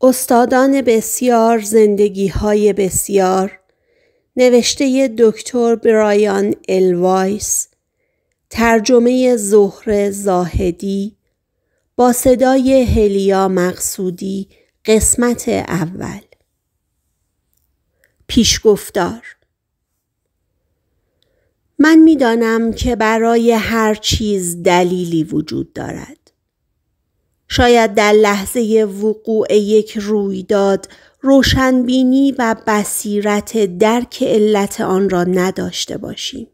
استادان بسیار زندگی های بسیار نوشته دکتر برایان الوایس ترجمه زهر زاهدی با صدای هلیا مقصودی قسمت اول پیشگفتار من میدانم که برای هر چیز دلیلی وجود دارد شاید در لحظه وقوع یک رویداد روشنبینی و بصیرت درک علت آن را نداشته باشیم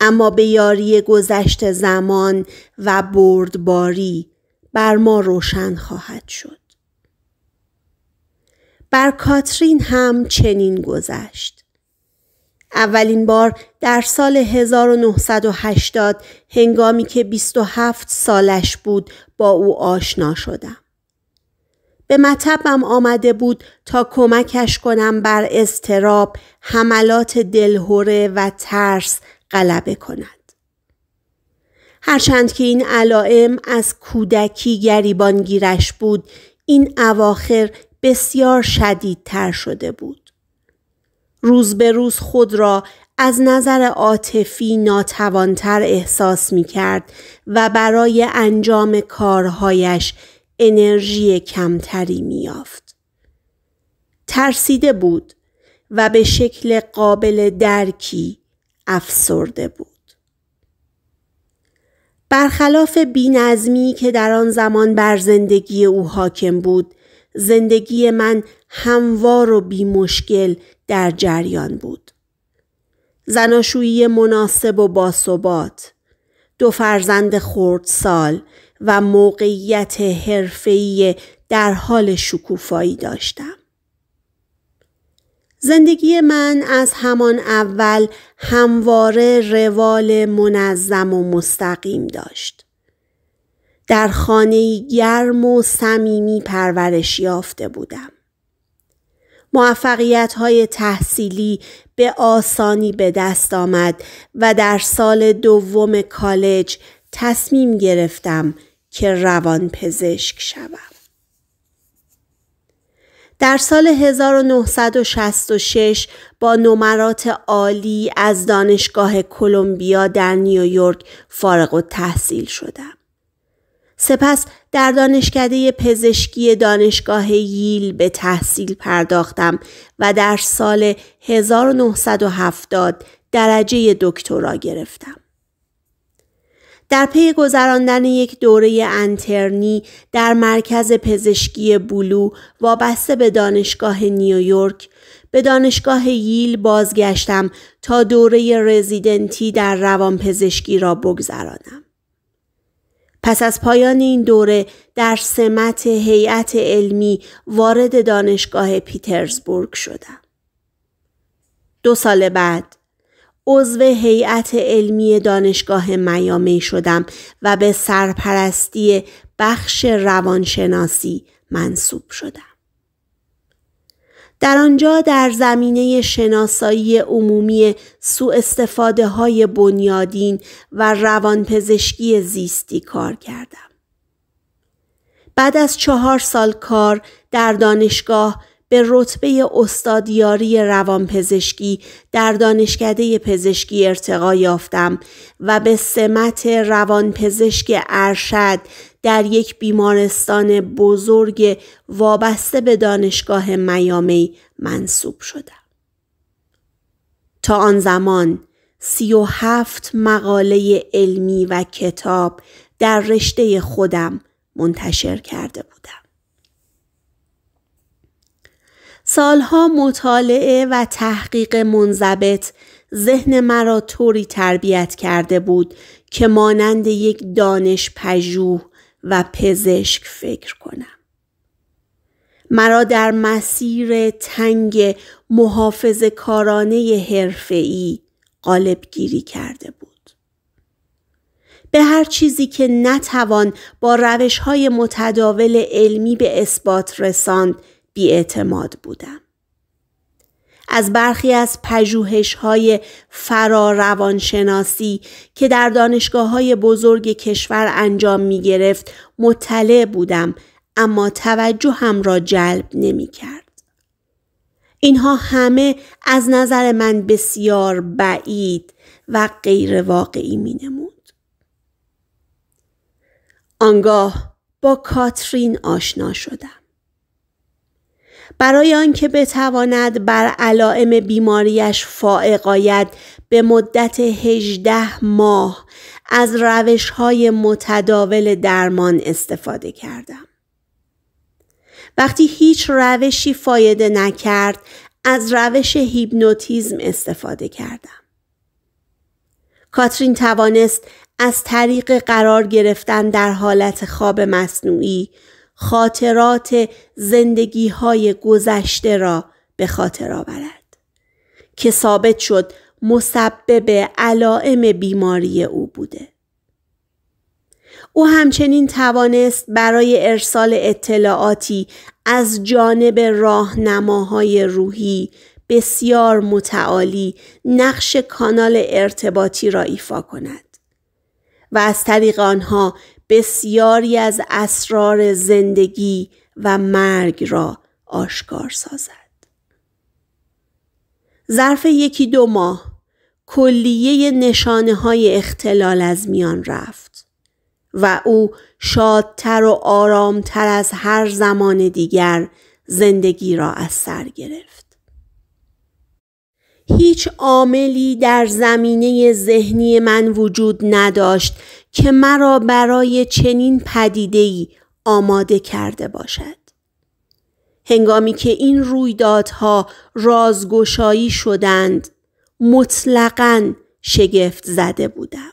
اما به یاری گذشت زمان و بردباری بر ما روشن خواهد شد بر کاترین هم چنین گذشت اولین بار در سال 1980 هنگامی که 27 سالش بود با او آشنا شدم. به مطبم آمده بود تا کمکش کنم بر استراب حملات دلهوره و ترس غلبه کند. هرچند که این علائم از کودکی گریبانگیرش بود این اواخر بسیار شدیدتر شده بود. روز به روز خود را از نظر عاطفی ناتوانتر احساس می کرد و برای انجام کارهایش انرژی کمتری می یافت. ترسیده بود و به شکل قابل درکی افسرده بود. برخلاف بینظمی که در آن زمان بر زندگی او حاکم بود، زندگی من هموار و بی مشکل در جریان بود. زناشویی مناسب و باثبات دو فرزند خردسال و موقعیت حرفه‌ای در حال شکوفایی داشتم زندگی من از همان اول همواره روال منظم و مستقیم داشت در خانه گرم و صمیمی پرورش یافته بودم موفقیت های تحصیلی به آسانی به دست آمد و در سال دوم کالج تصمیم گرفتم که روان پزشک شوم. در سال 1966 با نمرات عالی از دانشگاه کلمبیا در نیویورک فارغ و تحصیل شدم. سپس در دانشکده پزشکی دانشگاه ییل به تحصیل پرداختم و در سال 1970 درجه دکترا گرفتم. در پی گذراندن یک دوره انترنی در مرکز پزشکی بلو وابسته به دانشگاه نیویورک به دانشگاه ییل بازگشتم تا دوره رزیدنتی در روانپزشکی را بگذرانم. پس از پایان این دوره در سمت هیئت علمی وارد دانشگاه پیترزبورگ شدم. دو سال بعد عضو هیئت علمی دانشگاه میامی شدم و به سرپرستی بخش روانشناسی منصوب شدم. در آنجا در زمینه شناسایی عمومی سوء استفاده های بنیادین و روانپزشکی زیستی کار کردم. بعد از چهار سال کار در دانشگاه به رتبه استادیاری روانپزشکی در دانشکده پزشکی ارتقا یافتم و به سمت روانپزشک ارشد در یک بیمارستان بزرگ وابسته به دانشگاه میامی منصوب شدم. تا آن زمان سی و هفت مقاله علمی و کتاب در رشته خودم منتشر کرده بودم. سالها مطالعه و تحقیق منضبط ذهن مرا طوری تربیت کرده بود که مانند یک دانش پژوه و پزشک فکر کنم. مرا در مسیر تنگ محافظ کارانه هرفعی قالب گیری کرده بود. به هر چیزی که نتوان با روش های متداول علمی به اثبات رساند بیاعتماد بودم. از برخی از پژوهش های روانشناسی که در دانشگاه های بزرگ کشور انجام می گرفت مطلع بودم اما توجه هم را جلب نمی کرد. اینها همه از نظر من بسیار بعید و غیر واقعی می نمود. آنگاه با کاترین آشنا شدم. برای آنکه بتواند بر علائم بیماریش فائق آید به مدت 18 ماه از روش های متداول درمان استفاده کردم. وقتی هیچ روشی فایده نکرد از روش هیپنوتیزم استفاده کردم. کاترین توانست از طریق قرار گرفتن در حالت خواب مصنوعی خاطرات زندگی های گذشته را به خاطر آورد که ثابت شد مسبب علائم بیماری او بوده. او همچنین توانست برای ارسال اطلاعاتی از جانب راهنماهای روحی بسیار متعالی نقش کانال ارتباطی را ایفا کند و از طریق آنها بسیاری از اسرار زندگی و مرگ را آشکار سازد. ظرف یکی دو ماه کلیه نشانه های اختلال از میان رفت و او شادتر و آرامتر از هر زمان دیگر زندگی را از سر گرفت. هیچ عاملی در زمینه ذهنی من وجود نداشت که مرا برای چنین پدیده‌ای آماده کرده باشد هنگامی که این رویدادها رازگشایی شدند مطلقا شگفت زده بودم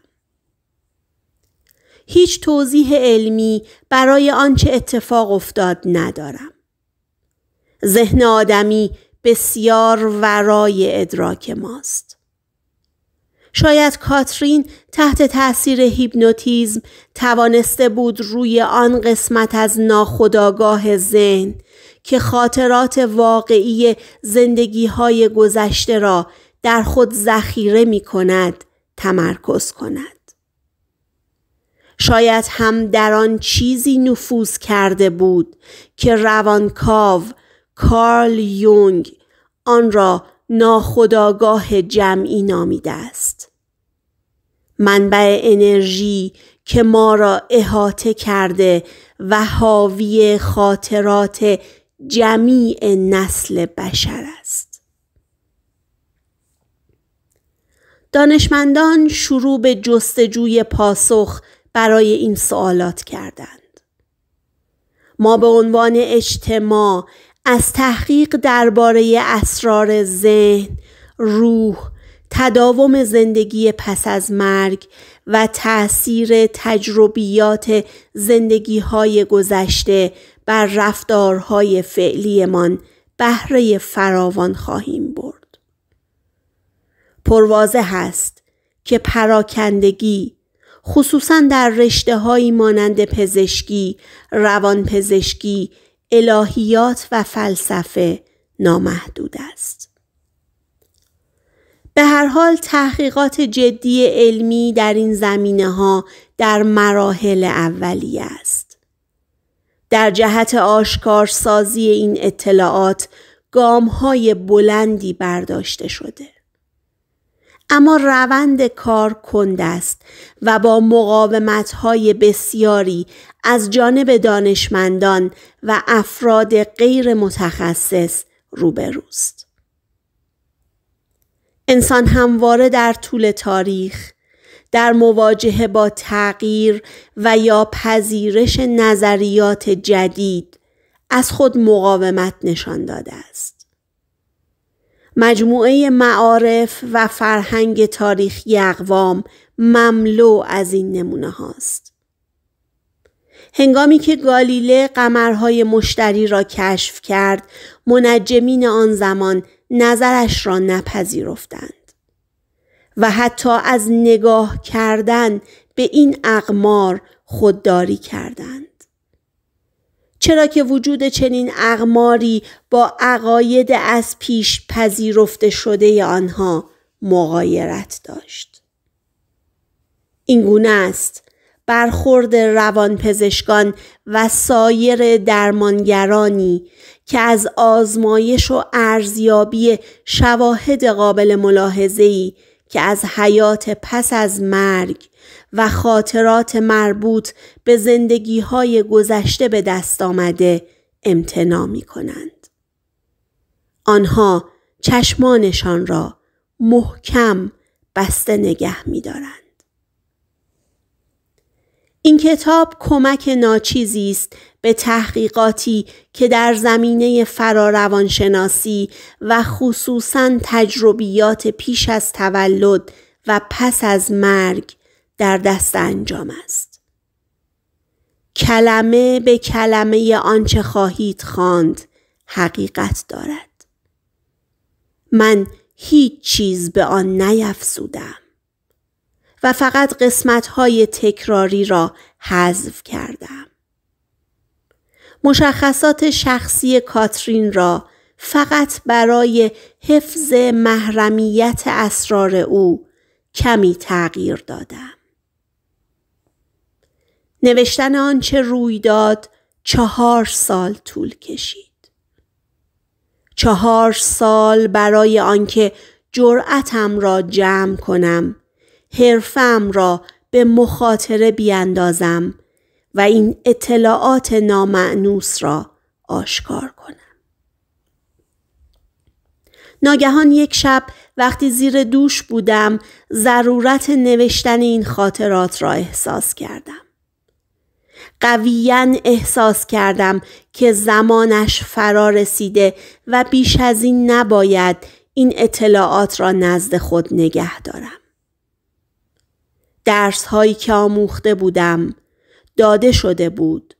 هیچ توضیح علمی برای آنچه اتفاق افتاد ندارم ذهن آدمی بسیار ورای ادراک ماست شاید کاترین تحت تاثیر هیپنوتیزم توانسته بود روی آن قسمت از ناخودآگاه ذهن که خاطرات واقعی زندگی های گذشته را در خود ذخیره می کند تمرکز کند. شاید هم در آن چیزی نفوذ کرده بود که روانکاو کارل یونگ آن را ناخداگاه جمعی نامیده است. منبع انرژی که ما را احاطه کرده و حاوی خاطرات جمیع نسل بشر است. دانشمندان شروع به جستجوی پاسخ برای این سوالات کردند. ما به عنوان اجتماع از تحقیق درباره اسرار ذهن، روح تداوم زندگی پس از مرگ و تأثیر تجربیات زندگی های گذشته بر رفتارهای فعلیمان بهره فراوان خواهیم برد. پروازه هست که پراکندگی خصوصا در رشته های مانند پزشکی، روانپزشکی، الهیات و فلسفه نامحدود است. به هر حال تحقیقات جدی علمی در این زمینه ها در مراحل اولی است. در جهت آشکارسازی این اطلاعات گام های بلندی برداشته شده. اما روند کار کند است و با مقاومت های بسیاری از جانب دانشمندان و افراد غیر متخصص روبروست. انسان همواره در طول تاریخ در مواجهه با تغییر و یا پذیرش نظریات جدید از خود مقاومت نشان داده است. مجموعه معارف و فرهنگ تاریخی اقوام مملو از این نمونه هاست. هنگامی که گالیله قمرهای مشتری را کشف کرد، منجمین آن زمان نظرش را نپذیرفتند و حتی از نگاه کردن به این اقمار خودداری کردند چرا که وجود چنین اقماری با عقاید از پیش پذیرفته شده آنها مغایرت داشت اینگونه است برخورد روانپزشکان و سایر درمانگرانی که از آزمایش و ارزیابی شواهد قابل ملاحظه‌ای که از حیات پس از مرگ و خاطرات مربوط به های گذشته به دست آمده امتنا می کنند. آنها چشمانشان را محکم بسته نگه می دارند. این کتاب کمک ناچیزی است به تحقیقاتی که در زمینه فراروانشناسی و خصوصا تجربیات پیش از تولد و پس از مرگ در دست انجام است. کلمه به کلمه آنچه خواهید خواند حقیقت دارد. من هیچ چیز به آن نیفسودم. و فقط قسمت های تکراری را حذف کردم. مشخصات شخصی کاترین را فقط برای حفظ محرمیت اسرار او کمی تغییر دادم. نوشتن آنچه روی داد چهار سال طول کشید. چهار سال برای آنکه جرأتم را جمع کنم حرفم را به مخاطره بیاندازم و این اطلاعات نامعنوس را آشکار کنم. ناگهان یک شب وقتی زیر دوش بودم ضرورت نوشتن این خاطرات را احساس کردم. قویا احساس کردم که زمانش فرا رسیده و بیش از این نباید این اطلاعات را نزد خود نگه دارم. درس هایی که آموخته بودم داده شده بود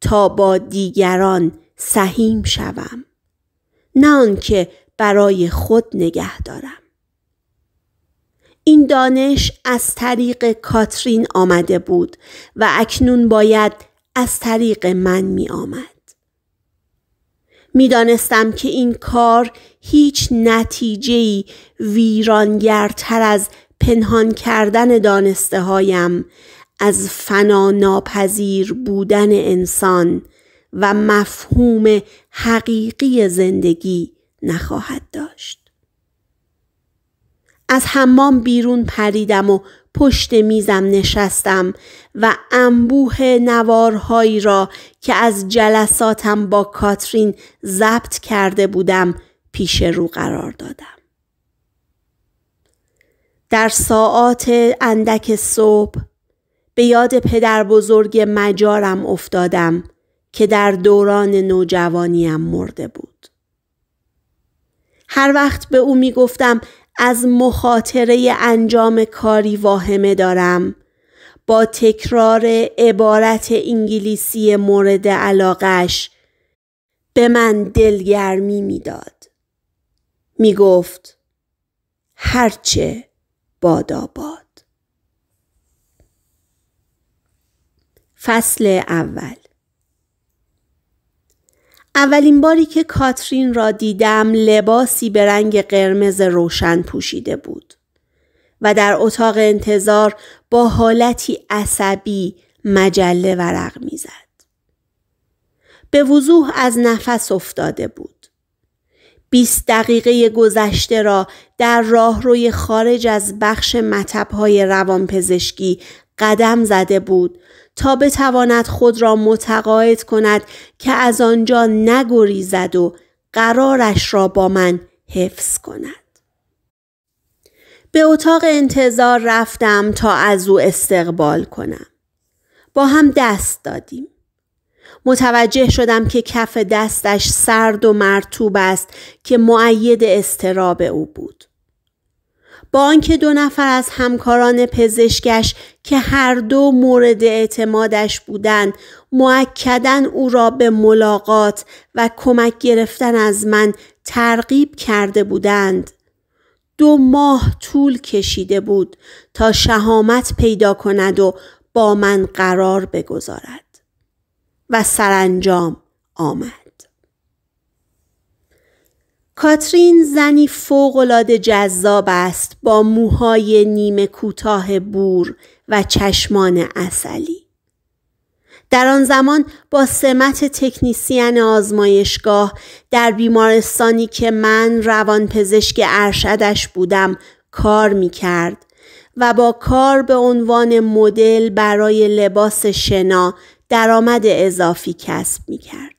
تا با دیگران سهیم شوم نه آنکه برای خود نگه دارم این دانش از طریق کاترین آمده بود و اکنون باید از طریق من می آمد. می دانستم که این کار هیچ نتیجهی ویرانگرتر از پنهان کردن دانسته هایم از فنا ناپذیر بودن انسان و مفهوم حقیقی زندگی نخواهد داشت. از حمام بیرون پریدم و پشت میزم نشستم و انبوه نوارهایی را که از جلساتم با کاترین ضبط کرده بودم پیش رو قرار دادم. در ساعات اندک صبح به یاد پدر بزرگ مجارم افتادم که در دوران نوجوانیم مرده بود. هر وقت به او می گفتم از مخاطره انجام کاری واهمه دارم با تکرار عبارت انگلیسی مورد علاقش به من دلگرمی میداد. می گفت هرچه باداباد فصل اول اولین باری که کاترین را دیدم لباسی به رنگ قرمز روشن پوشیده بود و در اتاق انتظار با حالتی عصبی مجله ورق میزد. به وضوح از نفس افتاده بود. 20 دقیقه گذشته را در راهروی خارج از بخش مطبهای روانپزشکی قدم زده بود تا بتواند خود را متقاعد کند که از آنجا نگریزد و قرارش را با من حفظ کند. به اتاق انتظار رفتم تا از او استقبال کنم. با هم دست دادیم. متوجه شدم که کف دستش سرد و مرتوب است که معید استراب او بود. با آنکه دو نفر از همکاران پزشکش که هر دو مورد اعتمادش بودند معکدا او را به ملاقات و کمک گرفتن از من ترغیب کرده بودند دو ماه طول کشیده بود تا شهامت پیدا کند و با من قرار بگذارد و سرانجام آمد. کاترین زنی فوقالعاده جذاب است با موهای نیمه کوتاه بور و چشمان اصلی. در آن زمان با سمت تکنیسیان آزمایشگاه در بیمارستانی که من پزشک ارشدش بودم کار می کرد و با کار به عنوان مدل برای لباس شنا درآمد اضافی کسب می کرد.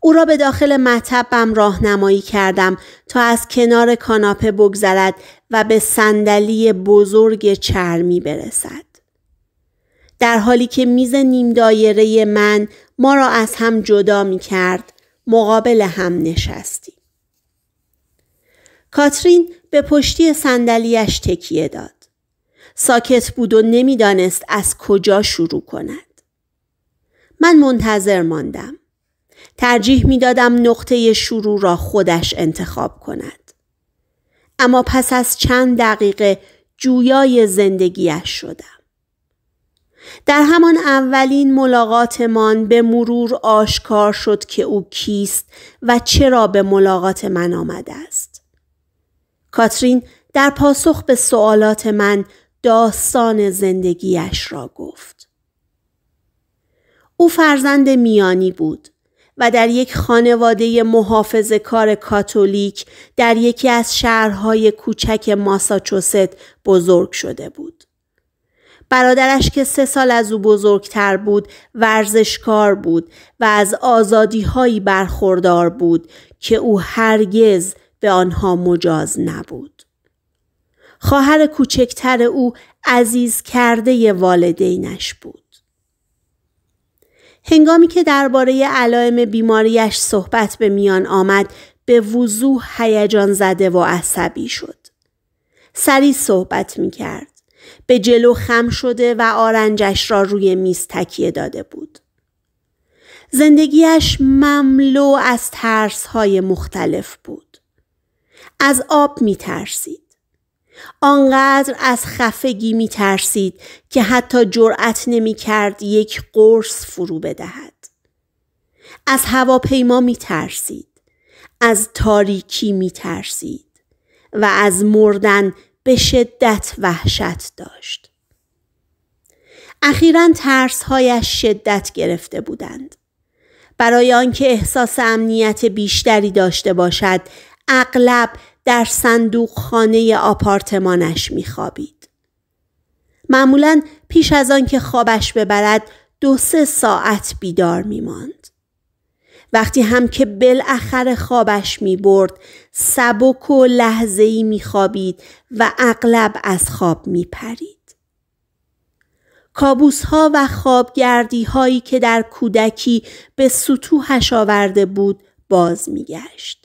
او را به داخل مطبم راهنمایی کردم تا از کنار کاناپه بگذرد و به صندلی بزرگ چرمی برسد. در حالی که میز نیم دایره من ما را از هم جدا می کرد مقابل هم نشستیم. کاترین به پشتی صندلیاش تکیه داد. ساکت بود و نمیدانست از کجا شروع کند. من منتظر ماندم. ترجیح دادم نقطه شروع را خودش انتخاب کند. اما پس از چند دقیقه جویای زندگیش شدم. در همان اولین ملاقاتمان به مرور آشکار شد که او کیست و چرا به ملاقات من آمده است. کاترین در پاسخ به سوالات من داستان زندگیش را گفت. او فرزند میانی بود و در یک خانواده محافظ کار کاتولیک در یکی از شهرهای کوچک ماساچوست بزرگ شده بود. برادرش که سه سال از او بزرگتر بود ورزشکار بود و از آزادی هایی برخوردار بود که او هرگز به آنها مجاز نبود. خواهر کوچکتر او عزیز کرده والدینش بود. هنگامی که درباره علائم بیماریش صحبت به میان آمد به وضوح هیجان زده و عصبی شد. سری صحبت می کرد. به جلو خم شده و آرنجش را روی میز تکیه داده بود. زندگیش مملو از ترس های مختلف بود. از آب می آنقدر از خفگی می ترسید که حتی جرأت نمی کرد یک قرص فرو بدهد. از هواپیما می ترسید. از تاریکی می ترسید. و از مردن به شدت وحشت داشت. اخیرا ترسهایش شدت گرفته بودند. برای آنکه احساس امنیت بیشتری داشته باشد اغلب در صندوق خانه آپارتمانش خوابید معمولا پیش از آن که خوابش ببرد دو سه ساعت بیدار ماند وقتی هم که بالاخره خوابش می برد سبک و لحظه ای می خوابید و اغلب از خواب می پرید. کابوس ها و خوابگردی هایی که در کودکی به سطوحش آورده بود باز می گشت.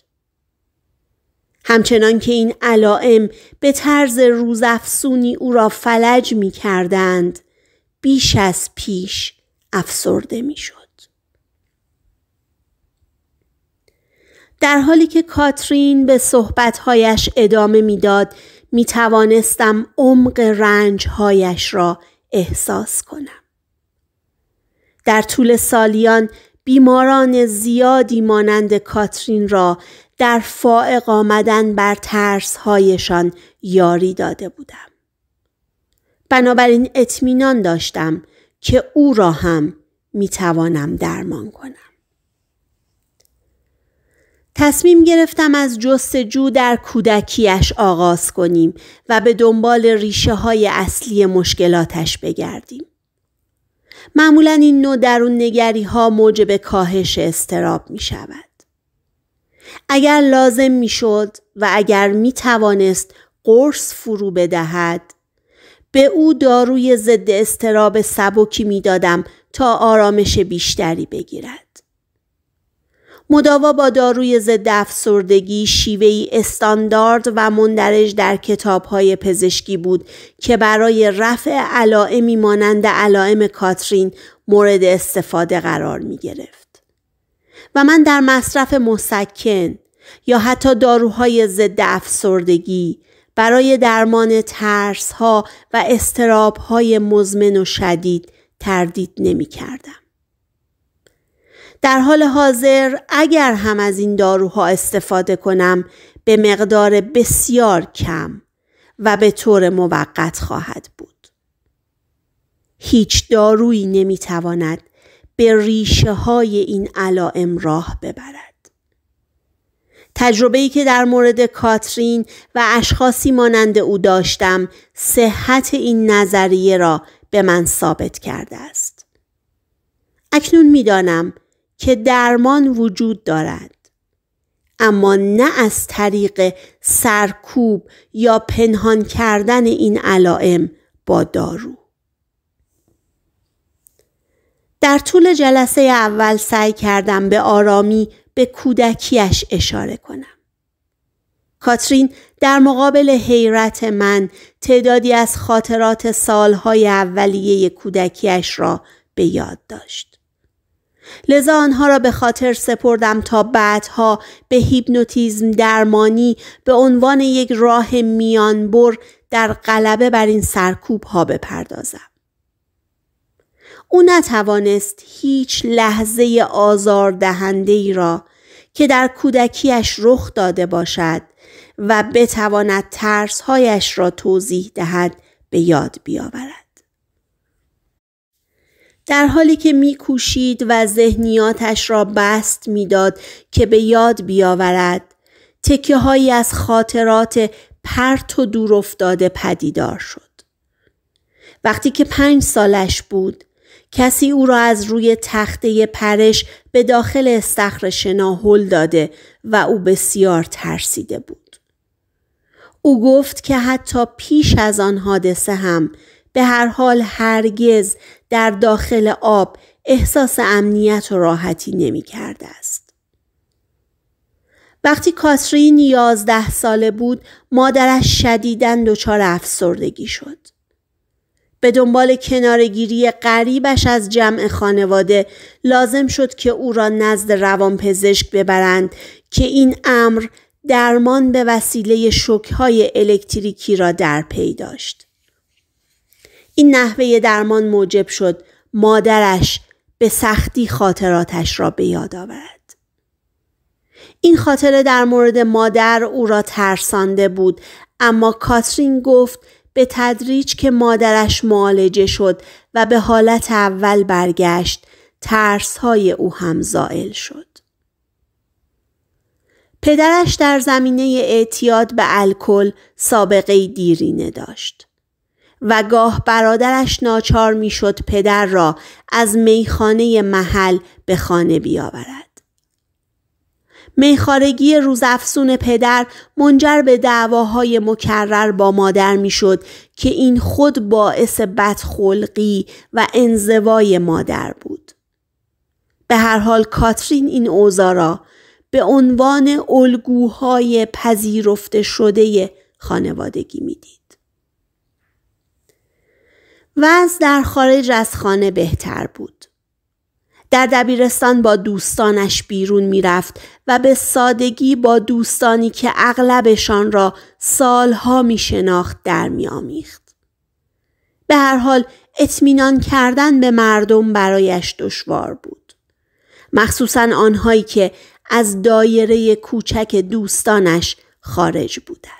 همچنان که این علائم به طرز روزافسونی او را فلج می کردند بیش از پیش افسرده می شد. در حالی که کاترین به صحبتهایش ادامه میداد می توانستم عمق رنجهایش را احساس کنم. در طول سالیان بیماران زیادی مانند کاترین را در فائق آمدن بر ترسهایشان یاری داده بودم. بنابراین اطمینان داشتم که او را هم می توانم درمان کنم. تصمیم گرفتم از جستجو در کودکیش آغاز کنیم و به دنبال ریشه های اصلی مشکلاتش بگردیم. معمولا این نوع درون نگری ها موجب کاهش استراب می شود. اگر لازم میشد و اگر می توانست قرص فرو بدهد به او داروی ضد استراب سبکی میدادم تا آرامش بیشتری بگیرد مداوا با داروی ضد افسردگی شیوهی استاندارد و مندرج در کتابهای پزشکی بود که برای رفع علائمی مانند علائم کاترین مورد استفاده قرار می گرفت. و من در مصرف مسکن یا حتی داروهای ضد افسردگی برای درمان ترس ها و استراب های مزمن و شدید تردید نمی کردم. در حال حاضر اگر هم از این داروها استفاده کنم به مقدار بسیار کم و به طور موقت خواهد بود. هیچ دارویی نمیتواند به ریشه های این علائم راه ببرد. تجربه‌ای که در مورد کاترین و اشخاصی مانند او داشتم صحت این نظریه را به من ثابت کرده است. اکنون میدانم که درمان وجود دارد اما نه از طریق سرکوب یا پنهان کردن این علائم با دارو در طول جلسه اول سعی کردم به آرامی به کودکیش اشاره کنم. کاترین در مقابل حیرت من تعدادی از خاطرات سالهای اولیه کودکیش را به یاد داشت. لذا آنها را به خاطر سپردم تا بعدها به هیپنوتیزم درمانی به عنوان یک راه میانبر در غلبه بر این سرکوب ها بپردازم. او نتوانست هیچ لحظه آزار دهنده ای را که در کودکیش رخ داده باشد و بتواند ترسهایش را توضیح دهد به یاد بیاورد. در حالی که میکوشید و ذهنیاتش را بست میداد که به یاد بیاورد تکه از خاطرات پرت و دور افتاده پدیدار شد. وقتی که پنج سالش بود کسی او را از روی تخته پرش به داخل استخر شنا هل داده و او بسیار ترسیده بود. او گفت که حتی پیش از آن حادثه هم به هر حال هرگز در داخل آب احساس امنیت و راحتی نمی کرده است. وقتی کاترین یازده ساله بود مادرش شدیدن دچار افسردگی شد. به دنبال کنارگیری غریبش از جمع خانواده لازم شد که او را نزد روانپزشک ببرند که این امر درمان به وسیله شکهای الکتریکی را در پی داشت. این نحوه درمان موجب شد مادرش به سختی خاطراتش را به یاد آورد. این خاطره در مورد مادر او را ترسانده بود اما کاترین گفت به تدریج که مادرش معالجه شد و به حالت اول برگشت ترس های او هم زائل شد. پدرش در زمینه اعتیاد به الکل سابقه دیرینه داشت و گاه برادرش ناچار میشد پدر را از میخانه محل به خانه بیاورد. میخارگی روزافزون پدر منجر به دعواهای مکرر با مادر میشد که این خود باعث بدخلقی و انزوای مادر بود. به هر حال کاترین این اوضاع را به عنوان الگوهای پذیرفته شده خانوادگی میدید. وضع در خارج از خانه بهتر بود. در دبیرستان با دوستانش بیرون میرفت و به سادگی با دوستانی که اغلبشان را سالها می شناخت در می آمیخت. به هر حال اطمینان کردن به مردم برایش دشوار بود. مخصوصا آنهایی که از دایره کوچک دوستانش خارج بودند.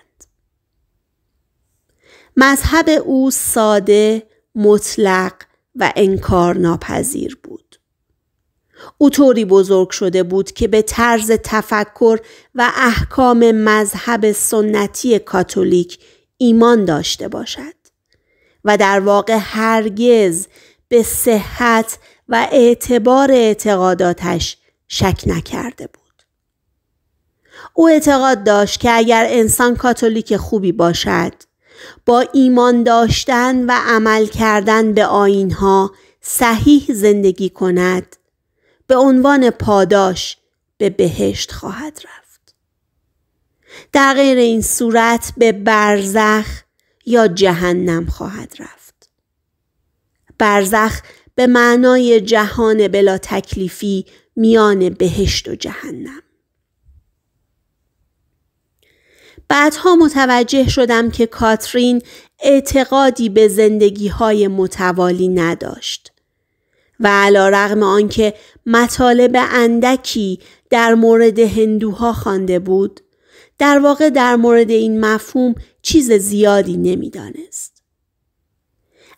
مذهب او ساده، مطلق و انکارناپذیر بود. او طوری بزرگ شده بود که به طرز تفکر و احکام مذهب سنتی کاتولیک ایمان داشته باشد و در واقع هرگز به صحت و اعتبار اعتقاداتش شک نکرده بود. او اعتقاد داشت که اگر انسان کاتولیک خوبی باشد با ایمان داشتن و عمل کردن به آینها صحیح زندگی کند به عنوان پاداش به بهشت خواهد رفت. در غیر این صورت به برزخ یا جهنم خواهد رفت. برزخ به معنای جهان بلا تکلیفی میان بهشت و جهنم. بعدها متوجه شدم که کاترین اعتقادی به زندگی های متوالی نداشت. و علا رغم آنکه مطالب اندکی در مورد هندوها خوانده بود در واقع در مورد این مفهوم چیز زیادی نمیدانست.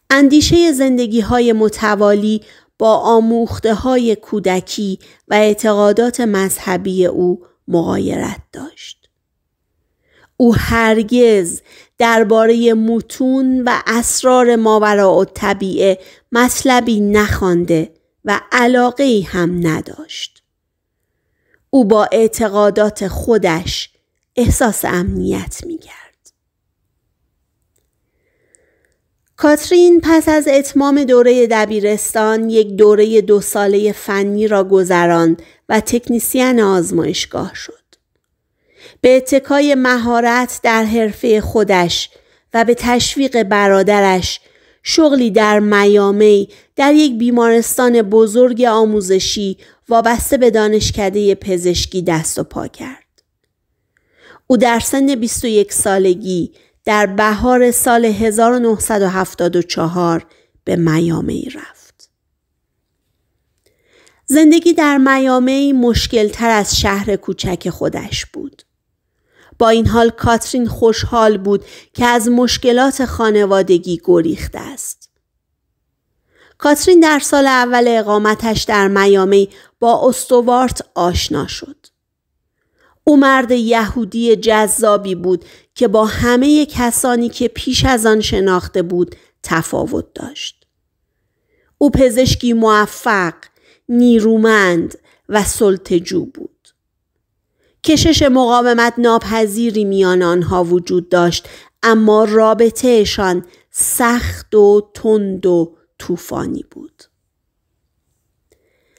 اندیشه زندگی های متوالی با آموخته های کودکی و اعتقادات مذهبی او مغایرت داشت. او هرگز درباره متون و اسرار ماوراء طبیعه مطلبی نخوانده و علاقه ای هم نداشت. او با اعتقادات خودش احساس امنیت می کاترین پس از اتمام دوره دبیرستان یک دوره دو ساله فنی را گذراند و تکنیسیان آزمایشگاه شد. به اتکای مهارت در حرفه خودش و به تشویق برادرش شغلی در میامی در یک بیمارستان بزرگ آموزشی وابسته به دانشکده پزشکی دست و پا کرد. او در سن 21 سالگی در بهار سال 1974 به میامی رفت. زندگی در میامی مشکل تر از شهر کوچک خودش بود. با این حال کاترین خوشحال بود که از مشکلات خانوادگی گریخته است. کاترین در سال اول اقامتش در میامی با استوارت آشنا شد. او مرد یهودی جذابی بود که با همه کسانی که پیش از آن شناخته بود تفاوت داشت. او پزشکی موفق، نیرومند و سلطجو بود. کشش مقاومت ناپذیری میان آنها وجود داشت اما رابطهشان سخت و تند و طوفانی بود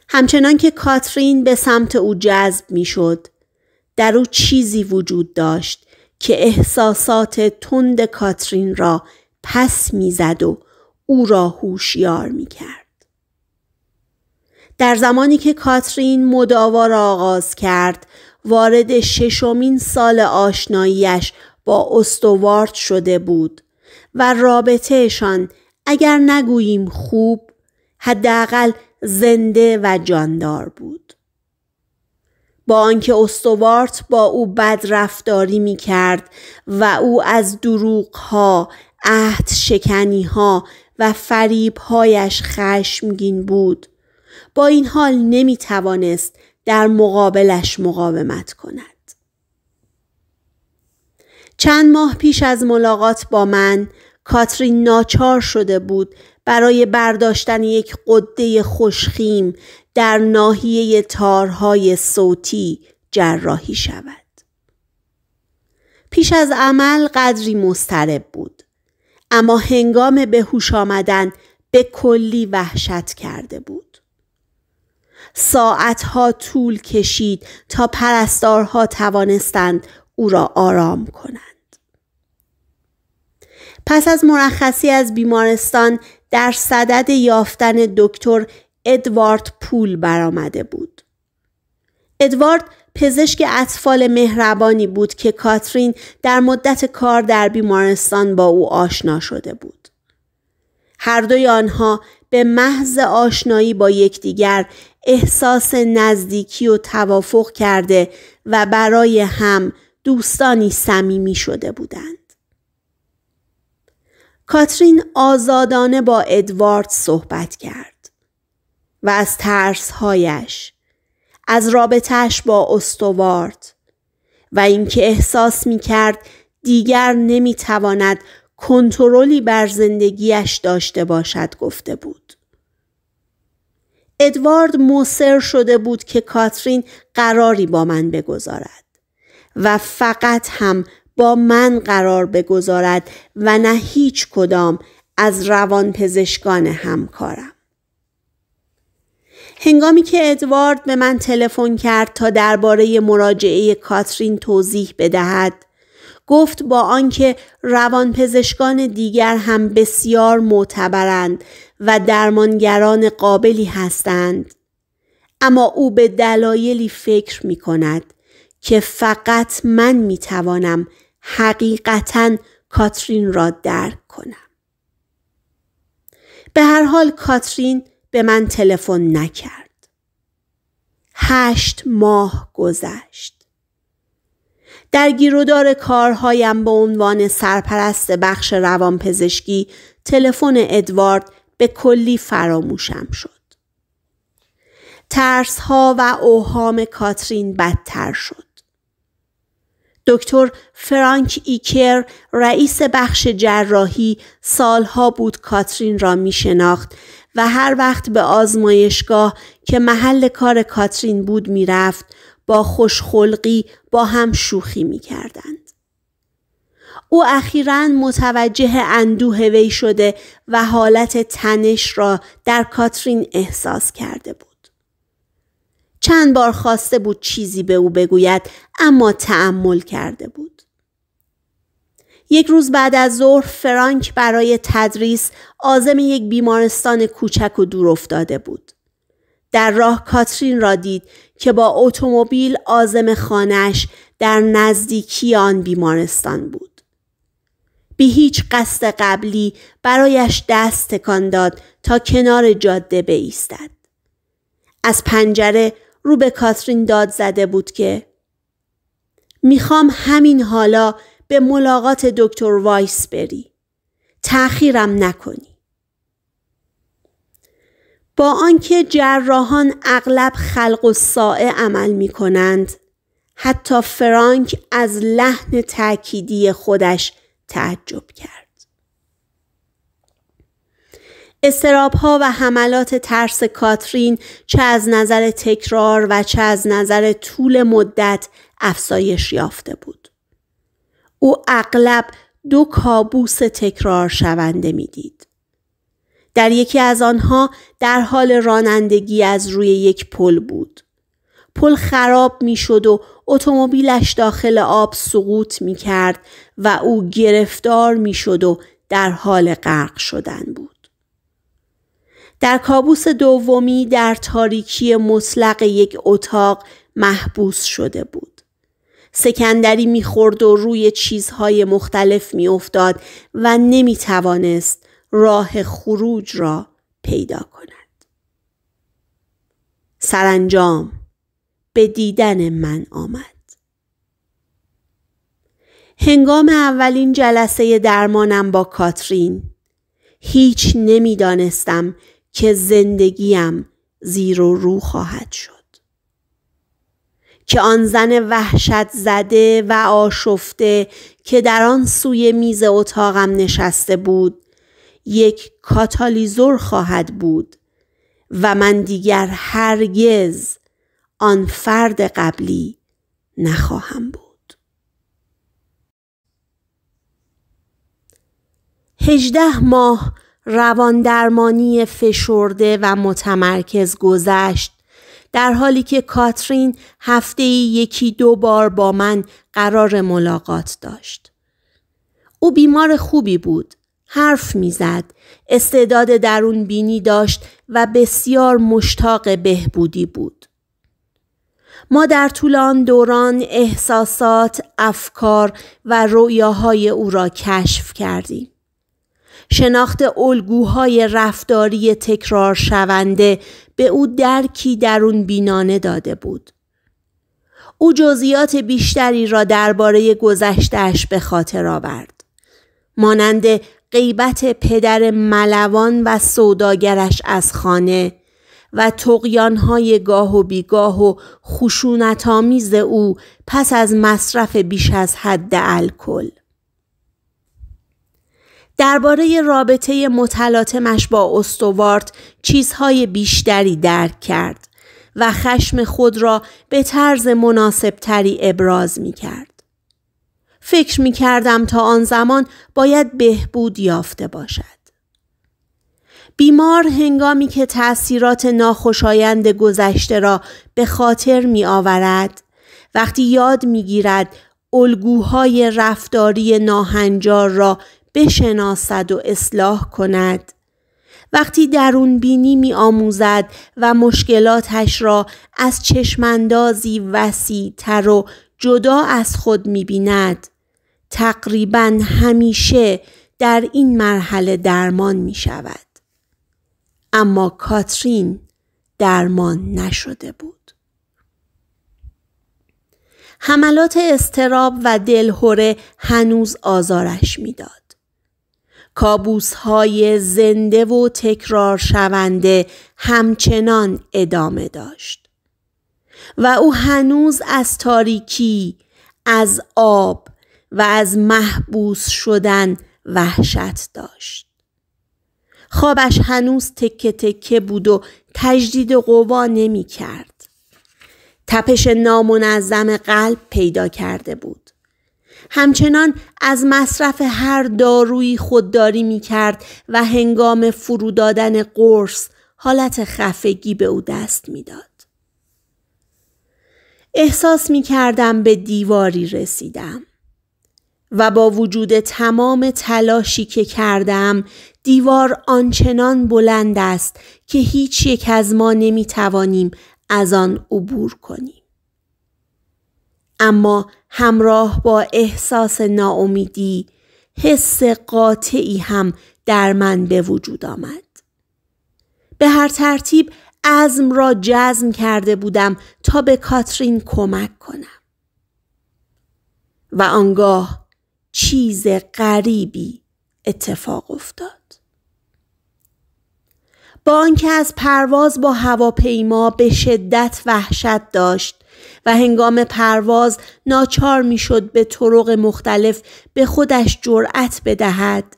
همچنان که کاترین به سمت او جذب میشد در او چیزی وجود داشت که احساسات تند کاترین را پس میزد و او را هوشیار میکرد در زمانی که کاترین مداوا را آغاز کرد وارد ششمین سال آشناییش با استوارد شده بود و رابطهشان اگر نگوییم خوب حداقل زنده و جاندار بود. با آنکه استوارت با او بد رفتاری می کرد و او از دروغ ها، عهد شکنی ها و فریب هایش خشمگین بود. با این حال نمی توانست در مقابلش مقاومت کند. چند ماه پیش از ملاقات با من کاترین ناچار شده بود برای برداشتن یک قده خوشخیم در ناحیه تارهای صوتی جراحی شود. پیش از عمل قدری مسترب بود اما هنگام به هوش آمدن به کلی وحشت کرده بود. ساعتها طول کشید تا پرستارها توانستند او را آرام کنند. پس از مرخصی از بیمارستان در صدد یافتن دکتر ادوارد پول برآمده بود. ادوارد پزشک اطفال مهربانی بود که کاترین در مدت کار در بیمارستان با او آشنا شده بود. هر دوی آنها به محض آشنایی با یکدیگر احساس نزدیکی و توافق کرده و برای هم دوستانی صمیمی شده بودند. کاترین آزادانه با ادوارد صحبت کرد و از ترسهایش از رابطهش با استوارد و اینکه احساس می کرد دیگر نمی تواند کنترلی بر زندگیش داشته باشد گفته بود. ادوارد مصر شده بود که کاترین قراری با من بگذارد و فقط هم با من قرار بگذارد و نه هیچ کدام از روانپزشکان همکارم. هنگامی که ادوارد به من تلفن کرد تا درباره مراجعه کاترین توضیح بدهد گفت با آنکه روانپزشکان دیگر هم بسیار معتبرند و درمانگران قابلی هستند اما او به دلایلی فکر می کند که فقط من می توانم حقیقتا کاترین را درک کنم. به هر حال کاترین به من تلفن نکرد. هشت ماه گذشت. در گیرودار کارهایم به عنوان سرپرست بخش روانپزشکی تلفن ادوارد به کلی فراموشم شد. ترسها و اوهام کاترین بدتر شد. دکتر فرانک ایکر رئیس بخش جراحی سالها بود کاترین را می شناخت و هر وقت به آزمایشگاه که محل کار کاترین بود میرفت با خوشخلقی با هم شوخی می کردند. او اخیرا متوجه اندوه وی شده و حالت تنش را در کاترین احساس کرده بود. چند بار خواسته بود چیزی به او بگوید اما تعمل کرده بود. یک روز بعد از ظهر فرانک برای تدریس عازم یک بیمارستان کوچک و دور افتاده بود. در راه کاترین را دید که با اتومبیل آزم خانش در نزدیکی آن بیمارستان بود. بی هیچ قصد قبلی برایش دست تکان داد تا کنار جاده بایستد. از پنجره رو به کاترین داد زده بود که میخوام همین حالا به ملاقات دکتر وایس بری. تأخیرم نکنی. با آنکه جراحان اغلب خلق و سائه عمل می کنند حتی فرانک از لحن تأکیدی خودش تعجب کرد. استراب ها و حملات ترس کاترین چه از نظر تکرار و چه از نظر طول مدت افزایش یافته بود. او اغلب دو کابوس تکرار شونده میدید. در یکی از آنها در حال رانندگی از روی یک پل بود. پل خراب می شد و اتومبیلش داخل آب سقوط می کرد و او گرفتار می شد و در حال غرق شدن بود. در کابوس دومی در تاریکی مطلق یک اتاق محبوس شده بود. سکندری میخورد و روی چیزهای مختلف میافتاد و نمیتوانست راه خروج را پیدا کند سرانجام به دیدن من آمد هنگام اولین جلسه درمانم با کاترین هیچ نمیدانستم که زندگیم زیر و رو خواهد شد که آن زن وحشت زده و آشفته که در آن سوی میز اتاقم نشسته بود یک کاتالیزور خواهد بود و من دیگر هرگز آن فرد قبلی نخواهم بود. هجده ماه روان درمانی فشرده و متمرکز گذشت در حالی که کاترین هفته یکی دو بار با من قرار ملاقات داشت. او بیمار خوبی بود حرف میزد استعداد درون بینی داشت و بسیار مشتاق بهبودی بود ما در طول آن دوران احساسات، افکار و رؤیاهای او را کشف کردیم. شناخت الگوهای رفتاری تکرار شونده به او درکی درون بینانه داده بود. او جزئیات بیشتری را درباره گذشتهاش به خاطر آورد. مانند غیبت پدر ملوان و سوداگرش از خانه و تقیانهای گاه و بیگاه و خشونتآمیز او پس از مصرف بیش از حد الکل درباره رابطه متلاطمش با استوارت چیزهای بیشتری درک کرد و خشم خود را به طرز مناسبتری ابراز می کرد. فکر می کردم تا آن زمان باید بهبود یافته باشد. بیمار هنگامی که تأثیرات ناخوشایند گذشته را به خاطر می آورد، وقتی یاد می گیرد الگوهای رفتاری ناهنجار را بشناسد و اصلاح کند، وقتی درون بینی می آموزد و مشکلاتش را از چشمندازی وسیع تر و جدا از خود می بیند. تقریبا همیشه در این مرحله درمان می شود. اما کاترین درمان نشده بود. حملات استراب و دلهوره هنوز آزارش میداد. کابوس های زنده و تکرار شونده همچنان ادامه داشت. و او هنوز از تاریکی، از آب، و از محبوس شدن وحشت داشت. خوابش هنوز تکه تکه بود و تجدید قوا نمی کرد. تپش نامنظم قلب پیدا کرده بود. همچنان از مصرف هر دارویی خودداری می کرد و هنگام فرو دادن قرص حالت خفگی به او دست میداد. احساس می کردم به دیواری رسیدم. و با وجود تمام تلاشی که کردم دیوار آنچنان بلند است که هیچ یک از ما نمی توانیم از آن عبور کنیم. اما همراه با احساس ناامیدی حس قاطعی هم در من به وجود آمد. به هر ترتیب عزم را جزم کرده بودم تا به کاترین کمک کنم. و آنگاه چیز غریبی اتفاق افتاد با آنکه از پرواز با هواپیما به شدت وحشت داشت و هنگام پرواز ناچار میشد به طرق مختلف به خودش جرأت بدهد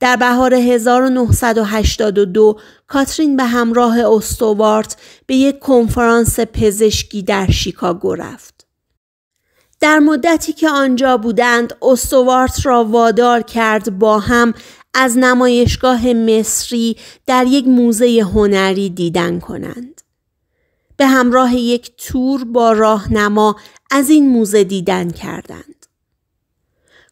در بهار 1982 کاترین به همراه استوارت به یک کنفرانس پزشکی در شیکاگو رفت در مدتی که آنجا بودند استوارت را وادار کرد با هم از نمایشگاه مصری در یک موزه هنری دیدن کنند. به همراه یک تور با راهنما از این موزه دیدن کردند.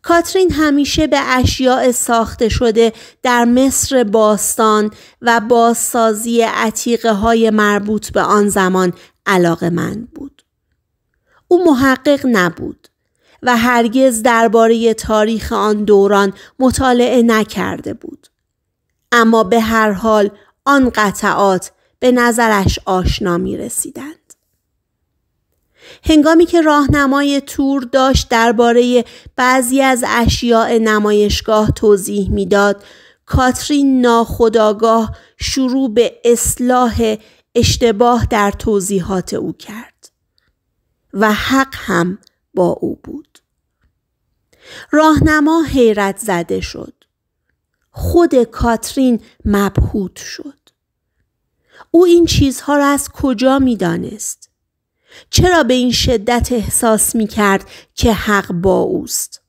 کاترین همیشه به اشیاء ساخته شده در مصر باستان و بازسازی عتیقه های مربوط به آن زمان علاقه من بود. او محقق نبود و هرگز درباره تاریخ آن دوران مطالعه نکرده بود. اما به هر حال آن قطعات به نظرش آشنا می رسیدند. هنگامی که راهنمای تور داشت درباره بعضی از اشیاء نمایشگاه توضیح میداد کاترین ناخداگاه شروع به اصلاح اشتباه در توضیحات او کرد و حق هم با او بود. راهنما حیرت زده شد. خود کاترین مبهوت شد. او این چیزها را از کجا می دانست؟ چرا به این شدت احساس می کرد که حق با اوست؟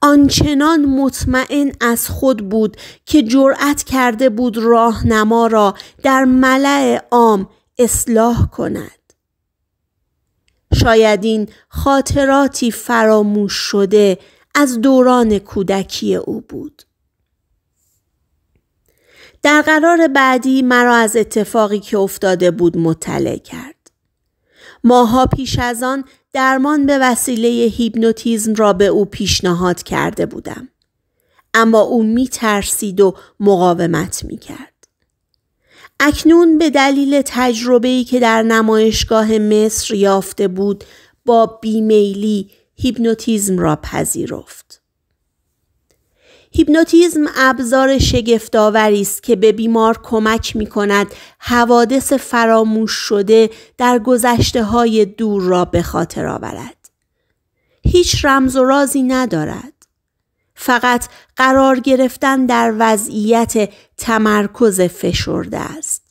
آنچنان مطمئن از خود بود که جرأت کرده بود راهنما را در ملع عام اصلاح کند. شاید این خاطراتی فراموش شده از دوران کودکی او بود. در قرار بعدی مرا از اتفاقی که افتاده بود مطلع کرد. ماها پیش از آن درمان به وسیله هیپنوتیزم را به او پیشنهاد کرده بودم. اما او می ترسید و مقاومت می کرد. اکنون به دلیل تجربه‌ای که در نمایشگاه مصر یافته بود با بیمیلی هیپنوتیزم را پذیرفت. هیپنوتیزم ابزار شگفتآوری است که به بیمار کمک می‌کند. کند حوادث فراموش شده در گذشته‌های دور را به خاطر آورد. هیچ رمز و رازی ندارد. فقط قرار گرفتن در وضعیت تمرکز فشرده است.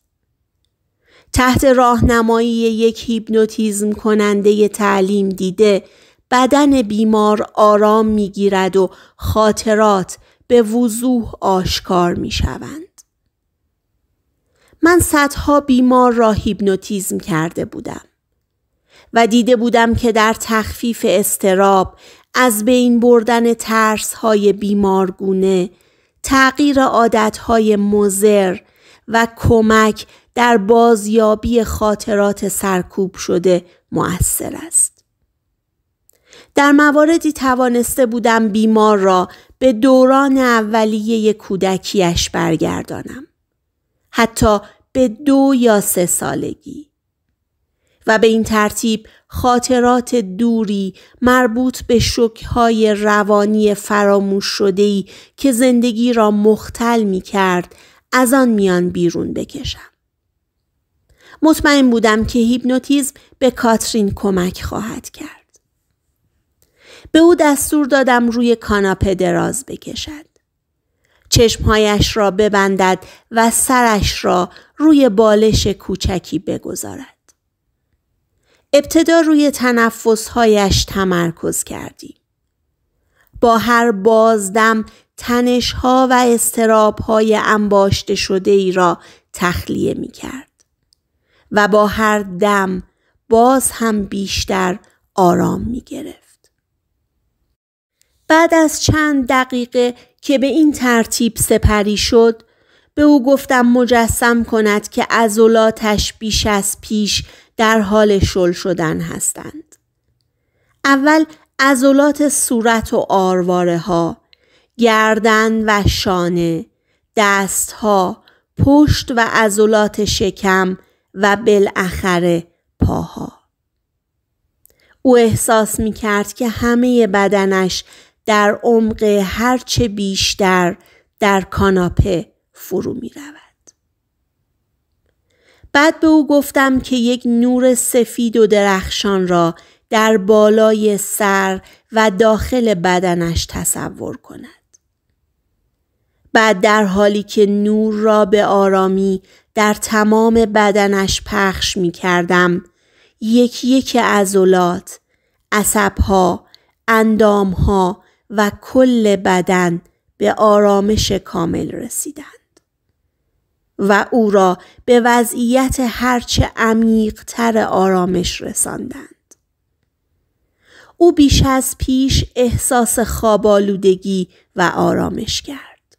تحت راهنمایی یک هیپنوتیزم کننده تعلیم دیده بدن بیمار آرام میگیرد و خاطرات به وضوح آشکار می شوند. من صدها بیمار را هیپنوتیزم کرده بودم و دیده بودم که در تخفیف استراب از بین بردن ترس های بیمارگونه، تغییر عادت های مزر و کمک در بازیابی خاطرات سرکوب شده مؤثر است. در مواردی توانسته بودم بیمار را به دوران اولیه کودکیش برگردانم. حتی به دو یا سه سالگی. و به این ترتیب خاطرات دوری مربوط به شکهای روانی فراموش شدهی که زندگی را مختل می کرد از آن میان بیرون بکشم. مطمئن بودم که هیپنوتیزم به کاترین کمک خواهد کرد. به او دستور دادم روی کاناپه دراز بکشد. چشمهایش را ببندد و سرش را روی بالش کوچکی بگذارد. ابتدا روی تنفسهایش تمرکز کردی. با هر بازدم تنشها و های انباشته شده ای را تخلیه می کرد و با هر دم باز هم بیشتر آرام می گرفت. بعد از چند دقیقه که به این ترتیب سپری شد به او گفتم مجسم کند که عضلاتش بیش از پیش در حال شل شدن هستند. اول ازولات صورت و آرواره ها، گردن و شانه، دستها، پشت و ازولات شکم و بالاخره پاها. او احساس می کرد که همه بدنش در عمق هرچه بیشتر در کاناپه فرو می رود. بعد به او گفتم که یک نور سفید و درخشان را در بالای سر و داخل بدنش تصور کند. بعد در حالی که نور را به آرامی در تمام بدنش پخش می کردم یکی که ازولات، عصبها، اندامها و کل بدن به آرامش کامل رسیدن. و او را به وضعیت هرچه عمیقتر آرامش رساندند. او بیش از پیش احساس خوابالودگی و آرامش کرد.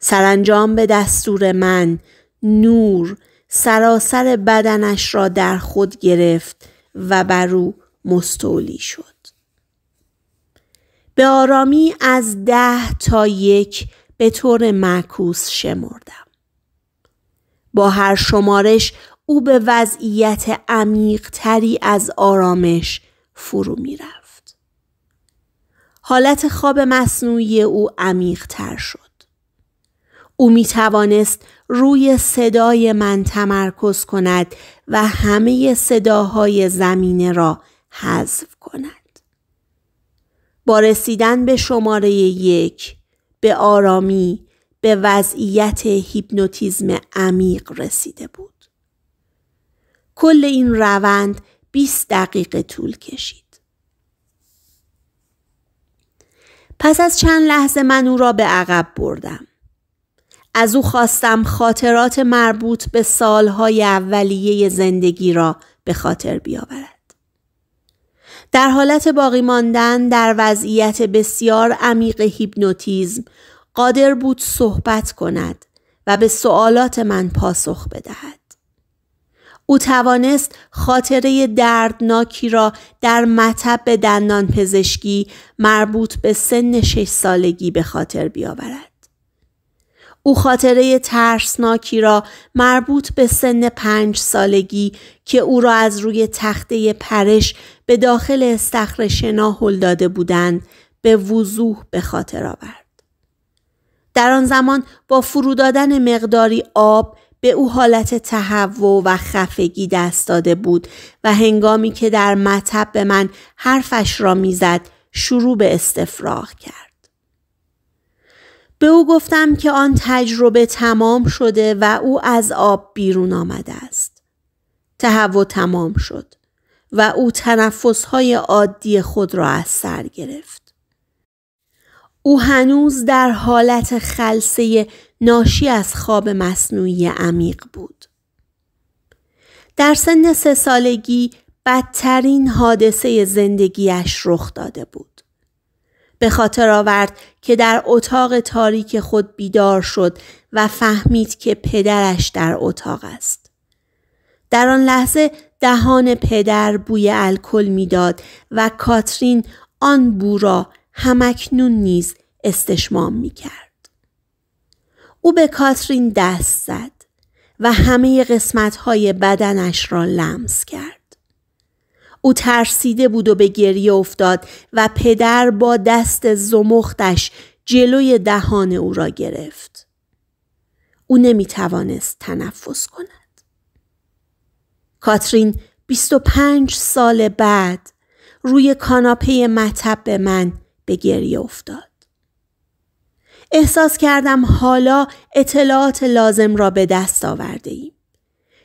سرانجام به دستور من نور سراسر بدنش را در خود گرفت و بر او مستولی شد. به آرامی از ده تا یک به طور معکوس شمردم. با هر شمارش او به وضعیت تری از آرامش فرو می رفت. حالت خواب مصنوعی او تر شد. او می توانست روی صدای من تمرکز کند و همه صداهای زمینه را حذف کند. با رسیدن به شماره یک به آرامی به وضعیت هیپنوتیزم عمیق رسیده بود. کل این روند 20 دقیقه طول کشید. پس از چند لحظه من او را به عقب بردم. از او خواستم خاطرات مربوط به سالهای اولیه زندگی را به خاطر بیاورد. در حالت باقی ماندن در وضعیت بسیار عمیق هیپنوتیزم قادر بود صحبت کند و به سوالات من پاسخ بدهد. او توانست خاطره دردناکی را در مطب دندان پزشکی مربوط به سن شش سالگی به خاطر بیاورد. او خاطره ترسناکی را مربوط به سن پنج سالگی که او را از روی تخته پرش به داخل استخر شنا هل داده بودند به وضوح به خاطر آورد. در آن زمان با فرو دادن مقداری آب به او حالت تهوع و خفگی دست داده بود و هنگامی که در مطب به من حرفش را میزد شروع به استفراغ کرد. به او گفتم که آن تجربه تمام شده و او از آب بیرون آمده است. تهوع تمام شد و او تنفسهای عادی خود را از سر گرفت. او هنوز در حالت خلصه ناشی از خواب مصنوعی عمیق بود. در سن سه سالگی بدترین حادثه زندگیش رخ داده بود. به خاطر آورد که در اتاق تاریک خود بیدار شد و فهمید که پدرش در اتاق است. در آن لحظه دهان پدر بوی الکل میداد و کاترین آن بو را همکنون نیز استشمام می کرد. او به کاترین دست زد و همه قسمت های بدنش را لمس کرد. او ترسیده بود و به گریه افتاد و پدر با دست زمختش جلوی دهان او را گرفت. او نمی توانست تنفس کند. کاترین 25 سال بعد روی کاناپه مطب من به گریه افتاد. احساس کردم حالا اطلاعات لازم را به دست آورده ایم.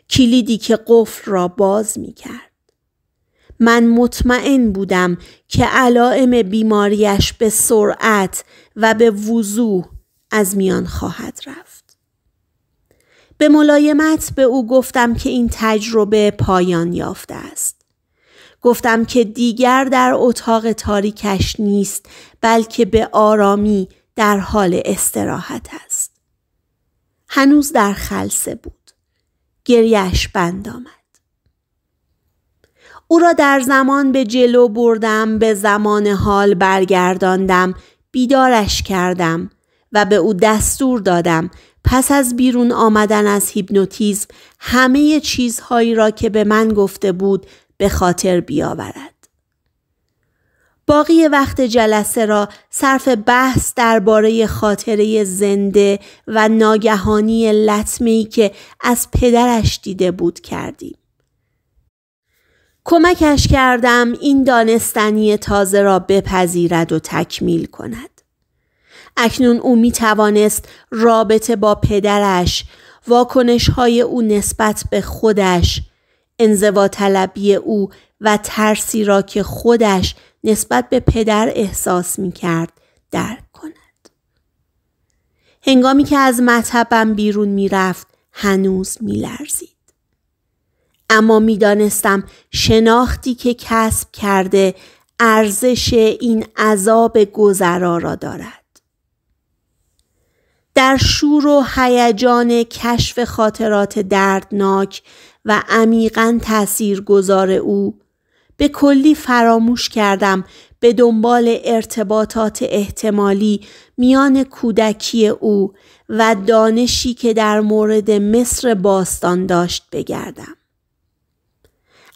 کلیدی که قفل را باز می کرد. من مطمئن بودم که علائم بیماریش به سرعت و به وضوح از میان خواهد رفت. به ملایمت به او گفتم که این تجربه پایان یافته است. گفتم که دیگر در اتاق تاریکش نیست بلکه به آرامی در حال استراحت است. هنوز در خلصه بود. گریش بند آمد. او را در زمان به جلو بردم به زمان حال برگرداندم بیدارش کردم و به او دستور دادم پس از بیرون آمدن از هیپنوتیزم همه چیزهایی را که به من گفته بود به خاطر بیاورد. باقی وقت جلسه را صرف بحث درباره خاطره زنده و ناگهانی لطمی که از پدرش دیده بود کردیم. کمکش کردم این دانستنی تازه را بپذیرد و تکمیل کند. اکنون او می توانست رابطه با پدرش، واکنش های او نسبت به خودش، انزوا طلبی او و ترسی را که خودش نسبت به پدر احساس می کرد درک کند. هنگامی که از مطبم بیرون می رفت هنوز می لرزید. اما میدانستم شناختی که کسب کرده ارزش این عذاب گذرا را دارد. در شور و هیجان کشف خاطرات دردناک و عمیقا گذار او به کلی فراموش کردم به دنبال ارتباطات احتمالی میان کودکی او و دانشی که در مورد مصر باستان داشت بگردم.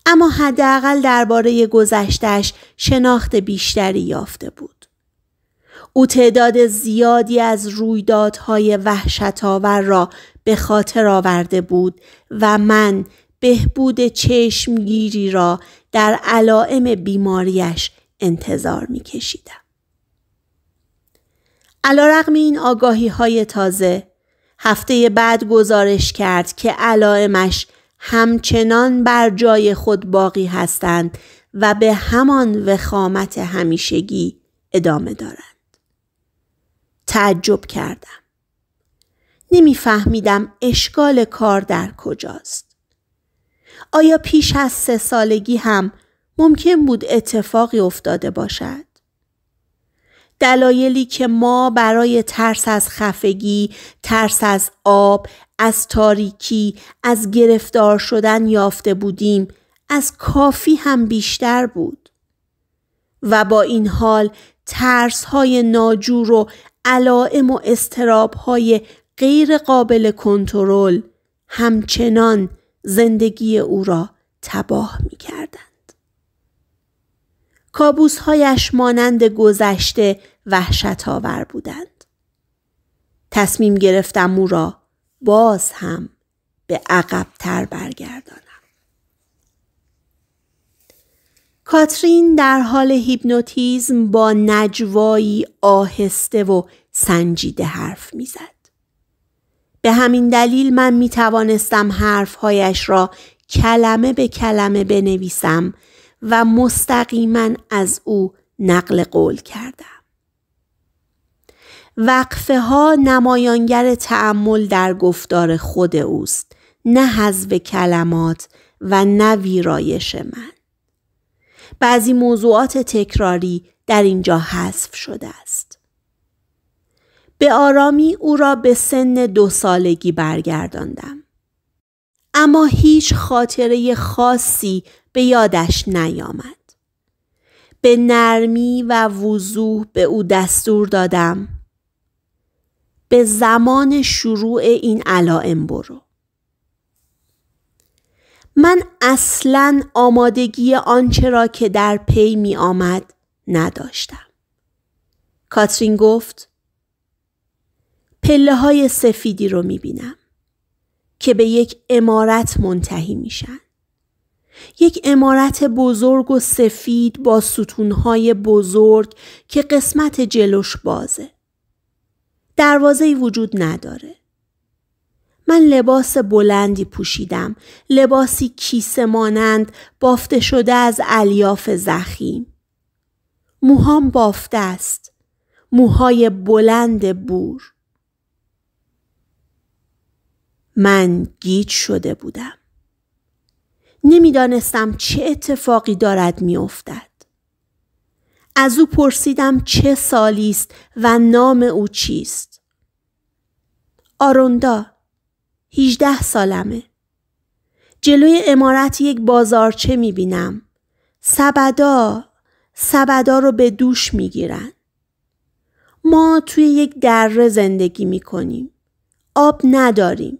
اما حداقل درباره گذشتش شناخت بیشتری یافته بود. او تعداد زیادی از رویدادهای وحشت‌آور را به خاطر آورده بود و من بهبود چشمگیری را در علائم بیماریش انتظار می کشیدم. علا رقم این آگاهی های تازه هفته بعد گزارش کرد که علائمش همچنان بر جای خود باقی هستند و به همان وخامت همیشگی ادامه دارند. تعجب کردم. نمیفهمیدم اشکال کار در کجاست. آیا پیش از سه سالگی هم ممکن بود اتفاقی افتاده باشد؟ دلایلی که ما برای ترس از خفگی، ترس از آب، از تاریکی، از گرفتار شدن یافته بودیم، از کافی هم بیشتر بود. و با این حال ترس های ناجور و علائم و استراب های غیر قابل کنترل همچنان زندگی او را تباه می کردند. کابوسهایش مانند گذشته وحشت آور بودند. تصمیم گرفتم او را باز هم به عقبتر برگردانم. کاترین در حال هیپنوتیزم با نجوایی آهسته و سنجیده حرف میزد. به همین دلیل من می توانستم حرفهایش را کلمه به کلمه بنویسم و مستقیما از او نقل قول کردم. وقفه ها نمایانگر تعمل در گفتار خود اوست نه حذف کلمات و نه ویرایش من. بعضی موضوعات تکراری در اینجا حذف شده است. به آرامی او را به سن دو سالگی برگرداندم. اما هیچ خاطره خاصی به یادش نیامد. به نرمی و وضوح به او دستور دادم به زمان شروع این علائم برو. من اصلا آمادگی آنچه را که در پی می آمد نداشتم. کاترین گفت پله های سفیدی رو میبینم که به یک امارت منتهی میشن. یک امارت بزرگ و سفید با ستونهای بزرگ که قسمت جلوش بازه. ای وجود نداره. من لباس بلندی پوشیدم، لباسی کیسه مانند بافته شده از الیاف زخیم. موهام بافته است، موهای بلند بور. من گیج شده بودم. نمیدانستم چه اتفاقی دارد میافتد. از او پرسیدم چه سالی است و نام او چیست. آروندا 18 سالمه. جلوی امارت یک بازارچه میبینم. سبدا سبدا رو به دوش گیرن. ما توی یک دره زندگی کنیم. آب نداریم.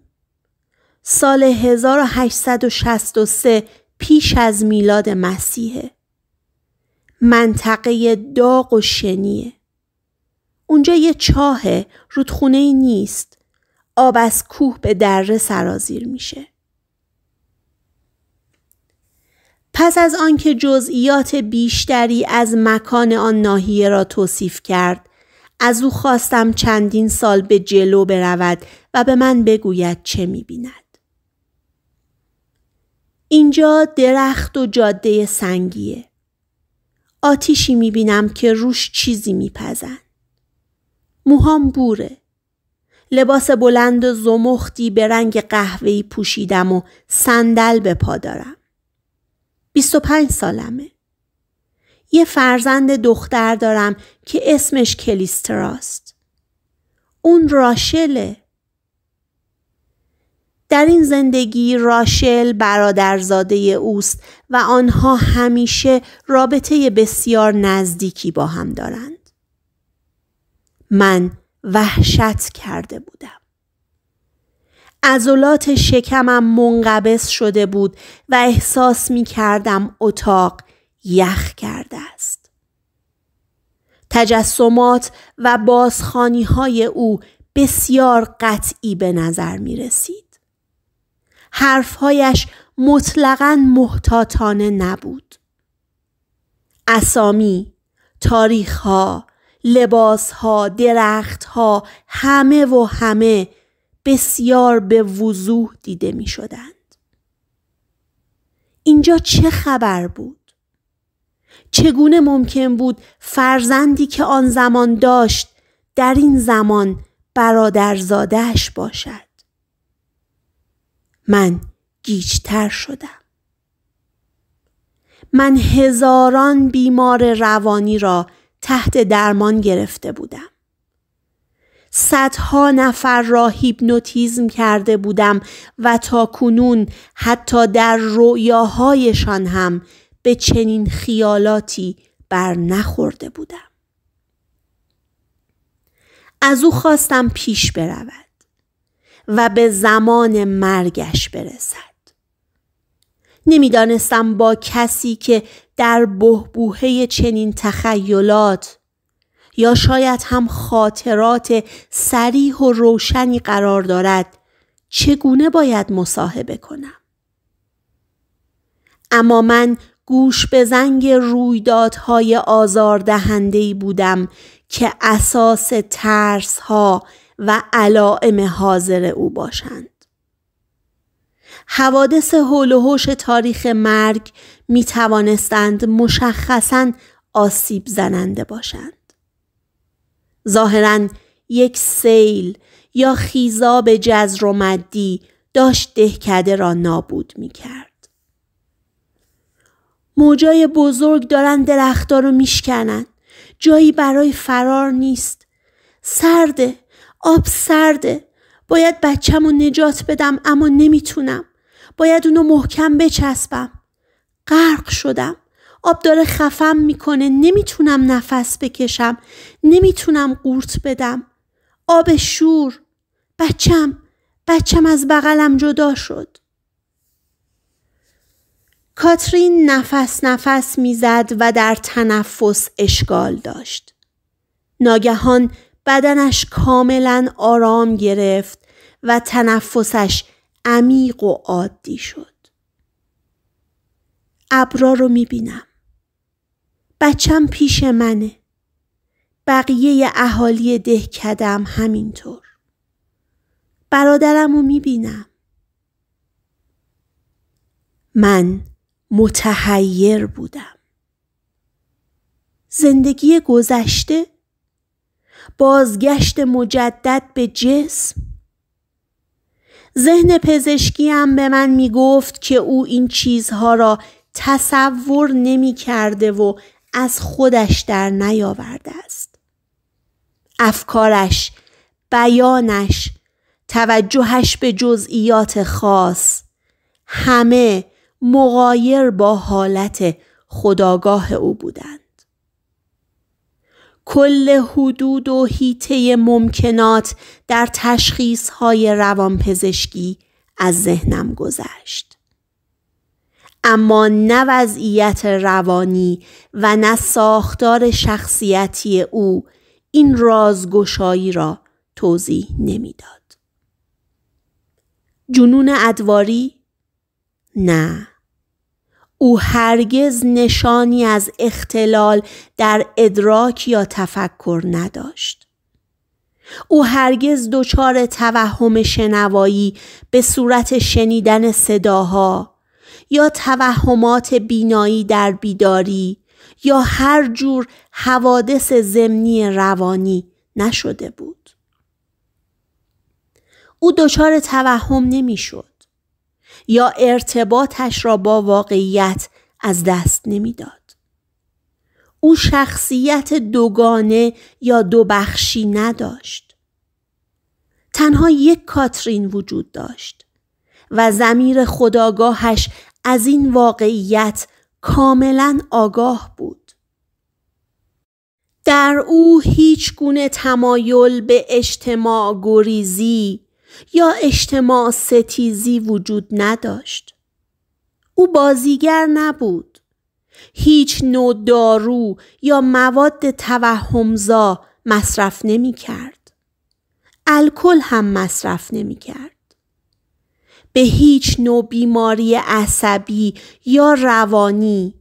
سال 1863 پیش از میلاد مسیحه. منطقه داغ و شنیه. اونجا یه چاه رودخونه ای نیست. آب از کوه به دره سرازیر میشه. پس از آنکه جزئیات بیشتری از مکان آن ناحیه را توصیف کرد از او خواستم چندین سال به جلو برود و به من بگوید چه میبیند اینجا درخت و جاده سنگیه. آتیشی میبینم که روش چیزی میپزن. موهام بوره. لباس بلند و زمختی به رنگ قهوه‌ای پوشیدم و صندل به پا دارم. 25 سالمه. یه فرزند دختر دارم که اسمش کلیستراست. اون راشله. در این زندگی راشل برادرزاده اوست و آنها همیشه رابطه بسیار نزدیکی با هم دارند. من وحشت کرده بودم. عضلات شکمم منقبض شده بود و احساس می کردم اتاق یخ کرده است. تجسمات و بازخانی های او بسیار قطعی به نظر می رسید. حرفهایش مطلقا محتاطانه نبود. اسامی، تاریخها، لباسها، درختها، همه و همه بسیار به وضوح دیده می شدند. اینجا چه خبر بود؟ چگونه ممکن بود فرزندی که آن زمان داشت در این زمان برادرزادهش باشد؟ من گیجتر شدم. من هزاران بیمار روانی را تحت درمان گرفته بودم. صدها نفر را هیپنوتیزم کرده بودم و تا کنون حتی در رویاهایشان هم به چنین خیالاتی بر نخورده بودم. از او خواستم پیش برود. و به زمان مرگش برسد. نمیدانستم با کسی که در بهبوهه چنین تخیلات یا شاید هم خاطرات سریح و روشنی قرار دارد چگونه باید مصاحبه کنم اما من گوش به زنگ رویدادهای آزاردهندهی بودم که اساس ترس ها و علائم حاضر او باشند. حوادث حول و حوش تاریخ مرگ می توانستند مشخصا آسیب زننده باشند. ظاهرا یک سیل یا خیزاب جزر و مدی داشت دهکده را نابود می کرد. موجای بزرگ دارن درختار رو میشکنن. جایی برای فرار نیست. سرده. آب سرده باید بچم نجات بدم اما نمیتونم باید اونو محکم بچسبم غرق شدم آب داره خفم میکنه نمیتونم نفس بکشم نمیتونم قورت بدم آب شور بچم بچم از بغلم جدا شد کاترین نفس نفس میزد و در تنفس اشکال داشت ناگهان بدنش کاملا آرام گرفت و تنفسش عمیق و عادی شد. ابرا رو میبینم. بچم پیش منه. بقیه اهالی دهکدم همینطور. برادرم رو میبینم. من متحیر بودم. زندگی گذشته بازگشت مجدد به جسم ذهن پزشکیم به من می گفت که او این چیزها را تصور نمی کرده و از خودش در نیاورده است. افکارش، بیانش، توجهش به جزئیات خاص همه مغایر با حالت خداگاه او بودند. کل حدود و هیته ممکنات در تشخیص های روانپزشکی از ذهنم گذشت. اما نه وضعیت روانی و نه ساختار شخصیتی او این رازگشایی را توضیح نمیداد. جنون ادواری؟ نه. او هرگز نشانی از اختلال در ادراک یا تفکر نداشت. او هرگز دچار توهم شنوایی به صورت شنیدن صداها یا توهمات بینایی در بیداری یا هر جور حوادث ضمنی روانی نشده بود. او دچار توهم نمیشد. یا ارتباطش را با واقعیت از دست نمیداد. او شخصیت دوگانه یا دوبخشی نداشت. تنها یک کاترین وجود داشت و زمیر خداگاهش از این واقعیت کاملا آگاه بود. در او هیچ گونه تمایل به اجتماع گریزی، یا اجتماع ستیزی وجود نداشت. او بازیگر نبود. هیچ نوع دارو یا مواد توهمزا مصرف نمی کرد. الکل هم مصرف نمی کرد. به هیچ نوع بیماری عصبی یا روانی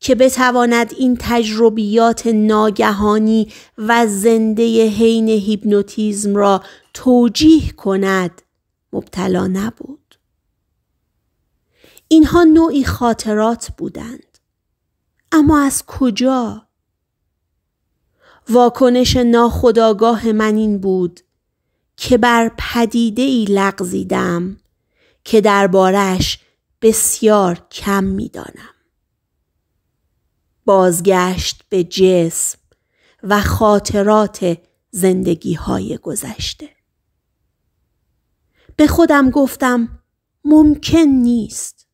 که بتواند این تجربیات ناگهانی و زنده حین هیپنوتیزم را توجیه کند مبتلا نبود اینها نوعی خاطرات بودند اما از کجا واکنش ناخداگاه من این بود که بر پدیده ای لغزیدم که دربارش بسیار کم میدانم بازگشت به جسم و خاطرات زندگی های گذشته به خودم گفتم ممکن نیست.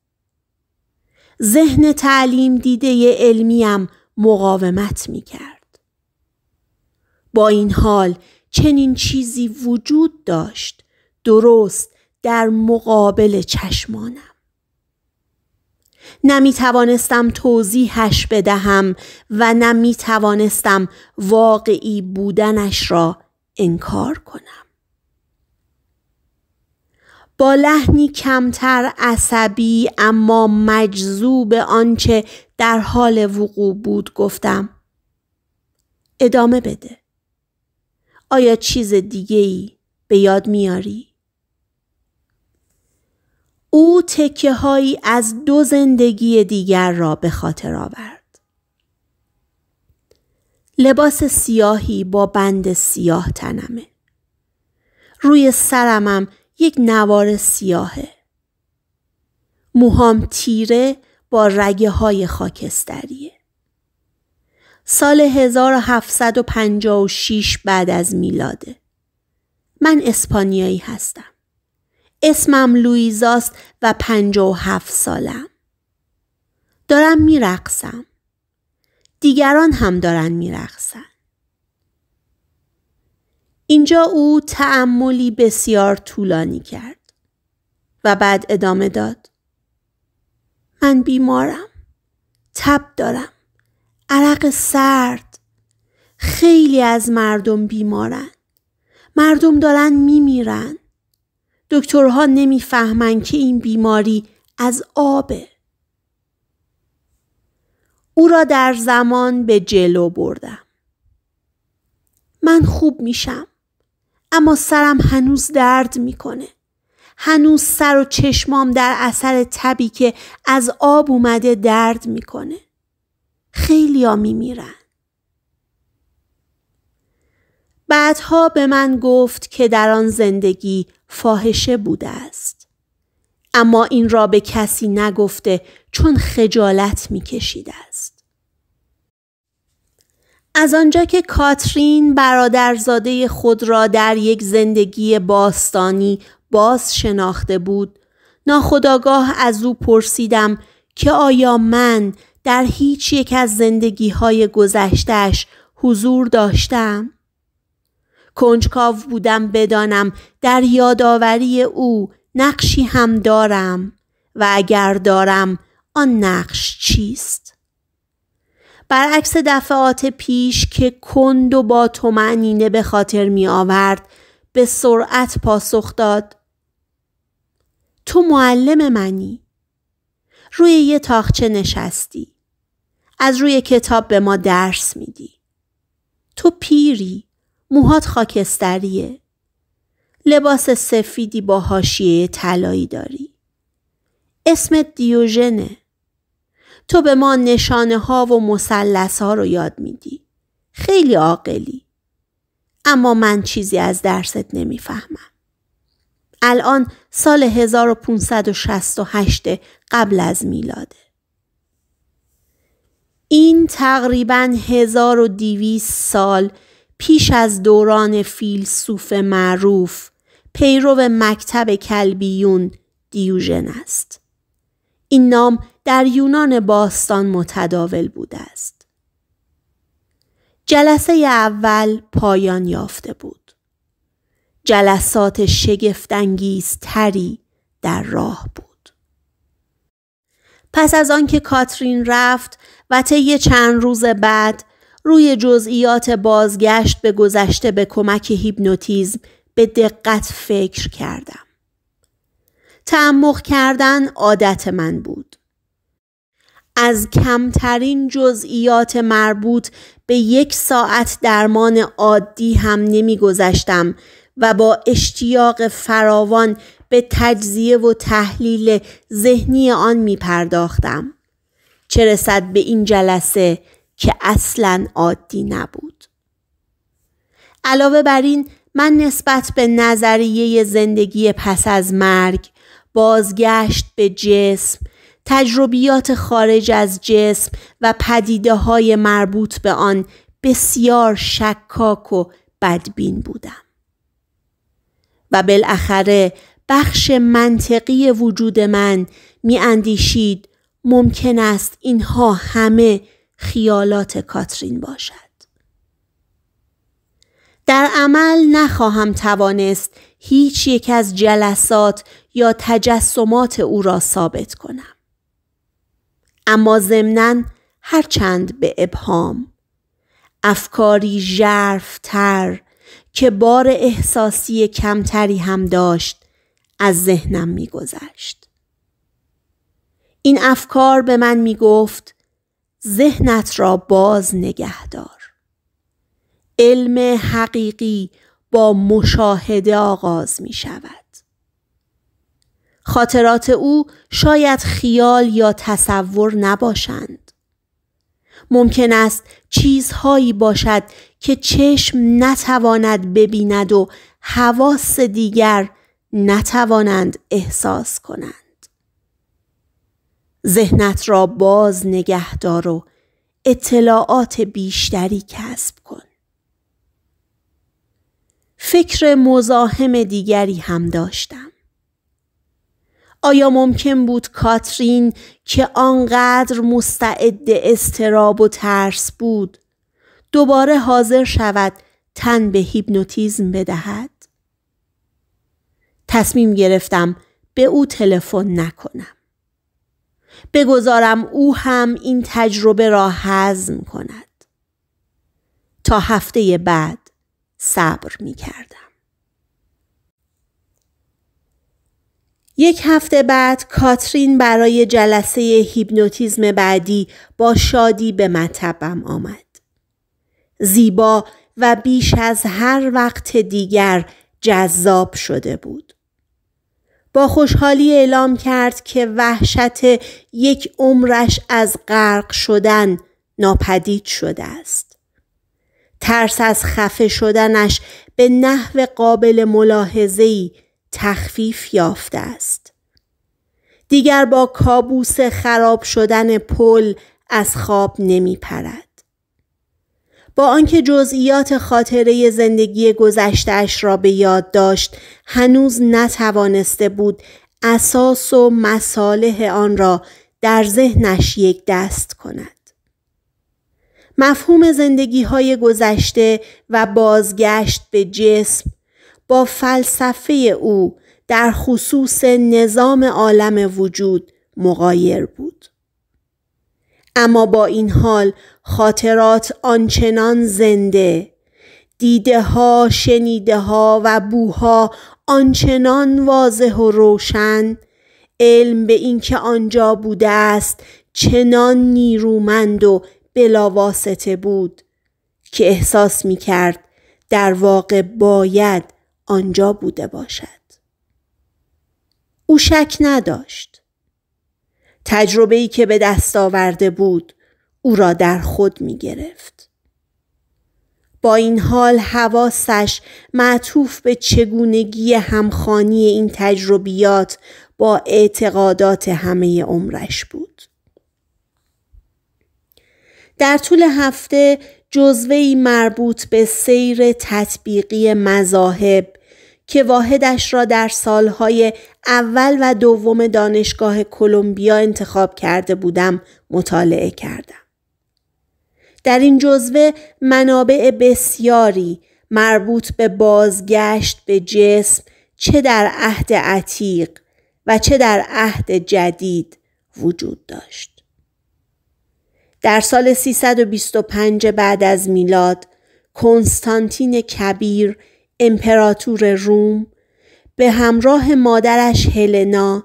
ذهن تعلیم دیده علمیم مقاومت می کرد. با این حال چنین چیزی وجود داشت درست در مقابل چشمانم. نمی توانستم توضیحش بدهم و نمی توانستم واقعی بودنش را انکار کنم. با لحنی کمتر عصبی اما مجذوب آنچه در حال وقوع بود گفتم ادامه بده آیا چیز دیگه ای به یاد میاری؟ او تکه هایی از دو زندگی دیگر را به خاطر آورد. لباس سیاهی با بند سیاه تنمه. روی سرمم یک نوار سیاهه. موهام تیره با رگه های خاکستریه. سال 1756 بعد از میلاده. من اسپانیایی هستم. اسمم لویزاست و 57 سالم. دارم میرقصم. دیگران هم دارن میرقصن. اینجا او تعملی بسیار طولانی کرد و بعد ادامه داد. من بیمارم. تب دارم. عرق سرد. خیلی از مردم بیمارن. مردم دارن میمیرن. دکترها نمیفهمن که این بیماری از آبه. او را در زمان به جلو بردم. من خوب میشم. اما سرم هنوز درد میکنه هنوز سر و چشمام در اثر تبی که از آب اومده درد میکنه می میمیرن بعدها به من گفت که در آن زندگی فاحشه بوده است اما این را به کسی نگفته چون خجالت میکشیده است از آنجا که کاترین برادرزاده خود را در یک زندگی باستانی باز شناخته بود ناخداگاه از او پرسیدم که آیا من در هیچ یک از زندگی های گذشتش حضور داشتم؟ کنجکاو بودم بدانم در یادآوری او نقشی هم دارم و اگر دارم آن نقش چیست؟ برعکس دفعات پیش که کند و با تومنینه به خاطر می آورد به سرعت پاسخ داد تو معلم منی روی یه تاخچه نشستی از روی کتاب به ما درس میدی تو پیری موهات خاکستریه لباس سفیدی با حاشیه طلایی داری اسمت دیوژنه تو به ما نشانه ها و مسلس ها رو یاد میدی. خیلی عاقلی. اما من چیزی از درست نمیفهمم. الان سال 1568 قبل از میلاده. این تقریبا 1200 سال پیش از دوران فیلسوف معروف پیرو مکتب کلبیون دیوژن است. این نام در یونان باستان متداول بوده است. جلسه اول پایان یافته بود. جلسات شگفتانگیز تری در راه بود. پس از آنکه کاترین رفت و طی چند روز بعد روی جزئیات بازگشت به گذشته به کمک هیپنوتیزم به دقت فکر کردم. تعمق کردن عادت من بود. از کمترین جزئیات مربوط به یک ساعت درمان عادی هم نمیگذشتم و با اشتیاق فراوان به تجزیه و تحلیل ذهنی آن می پرداختم. چه رسد به این جلسه که اصلا عادی نبود. علاوه بر این من نسبت به نظریه زندگی پس از مرگ بازگشت به جسم تجربیات خارج از جسم و پدیده های مربوط به آن بسیار شکاک و بدبین بودم. و بالاخره بخش منطقی وجود من می اندیشید ممکن است اینها همه خیالات کاترین باشد. در عمل نخواهم توانست هیچ یک از جلسات یا تجسمات او را ثابت کنم. اما ضمناً هرچند به ابهام افکاری ژرفتر که بار احساسی کمتری هم داشت از ذهنم میگذشت این افکار به من میگفت ذهنت را باز نگهدار علم حقیقی با مشاهده آغاز می شود خاطرات او شاید خیال یا تصور نباشند. ممکن است چیزهایی باشد که چشم نتواند ببیند و حواس دیگر نتوانند احساس کنند. ذهنت را باز نگهدار و اطلاعات بیشتری کسب کن. فکر مزاحم دیگری هم داشتم. آیا ممکن بود کاترین که آنقدر مستعد استراب و ترس بود دوباره حاضر شود تن به هیپنوتیزم بدهد؟ تصمیم گرفتم به او تلفن نکنم. بگذارم او هم این تجربه را هضم کند. تا هفته بعد صبر می کردم. یک هفته بعد کاترین برای جلسه هیپنوتیزم بعدی با شادی به مطبم آمد. زیبا و بیش از هر وقت دیگر جذاب شده بود. با خوشحالی اعلام کرد که وحشت یک عمرش از غرق شدن ناپدید شده است. ترس از خفه شدنش به نحو قابل ملاحظه‌ای تخفیف یافته است. دیگر با کابوس خراب شدن پل از خواب نمی پرد. با آنکه جزئیات خاطره زندگی گذشتهاش را به یاد داشت هنوز نتوانسته بود اساس و مصالح آن را در ذهنش یک دست کند. مفهوم زندگی های گذشته و بازگشت به جسم با فلسفه او در خصوص نظام عالم وجود مغایر بود. اما با این حال خاطرات آنچنان زنده دیده ها، شنیده ها و بوها آنچنان واضح و روشن علم به اینکه آنجا بوده است چنان نیرومند و بلاواسطه بود که احساس می کرد در واقع باید آنجا بوده باشد او شک نداشت تجربه ای که به دست آورده بود او را در خود می گرفت با این حال حواسش معطوف به چگونگی همخانی این تجربیات با اعتقادات همه عمرش بود در طول هفته جزوهی مربوط به سیر تطبیقی مذاهب که واحدش را در سالهای اول و دوم دانشگاه کلمبیا انتخاب کرده بودم مطالعه کردم. در این جزوه منابع بسیاری مربوط به بازگشت به جسم چه در عهد عتیق و چه در عهد جدید وجود داشت. در سال 325 بعد از میلاد کنستانتین کبیر امپراتور روم به همراه مادرش هلنا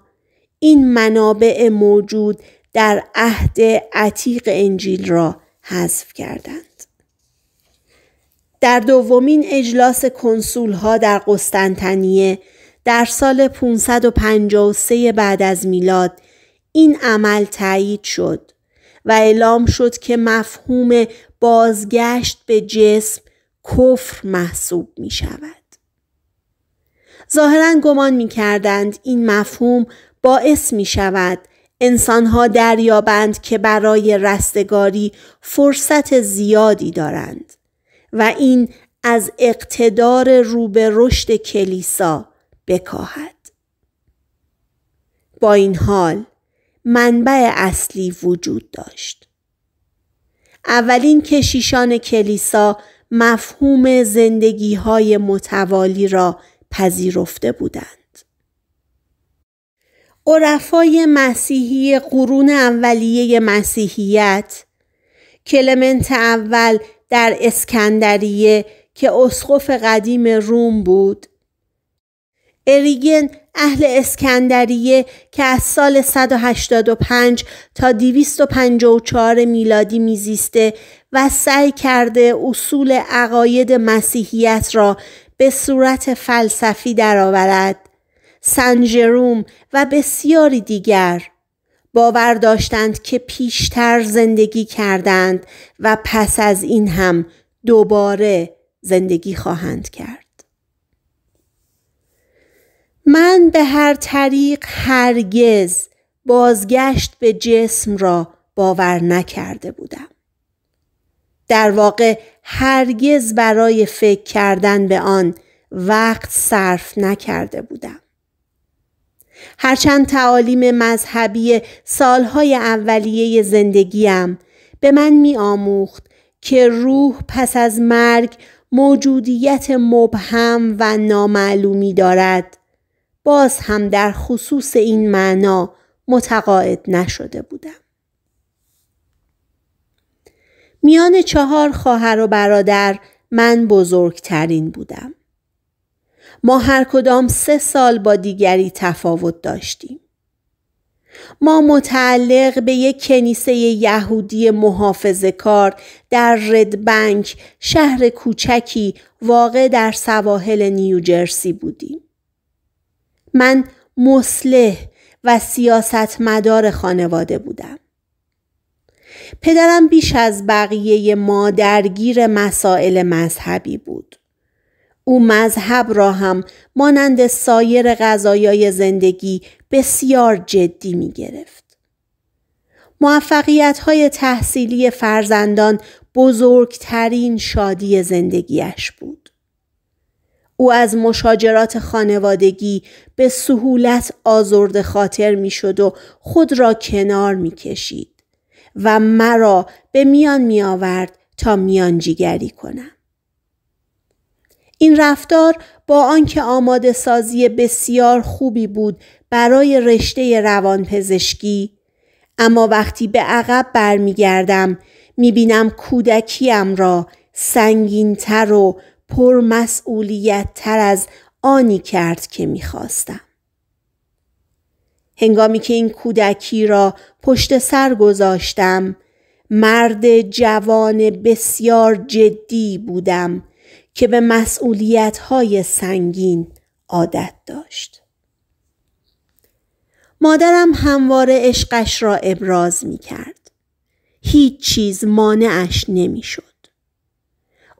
این منابع موجود در عهد عتیق انجیل را حذف کردند. در دومین اجلاس کنسول ها در قسطنطنیه در سال 553 بعد از میلاد این عمل تایید شد و اعلام شد که مفهوم بازگشت به جسم کفر محسوب می شود. ظاهرا گمان می کردند این مفهوم باعث می شود انسانها دریابند که برای رستگاری فرصت زیادی دارند و این از اقتدار روبه رشد کلیسا بکاهد. با این حال منبع اصلی وجود داشت. اولین کشیشان کلیسا مفهوم زندگی های متوالی را پذیرفته بودند. عرفای مسیحی قرون اولیه مسیحیت کلمنت اول در اسکندریه که اسقف قدیم روم بود اریگن اهل اسکندریه که از سال 185 تا 254 میلادی میزیسته و سعی کرده اصول عقاید مسیحیت را به صورت فلسفی درآورد سنجروم و بسیاری دیگر باور داشتند که پیشتر زندگی کردند و پس از این هم دوباره زندگی خواهند کرد من به هر طریق هرگز بازگشت به جسم را باور نکرده بودم در واقع هرگز برای فکر کردن به آن وقت صرف نکرده بودم. هرچند تعالیم مذهبی سالهای اولیه زندگیم به من می آموخت که روح پس از مرگ موجودیت مبهم و نامعلومی دارد باز هم در خصوص این معنا متقاعد نشده بودم. میان چهار خواهر و برادر من بزرگترین بودم. ما هر کدام سه سال با دیگری تفاوت داشتیم. ما متعلق به یک کنیسه یهودی محافظ کار در ردبنک شهر کوچکی واقع در سواحل نیوجرسی بودیم. من مسلح و سیاستمدار خانواده بودم. پدرم بیش از بقیه ما درگیر مسائل مذهبی بود. او مذهب را هم مانند سایر غذایای زندگی بسیار جدی می گرفت. موفقیت های تحصیلی فرزندان بزرگترین شادی زندگیش بود. او از مشاجرات خانوادگی به سهولت آزرد خاطر شد و خود را کنار میکشید. و مرا به میان می آورد تا میانجیگری کنم. این رفتار با آنکه آماده سازی بسیار خوبی بود برای رشته روانپزشکی اما وقتی به عقب برمیگردم بینم کودکیم را سنگینتر و تر از آنی کرد که میخواستم. هنگامی که این کودکی را پشت سر گذاشتم مرد جوان بسیار جدی بودم که به مسئولیت‌های سنگین عادت داشت. مادرم همواره عشقش را ابراز می کرد. هیچ چیز مانعش نمی شد.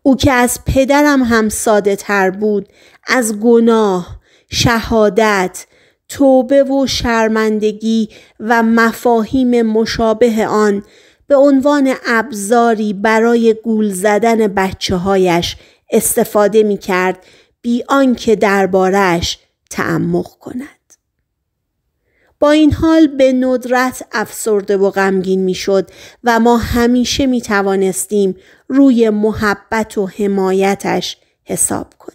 او که از پدرم هم ساده تر بود از گناه، شهادت، توبه و شرمندگی و مفاهیم مشابه آن به عنوان ابزاری برای گول زدن بچه هایش استفاده می کرد بی آنکه دربارش تعمق کند. با این حال به ندرت افسرده و غمگین میشد و ما همیشه می توانستیم روی محبت و حمایتش حساب کنیم.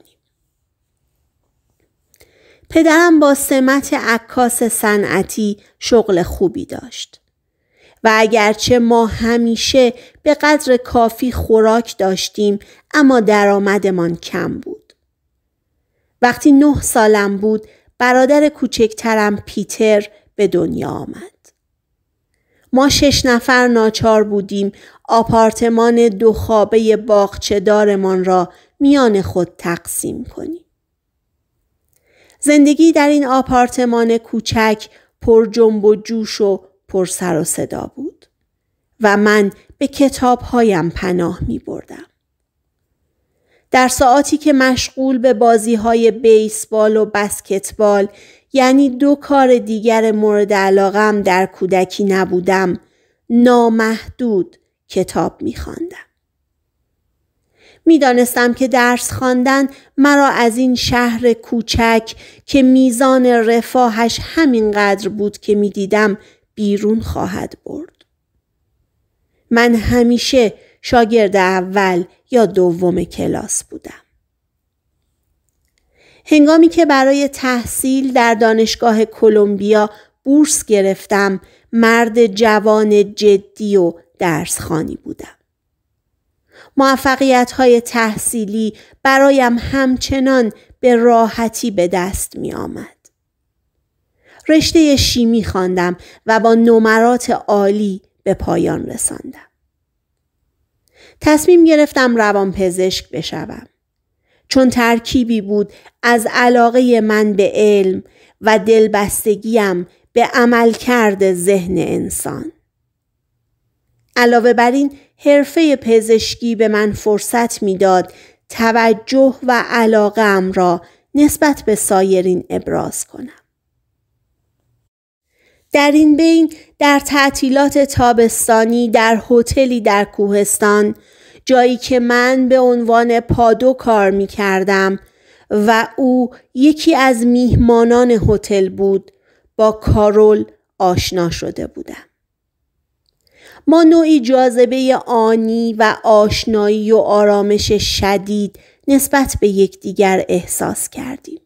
پدرم با سمت عکاس صنعتی شغل خوبی داشت و اگرچه ما همیشه به قدر کافی خوراک داشتیم اما درآمدمان کم بود وقتی نه سالم بود برادر کوچکترم پیتر به دنیا آمد ما شش نفر ناچار بودیم آپارتمان دو خوابه دارمان را میان خود تقسیم کنیم زندگی در این آپارتمان کوچک پر جنب و جوش و پر سر و صدا بود و من به کتابهایم پناه می بردم. در ساعاتی که مشغول به بازی های بیسبال و بسکتبال یعنی دو کار دیگر مورد علاقم در کودکی نبودم نامحدود کتاب می خاندم. میدانستم که درس خواندن مرا از این شهر کوچک که میزان رفاهش همینقدر بود که میدیدم بیرون خواهد برد من همیشه شاگرد اول یا دوم کلاس بودم هنگامی که برای تحصیل در دانشگاه کلمبیا بورس گرفتم مرد جوان جدی و درسخانی بودم موفقیت های تحصیلی برایم همچنان به راحتی به دست می آمد. رشته شیمی خواندم و با نمرات عالی به پایان رساندم. تصمیم گرفتم پزشک بشوم. چون ترکیبی بود از علاقه من به علم و دلبستگیم به عملکرد ذهن انسان. علاوه بر این حرفه پزشکی به من فرصت میداد توجه و علاقه را نسبت به سایرین ابراز کنم. در این بین در تعطیلات تابستانی در هتلی در کوهستان جایی که من به عنوان پادو کار می کردم و او یکی از میهمانان هتل بود با کارول آشنا شده بودم. ما نوعی جاذبه آنی و آشنایی و آرامش شدید نسبت به یکدیگر احساس کردیم.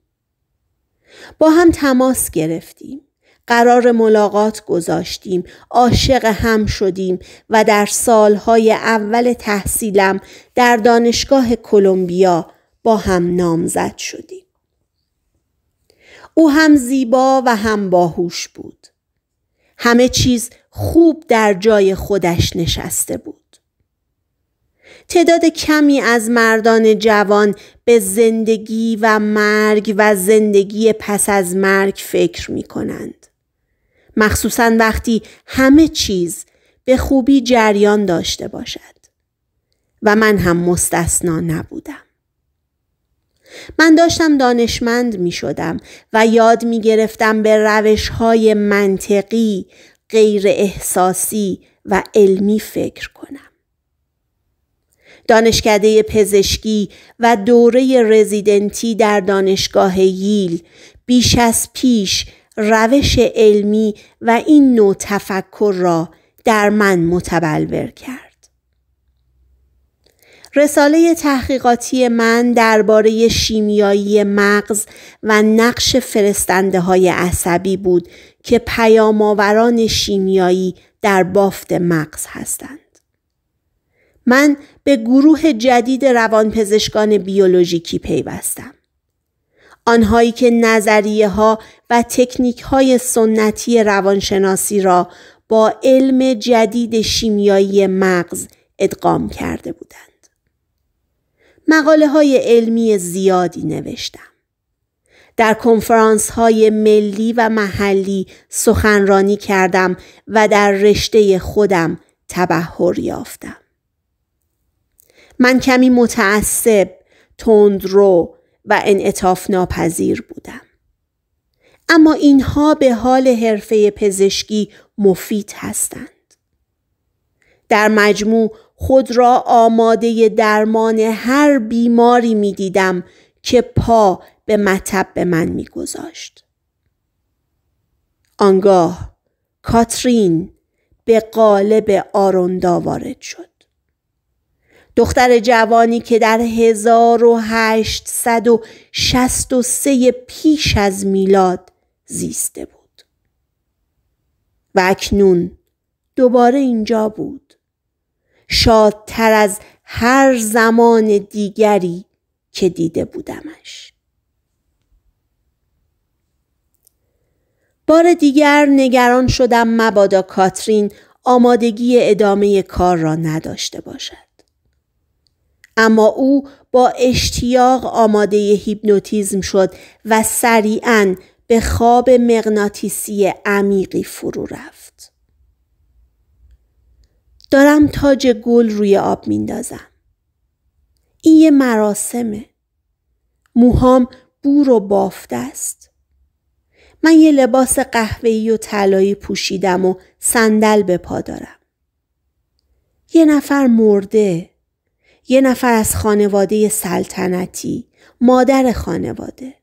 با هم تماس گرفتیم. قرار ملاقات گذاشتیم، عاشق هم شدیم و در سالهای اول تحصیلم در دانشگاه کلمبیا با هم نامزد شدیم. او هم زیبا و هم باهوش بود. همه چیز خوب در جای خودش نشسته بود. تعداد کمی از مردان جوان به زندگی و مرگ و زندگی پس از مرگ فکر می کنند. مخصوصا وقتی همه چیز به خوبی جریان داشته باشد. و من هم مستثنا نبودم. من داشتم دانشمند می شدم و یاد می گرفتم به روش های منطقی غیر احساسی و علمی فکر کنم. دانشکده پزشکی و دوره رزیدنتی در دانشگاه ییل بیش از پیش روش علمی و این نوع تفکر را در من متبلور کرد. رساله تحقیقاتی من درباره شیمیایی مغز و نقش فرستنده های عصبی بود که پیامآوران شیمیایی در بافت مغز هستند. من به گروه جدید روانپزشکان بیولوژیکی پیوستم. آنهایی که نظریه ها و تکنیک های سنتی روانشناسی را با علم جدید شیمیایی مغز ادغام کرده بودند. مقاله های علمی زیادی نوشتم. در کنفرانس های ملی و محلی سخنرانی کردم و در رشته خودم تبهر یافتم. من کمی متعصب، تندرو و انعطاف ناپذیر بودم. اما اینها به حال حرفه پزشکی مفید هستند. در مجموع خود را آماده درمان هر بیماری می دیدم که پا به مطب به من میگذاشت آنگاه کاترین به قالب آروندا وارد شد دختر جوانی که در 1863 پیش از میلاد زیسته بود و اکنون دوباره اینجا بود شادتر از هر زمان دیگری که دیده بودمش بار دیگر نگران شدم مبادا کاترین آمادگی ادامه کار را نداشته باشد. اما او با اشتیاق آماده هیپنوتیزم شد و سریعا به خواب مغناطیسی عمیقی فرو رفت. دارم تاج گل روی آب میندازم. این یه مراسمه. موهام بور و بافته است. من یه لباس قهوه‌ای و طلایی پوشیدم و صندل به پا دارم. یه نفر مرده. یه نفر از خانواده سلطنتی، مادر خانواده.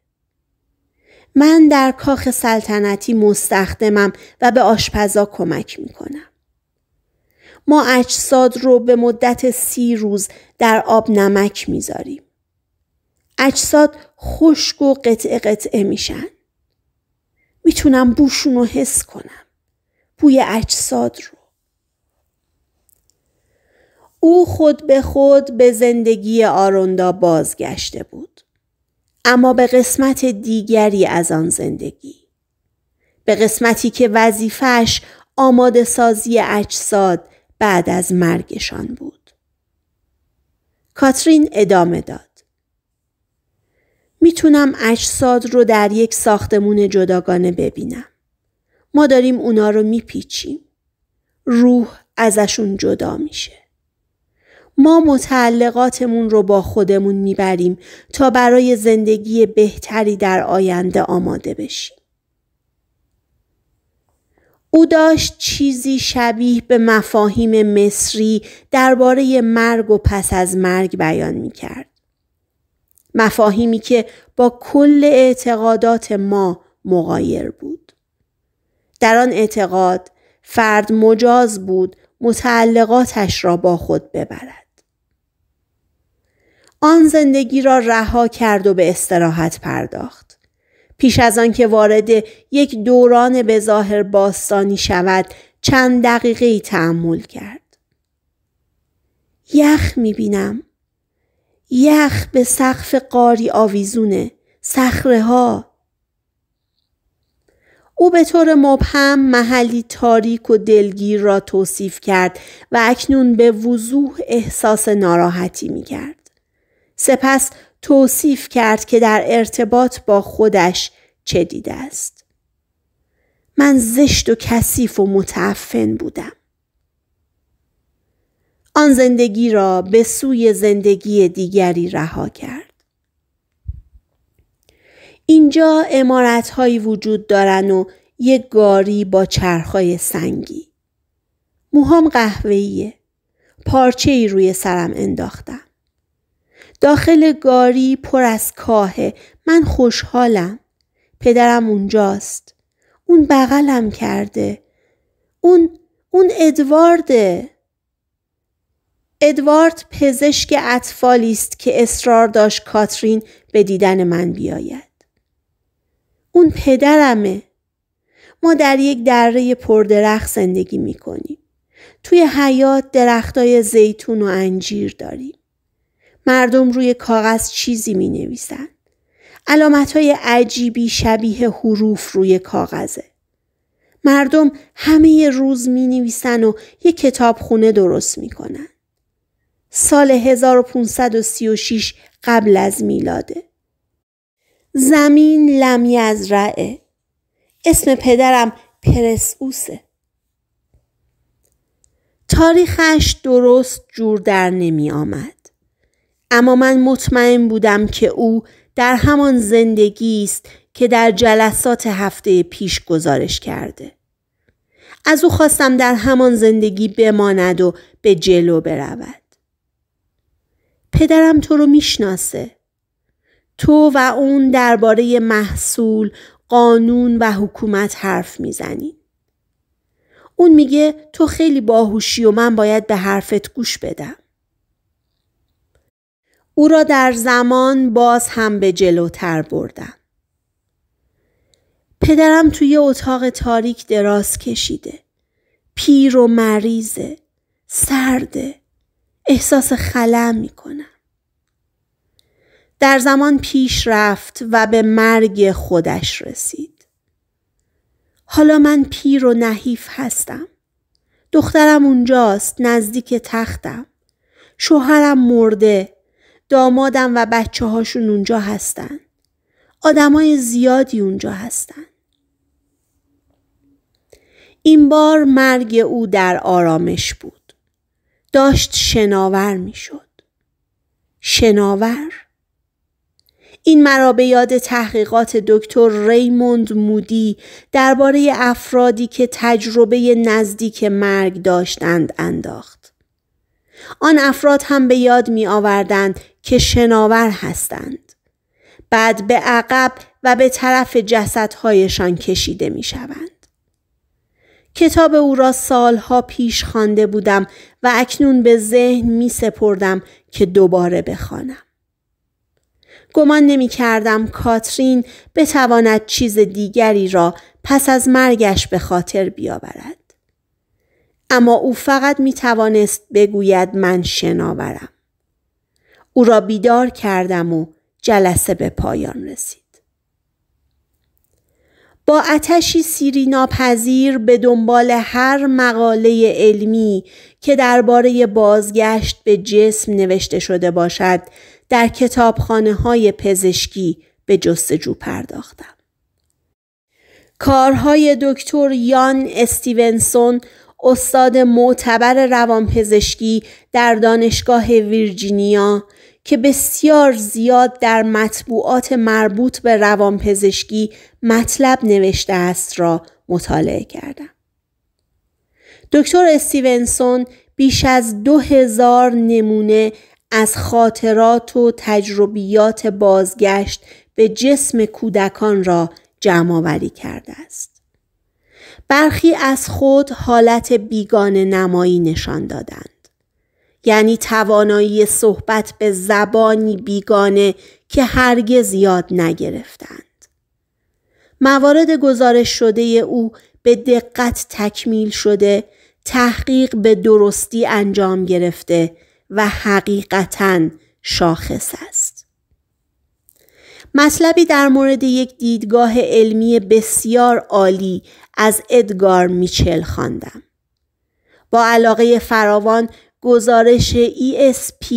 من در کاخ سلطنتی مستخدمم و به آشپزا کمک میکنم. ما اجساد رو به مدت سی روز در آب نمک میذاریم. اجساد خشک و قطعه قطعه میشن. میتونم بوشون رو حس کنم بوی اجساد رو او خود به خود به زندگی آروندا بازگشته بود اما به قسمت دیگری از آن زندگی به قسمتی که وظیفش آماده سازی اجساد بعد از مرگشان بود کاترین ادامه داد میتونم اجساد رو در یک ساختمون جداگانه ببینم. ما داریم اونا رو میپیچیم. روح ازشون جدا میشه. ما متعلقاتمون رو با خودمون میبریم تا برای زندگی بهتری در آینده آماده بشیم. او داشت چیزی شبیه به مفاهیم مصری درباره مرگ و پس از مرگ بیان می کرد. مفاهیمی که با کل اعتقادات ما مغایر بود. در آن اعتقاد فرد مجاز بود متعلقاتش را با خود ببرد. آن زندگی را رها کرد و به استراحت پرداخت. پیش از آن که وارد یک دوران به ظاهر باستانی شود چند دقیقه ای تعمل کرد. یخ می بینم. یخ به سقف قاری آویزونه سخره ها او به طور مبهم محلی تاریک و دلگیر را توصیف کرد و اکنون به وضوح احساس ناراحتی می کرد. سپس توصیف کرد که در ارتباط با خودش چه دیده است. من زشت و کثیف و متعفن بودم. آن زندگی را به سوی زندگی دیگری رها کرد. اینجا امارت وجود دارن و یک گاری با چرخهای سنگی. موهام قهوهیه. پارچه ای روی سرم انداختم. داخل گاری پر از کاهه. من خوشحالم. پدرم اونجاست. اون بغلم کرده. اون اون ادوارده. ادوارد پزشک اطفالی است که اصرار داشت کاترین به دیدن من بیاید. اون پدرمه. ما در یک دره پردرخت زندگی میکنیم. توی حیات درختای زیتون و انجیر داریم. مردم روی کاغذ چیزی می نویسن. علامت های عجیبی شبیه حروف روی کاغذه. مردم همه روز می نویسن و یه کتاب خونه درست می کنن. سال 1536 قبل از میلاده. زمین لمی از رعه. اسم پدرم پرسوسه. تاریخش درست جور در نمی آمد. اما من مطمئن بودم که او در همان زندگی است که در جلسات هفته پیش گزارش کرده. از او خواستم در همان زندگی بماند و به جلو برود. پدرم تو رو میشناسه. تو و اون درباره محصول، قانون و حکومت حرف میزنی. اون میگه تو خیلی باهوشی و من باید به حرفت گوش بدم. او را در زمان باز هم به جلوتر بردم. پدرم توی اتاق تاریک دراز کشیده. پیر و مریضه. سرده. احساس می کنم. در زمان پیش رفت و به مرگ خودش رسید حالا من پیر و نحیف هستم دخترم اونجاست نزدیک تختم شوهرم مرده دامادم و بچه هاشون اونجا هستن آدمای زیادی اونجا هستن این بار مرگ او در آرامش بود داشت شناور میشد. شناور این مرا به یاد تحقیقات دکتر ریموند مودی درباره افرادی که تجربه نزدیک مرگ داشتند انداخت. آن افراد هم به یاد می آوردند که شناور هستند. بعد به عقب و به طرف جسدهایشان کشیده می شوند. کتاب او را سالها پیش خوانده بودم و اکنون به ذهن می سپردم که دوباره بخوانم. گمان نمی کردم کاترین بتواند چیز دیگری را پس از مرگش به خاطر بیاورد. اما او فقط می توانست بگوید من شناورم. او را بیدار کردم و جلسه به پایان رسید. با اتشی سیری ناپذیر به دنبال هر مقاله علمی که درباره بازگشت به جسم نوشته شده باشد در کتابخانه های پزشکی به جستجو پرداختم. کارهای دکتر یان استیونسون استاد معتبر روانپزشکی در دانشگاه ویرجینیا که بسیار زیاد در مطبوعات مربوط به روانپزشکی مطلب نوشته است را مطالعه کردم. دکتر استیونسون بیش از دو هزار نمونه از خاطرات و تجربیات بازگشت به جسم کودکان را جمع آوری کرده است. برخی از خود حالت بیگانه نمایی نشان دادند. یعنی توانایی صحبت به زبانی بیگانه که هرگز یاد نگرفتند. موارد گزارش شده او به دقت تکمیل شده، تحقیق به درستی انجام گرفته و حقیقتا شاخص است. مطلبی در مورد یک دیدگاه علمی بسیار عالی از ادگار میچل خواندم. با علاقه فراوان گزارش ESP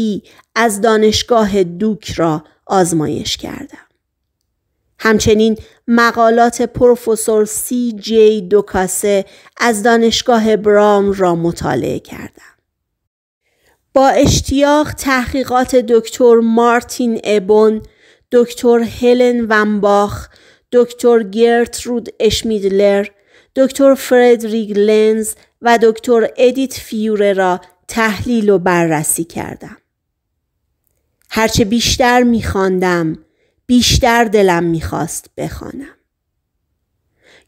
از دانشگاه دوک را آزمایش کردم. همچنین مقالات پروفسور سی جی دوکاسه از دانشگاه برام را مطالعه کردم. با اشتیاق تحقیقات دکتر مارتین ابون، دکتر هلن ومباخ، دکتر گرترود اشمیدلر، دکتر فردریک لنز و دکتر ادیت فیوره را تحلیل و بررسی کردم. هرچه بیشتر میخواندم بیشتر دلم میخواست بخوانم.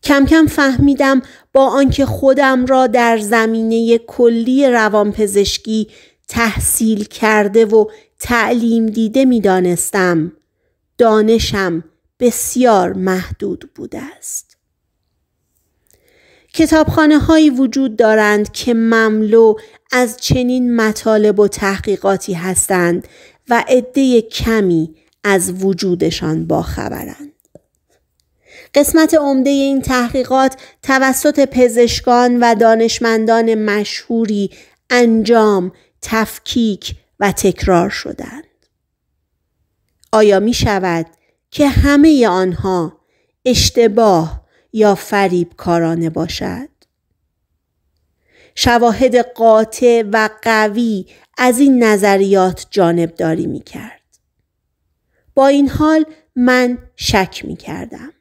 کم کم فهمیدم با آنکه خودم را در زمینه کلی روانپزشکی تحصیل کرده و تعلیم دیده میدانستم دانشم بسیار محدود بوده است کتابخانه هایی وجود دارند که مملو از چنین مطالب و تحقیقاتی هستند و عده کمی از وجودشان باخبرند. قسمت عمده این تحقیقات توسط پزشکان و دانشمندان مشهوری انجام، تفکیک و تکرار شدند. آیا می شود که همه آنها اشتباه یا فریب کارانه باشد؟ شواهد قاطع و قوی از این نظریات جانبداری می کرد. با این حال من شک می کردم.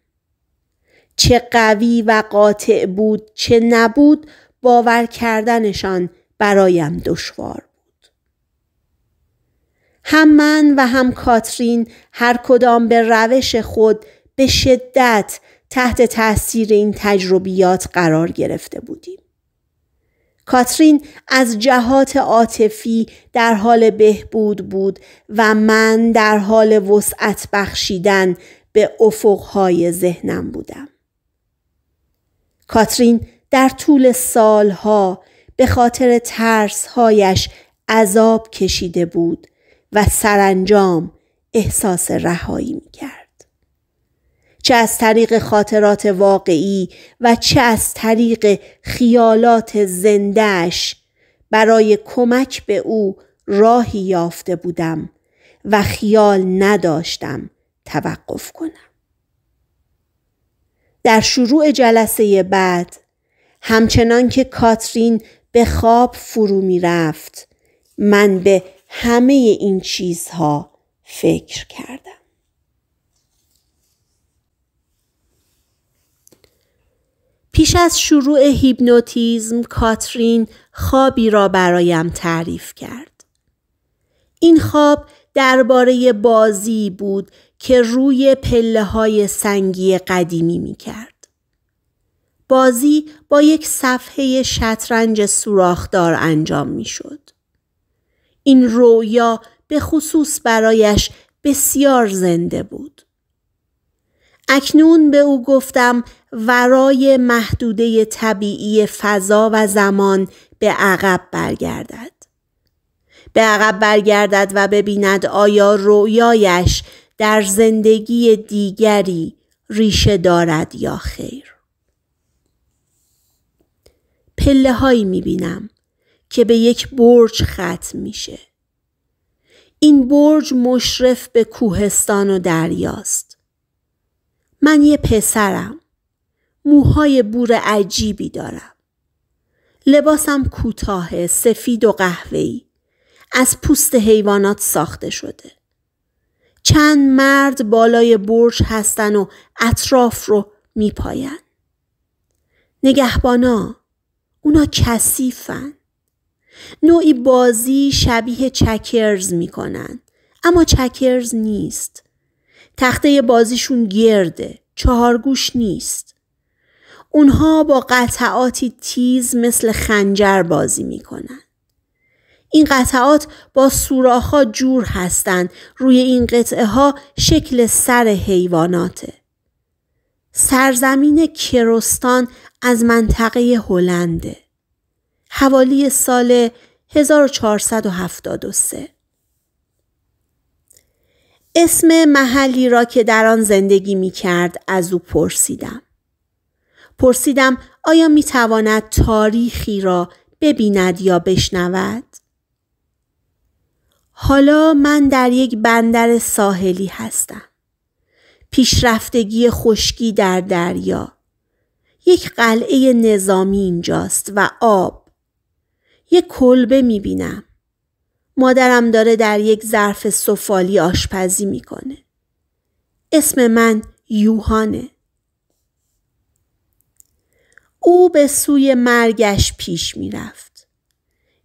چه قوی و قاطع بود چه نبود باور کردنشان برایم دشوار بود. هم من و هم کاترین هر کدام به روش خود به شدت تحت تاثیر این تجربیات قرار گرفته بودیم. کاترین از جهات عاطفی در حال بهبود بود و من در حال وسعت بخشیدن به افقهای ذهنم بودم. کاترین در طول سالها به خاطر ترسهایش عذاب کشیده بود و سرانجام احساس رهایی می کرد. چه از طریق خاطرات واقعی و چه از طریق خیالات زندهش برای کمک به او راهی یافته بودم و خیال نداشتم توقف کنم. در شروع جلسه بعد همچنان که کاترین به خواب فرو می رفت من به همه این چیزها فکر کردم. پیش از شروع هیپنوتیزم کاترین خوابی را برایم تعریف کرد. این خواب درباره بازی بود که روی پله های سنگی قدیمی می کرد. بازی با یک صفحه شطرنج سوراخدار انجام می شد. این رویا به خصوص برایش بسیار زنده بود. اکنون به او گفتم ورای محدوده طبیعی فضا و زمان به عقب برگردد. به عقب برگردد و ببیند آیا رویایش در زندگی دیگری ریشه دارد یا خیر. پله هایی می بینم که به یک برج ختم میشه. این برج مشرف به کوهستان و دریاست. من یه پسرم. موهای بور عجیبی دارم. لباسم کوتاه، سفید و قهوه‌ای. از پوست حیوانات ساخته شده. چند مرد بالای برج هستن و اطراف رو میپاین. نگهبانا اونا کثیفن. نوعی بازی شبیه چکرز میکنن اما چکرز نیست. تخته بازیشون گرده. چهارگوش نیست. اونها با قطعاتی تیز مثل خنجر بازی میکنن. این قطعات با سوراخها جور هستند روی این قطعه ها شکل سر حیواناته. سرزمین کرستان از منطقه هلنده. حوالی سال 1473 اسم محلی را که در آن زندگی می کرد از او پرسیدم. پرسیدم آیا می تواند تاریخی را ببیند یا بشنود؟ حالا من در یک بندر ساحلی هستم. پیشرفتگی خشکی در دریا. یک قلعه نظامی اینجاست و آب. یک کلبه می بینم. مادرم داره در یک ظرف سفالی آشپزی میکنه. اسم من یوهانه. او به سوی مرگش پیش میرفت.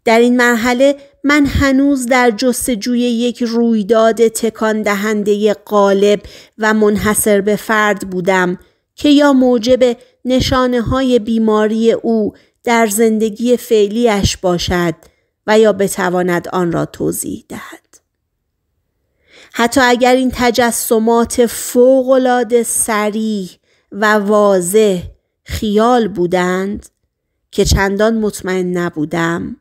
در این مرحله من هنوز در جستجوی یک رویداد تکان دهنده قالب و منحصر به فرد بودم که یا موجب نشانه های بیماری او در زندگی فعلیش باشد و یا بتواند آن را توضیح دهد. حتی اگر این تجسمات فوقالعاده سریع و واضح خیال بودند که چندان مطمئن نبودم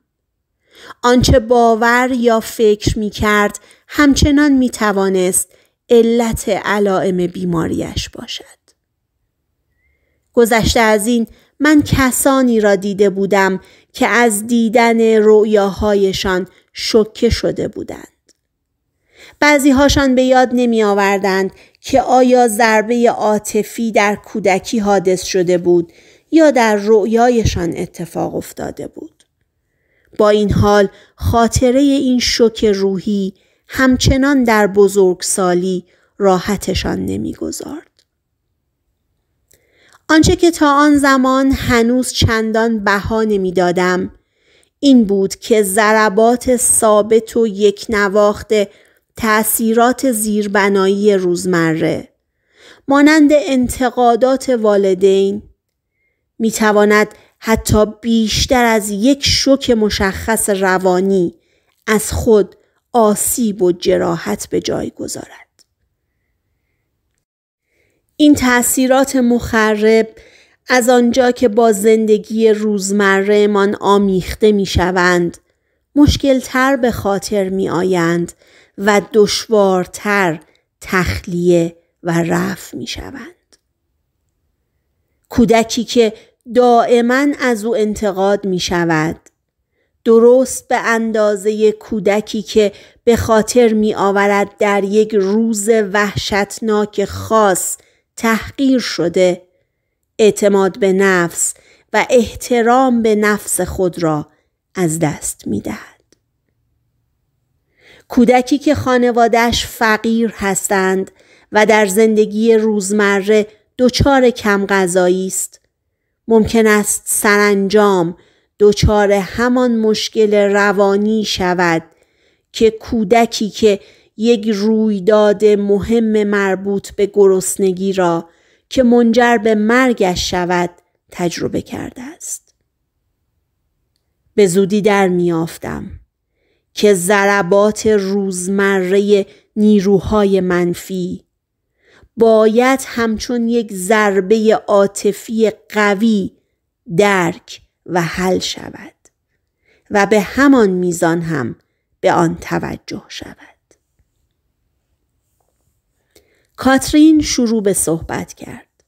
آنچه باور یا فکر می کرد همچنان می توانست علت علائم بیماریش باشد. گذشته از این من کسانی را دیده بودم که از دیدن رؤیاهایشان شکه شده بودند. بعضی هاشان به یاد نمی آوردند که آیا ضربه عاطفی در کودکی حادث شده بود یا در رؤیایشان اتفاق افتاده بود. با این حال خاطره این شوک روحی همچنان در بزرگسالی راحتشان نمیگذارد. آنچه که تا آن زمان هنوز چندان بها دادم این بود که ضربات ثابت و یک نواخت تأثیرات زیربنایی روزمره مانند انتقادات والدین تواند حتی بیشتر از یک شوک مشخص روانی از خود آسیب و جراحت به جای گذارد این تاثیرات مخرب از آنجا که با زندگی روزمرهمان آمیخته می شوند مشکلتر به خاطر می آیند و دشوارتر تخلیه و رفع می شوند. کودکی که دائما از او انتقاد می شود درست به اندازه کودکی که به خاطر می آورد در یک روز وحشتناک خاص تحقیر شده اعتماد به نفس و احترام به نفس خود را از دست می دهد. کودکی که خانوادهش فقیر هستند و در زندگی روزمره دچار کم غذایی است ممکن است سرانجام دچار همان مشکل روانی شود که کودکی که یک رویداد مهم مربوط به گرسنگی را که منجر به مرگش شود تجربه کرده است. به زودی در میافتم که ضربات روزمره نیروهای منفی باید همچون یک ضربه عاطفی قوی درک و حل شود و به همان میزان هم به آن توجه شود. کاترین شروع به صحبت کرد.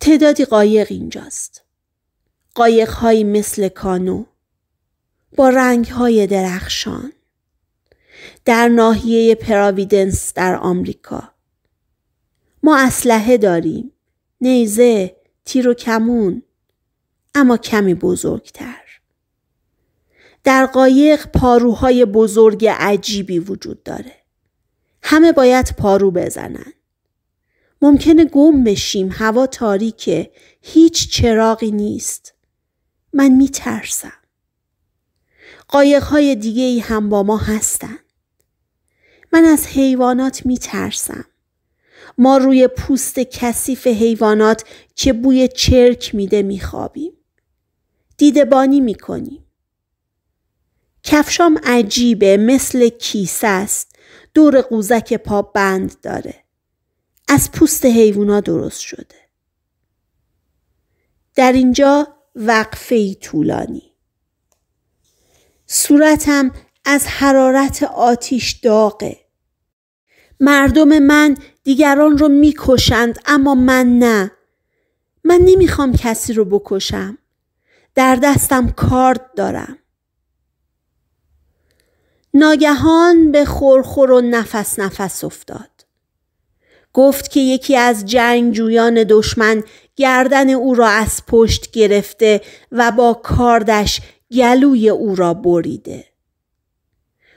تعدادی قایق اینجاست. قایق های مثل کانو با رنگ های درخشان در ناحیه پراویدنس در آمریکا ما اسلحه داریم نیزه تیر و کمون اما کمی بزرگتر در قایق پاروهای بزرگ عجیبی وجود داره همه باید پارو بزنن. ممکنه گم بشیم هوا تاریکه هیچ چراغی نیست. من میترسم. های دیگه ای هم با ما هستن. من از حیوانات میترسم. ما روی پوست کثیف حیوانات که بوی چرک میده میخوابیم. دیدبانی میکنیم. کفشام عجیبه مثل کیسه است دور قوزک پا بند داره. از پوست حیوونا درست شده. در اینجا وقفه طولانی. صورتم از حرارت آتیش داغه. مردم من دیگران رو میکشند اما من نه. من نمیخوام کسی رو بکشم. در دستم کارد دارم. ناگهان به خورخور و نفس نفس افتاد گفت که یکی از جنگجویان دشمن گردن او را از پشت گرفته و با کاردش گلوی او را بریده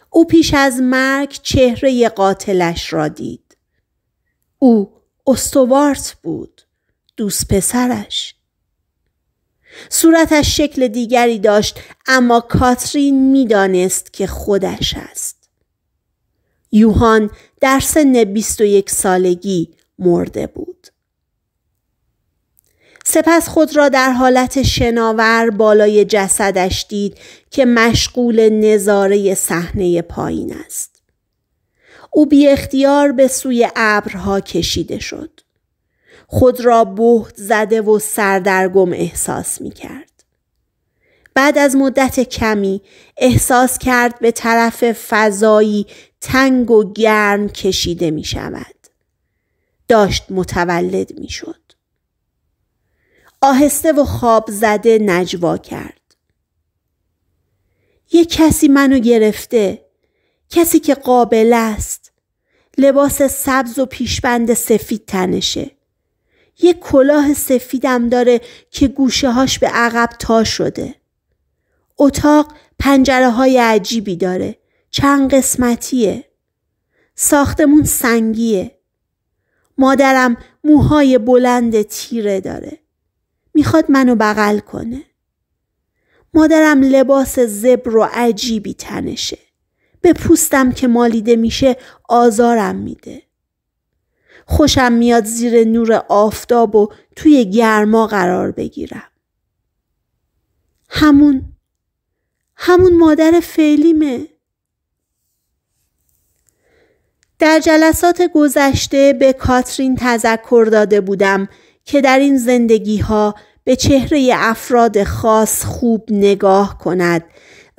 او پیش از مرگ چهره قاتلش را دید او استوارت بود دوست پسرش صورتش شکل دیگری داشت اما کاترین میدانست که خودش است. یوهان در سن 21 سالگی مرده بود. سپس خود را در حالت شناور بالای جسدش دید که مشغول نظاره صحنه پایین است. او بی اختیار به سوی ابرها کشیده شد. خود را بهت زده و سردرگم احساس می کرد. بعد از مدت کمی احساس کرد به طرف فضایی تنگ و گرم کشیده می شود. داشت متولد می شد. آهسته و خواب زده نجوا کرد. یه کسی منو گرفته. کسی که قابل است. لباس سبز و پیشبند سفید تنشه. یه کلاه سفیدم داره که گوشه هاش به عقب تا شده. اتاق پنجره های عجیبی داره. چند قسمتیه. ساختمون سنگیه. مادرم موهای بلند تیره داره. میخواد منو بغل کنه. مادرم لباس زبر و عجیبی تنشه. به پوستم که مالیده میشه آزارم میده. خوشم میاد زیر نور آفتاب و توی گرما قرار بگیرم. همون همون مادر فعلیمه. در جلسات گذشته به کاترین تذکر داده بودم که در این زندگی ها به چهره افراد خاص خوب نگاه کند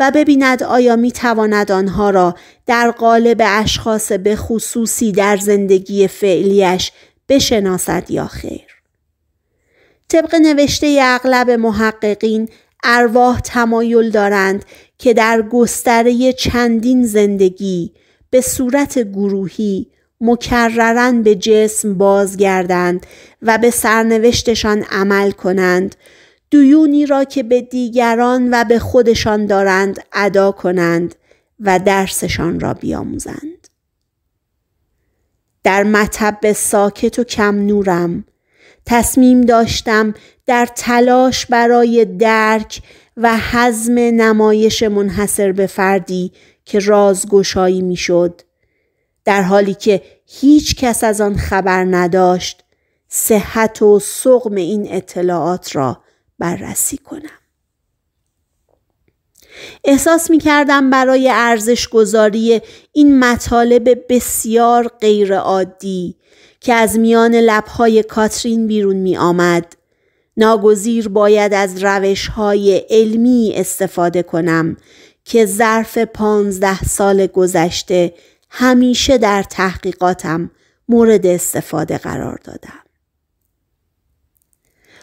و ببیند آیا می تواند آنها را در قالب اشخاص به خصوصی در زندگی فعلیش بشناسد یا خیر. طبق نوشته اغلب محققین ارواح تمایل دارند که در گستره چندین زندگی به صورت گروهی مکررن به جسم بازگردند و به سرنوشتشان عمل کنند دیونی را که به دیگران و به خودشان دارند ادا کنند و درسشان را بیاموزند. در مطب ساکت و کم نورم تصمیم داشتم در تلاش برای درک و حزم نمایش منحصر به فردی که رازگشایی میشد در حالی که هیچ کس از آن خبر نداشت صحت و سقم این اطلاعات را بررسی کنم. احساس می کردم برای ارزش گذاری این مطالب بسیار غیرعادی که از میان لبهای کاترین بیرون می آمد ناگزیر باید از روش های علمی استفاده کنم که ظرف پانزده سال گذشته همیشه در تحقیقاتم مورد استفاده قرار دادم.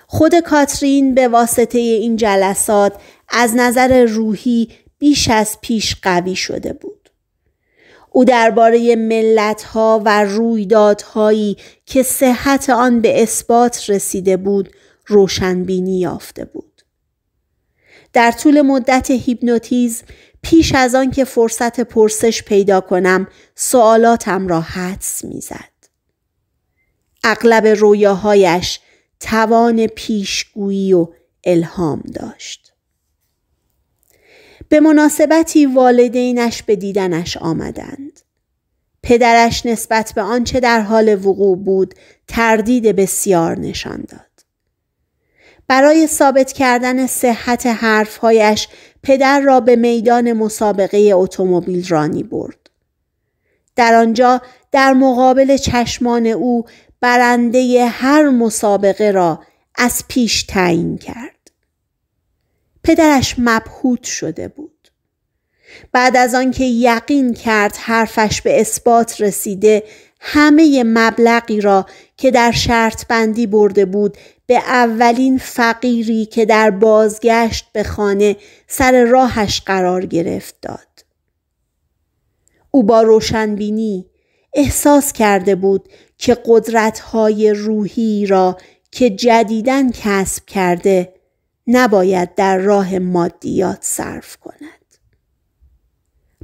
خود کاترین به واسطه این جلسات از نظر روحی بیش از پیش قوی شده بود. او درباره ملتها و رویدادهایی که صحت آن به اثبات رسیده بود روشنبینی یافته بود. در طول مدت هیپنوتیزم پیش از آن که فرصت پرسش پیدا کنم سوالاتم را حدس میزد. اغلب رویاهایش توان پیشگویی و الهام داشت. به مناسبتی والدینش به دیدنش آمدند. پدرش نسبت به آنچه در حال وقوع بود تردید بسیار نشان داد. برای ثابت کردن صحت حرفهایش پدر را به میدان مسابقه اتومبیل رانی برد. در آنجا در مقابل چشمان او برنده هر مسابقه را از پیش تعیین کرد. پدرش مبهوت شده بود. بعد از آنکه یقین کرد حرفش به اثبات رسیده همه مبلغی را که در شرط بندی برده بود به اولین فقیری که در بازگشت به خانه سر راهش قرار گرفت داد. او با روشنبینی احساس کرده بود که قدرتهای روحی را که جدیدن کسب کرده نباید در راه مادیات صرف کند.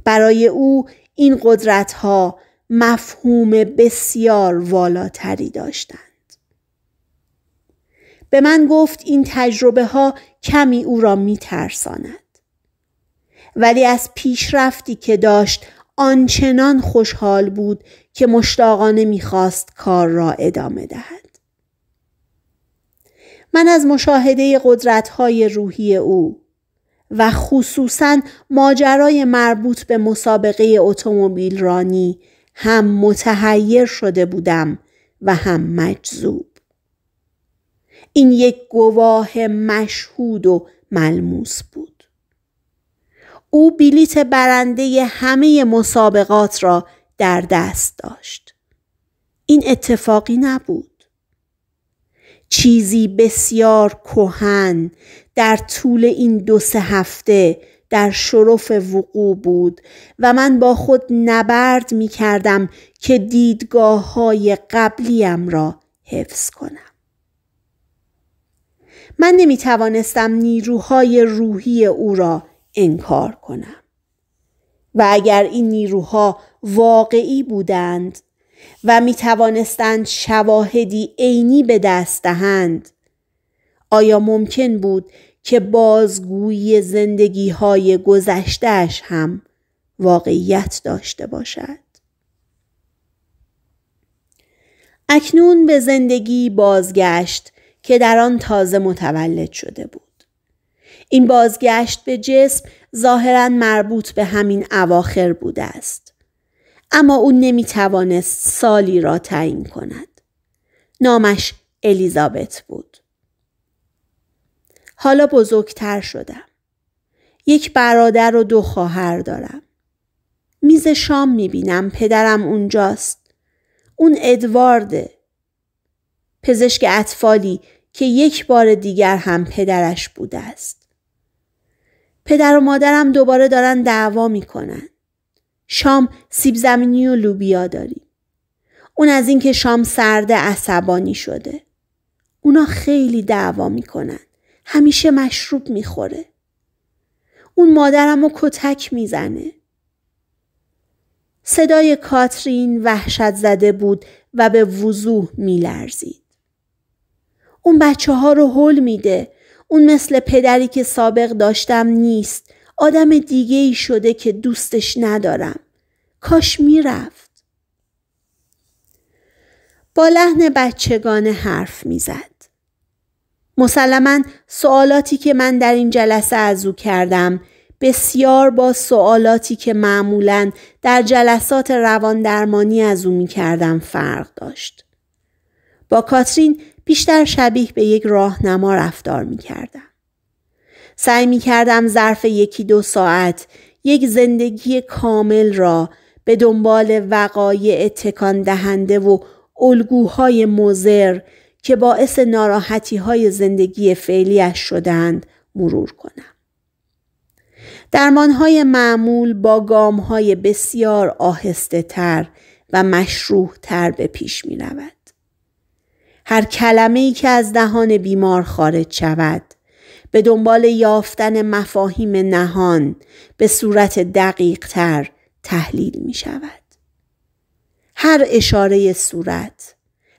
برای او این قدرتها مفهوم بسیار والاتری داشتند. به من گفت این تجربه ها کمی او را می ترساند. ولی از پیشرفتی که داشت آنچنان خوشحال بود که مشتاقانه میخواست کار را ادامه دهد. من از مشاهده قدرت های روحی او و خصوصا ماجرای مربوط به مسابقه اتومبیل رانی هم متحیر شده بودم و هم مجذوب. این یک گواه مشهود و ملموس بود. او بلیت برنده همه مسابقات را در دست داشت این اتفاقی نبود چیزی بسیار کهن در طول این دو سه هفته در شرف وقوع بود و من با خود نبرد می کردم که دیدگاه های قبلیم را حفظ کنم. من نمی توانستم نیروهای روحی او را انکار کنم. و اگر این نیروها واقعی بودند و می توانستند شواهدی عینی به دست دهند آیا ممکن بود که بازگویی زندگی های گذشتهش هم واقعیت داشته باشد اکنون به زندگی بازگشت که در آن تازه متولد شده بود این بازگشت به جسم ظاهرا مربوط به همین اواخر بوده است. اما او نمی سالی را تعیین کند. نامش الیزابت بود. حالا بزرگتر شدم. یک برادر و دو خواهر دارم. میز شام میبینم پدرم اونجاست. اون ادوارد، پزشک اطفالی که یک بار دیگر هم پدرش بوده است. پدر و مادرم دوباره دارن دعوا میکنن. شام سیب زمینی و لوبیا داریم. اون از اینکه شام سرده عصبانی شده. اونا خیلی دعوا میکنن. همیشه مشروب میخوره. اون مادرم رو کتک میزنه. صدای کاترین وحشت زده بود و به وضوح میلرزید. اون بچه ها رو هل میده اون مثل پدری که سابق داشتم نیست آدم دیگه ای شده که دوستش ندارم کاش میرفت با لحن بچگانه حرف میزد مسلما سوالاتی که من در این جلسه از او کردم بسیار با سوالاتی که معمولا در جلسات درمانی از او می کردم فرق داشت. با کاترین بیشتر شبیه به یک راهنما رفتار می کردم. سعی می کردم ظرف یکی دو ساعت یک زندگی کامل را به دنبال وقایع تکان دهنده و الگوهای مزر که باعث ناراحتی های زندگی فعلیش شدند مرور کنم. درمان های معمول با گام های بسیار آهسته تر و مشروح تر به پیش می رود. هر کلمه ای که از دهان بیمار خارج شود به دنبال یافتن مفاهیم نهان به صورت دقیق تر تحلیل می شود. هر اشاره صورت،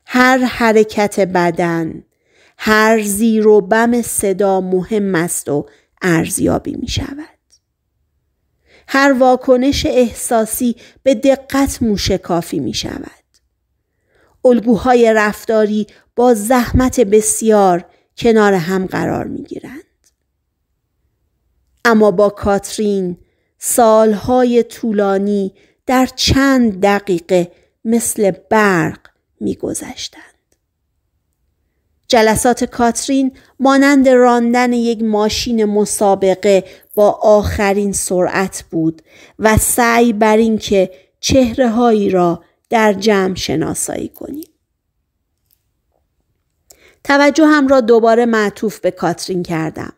هر حرکت بدن، هر زیر و بم صدا مهم است و ارزیابی می شود. هر واکنش احساسی به دقت موشکافی می شود. الگوهای رفتاری با زحمت بسیار کنار هم قرار می گیرند. اما با کاترین سالهای طولانی در چند دقیقه مثل برق می گذشتند. جلسات کاترین مانند راندن یک ماشین مسابقه با آخرین سرعت بود و سعی بر اینکه هایی را در جمع شناسایی کنیم. توجه هم را دوباره معطوف به کاترین کردم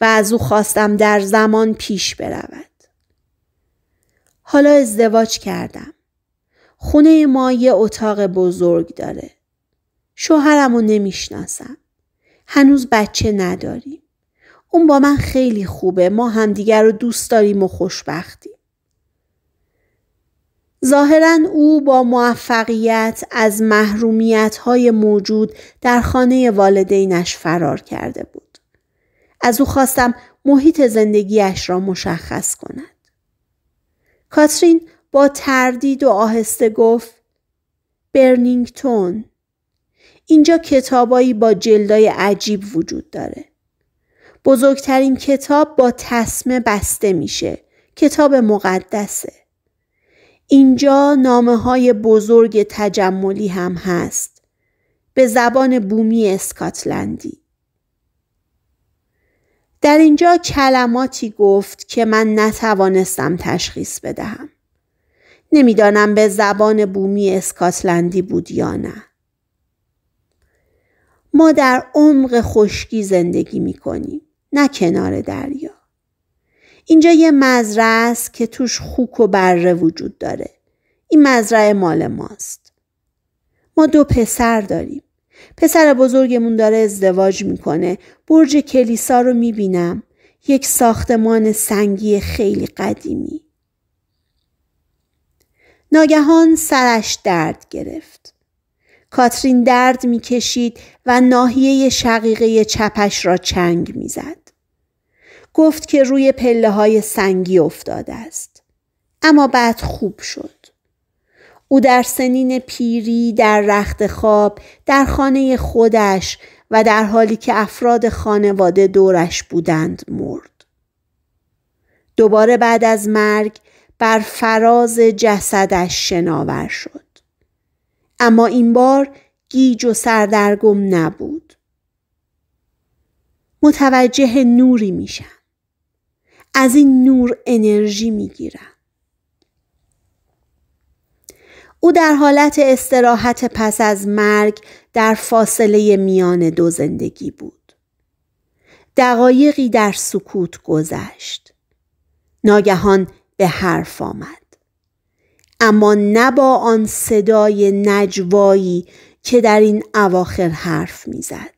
و از او خواستم در زمان پیش برود. حالا ازدواج کردم. خونه ما یه اتاق بزرگ داره. شوهرم رو نمیشناسم. هنوز بچه نداریم. اون با من خیلی خوبه. ما همدیگر رو دوست داریم و خوشبختیم. ظاهرا او با موفقیت از محرومیت های موجود در خانه والدینش فرار کرده بود. از او خواستم محیط زندگیش را مشخص کند. کاترین با تردید و آهسته گفت برنینگتون اینجا کتابایی با جلدای عجیب وجود داره. بزرگترین کتاب با تسمه بسته میشه. کتاب مقدسه. اینجا نامه های بزرگ تجملی هم هست به زبان بومی اسکاتلندی در اینجا کلماتی گفت که من نتوانستم تشخیص بدهم نمیدانم به زبان بومی اسکاتلندی بود یا نه ما در عمق خشکی زندگی می کنیم نه کنار دریا اینجا یه مزرعه است که توش خوک و بره وجود داره. این مزرعه مال ماست. ما دو پسر داریم. پسر بزرگمون داره ازدواج میکنه. برج کلیسا رو میبینم. یک ساختمان سنگی خیلی قدیمی. ناگهان سرش درد گرفت. کاترین درد میکشید و ناحیه شقیقه چپش را چنگ میزد. گفت که روی پله های سنگی افتاده است. اما بعد خوب شد. او در سنین پیری در رخت خواب در خانه خودش و در حالی که افراد خانواده دورش بودند مرد. دوباره بعد از مرگ بر فراز جسدش شناور شد. اما این بار گیج و سردرگم نبود. متوجه نوری میشم. از این نور انرژی گیرم او در حالت استراحت پس از مرگ در فاصله میان دو زندگی بود. دقایقی در سکوت گذشت. ناگهان به حرف آمد. اما نه با آن صدای نجوایی که در این اواخر حرف میزد.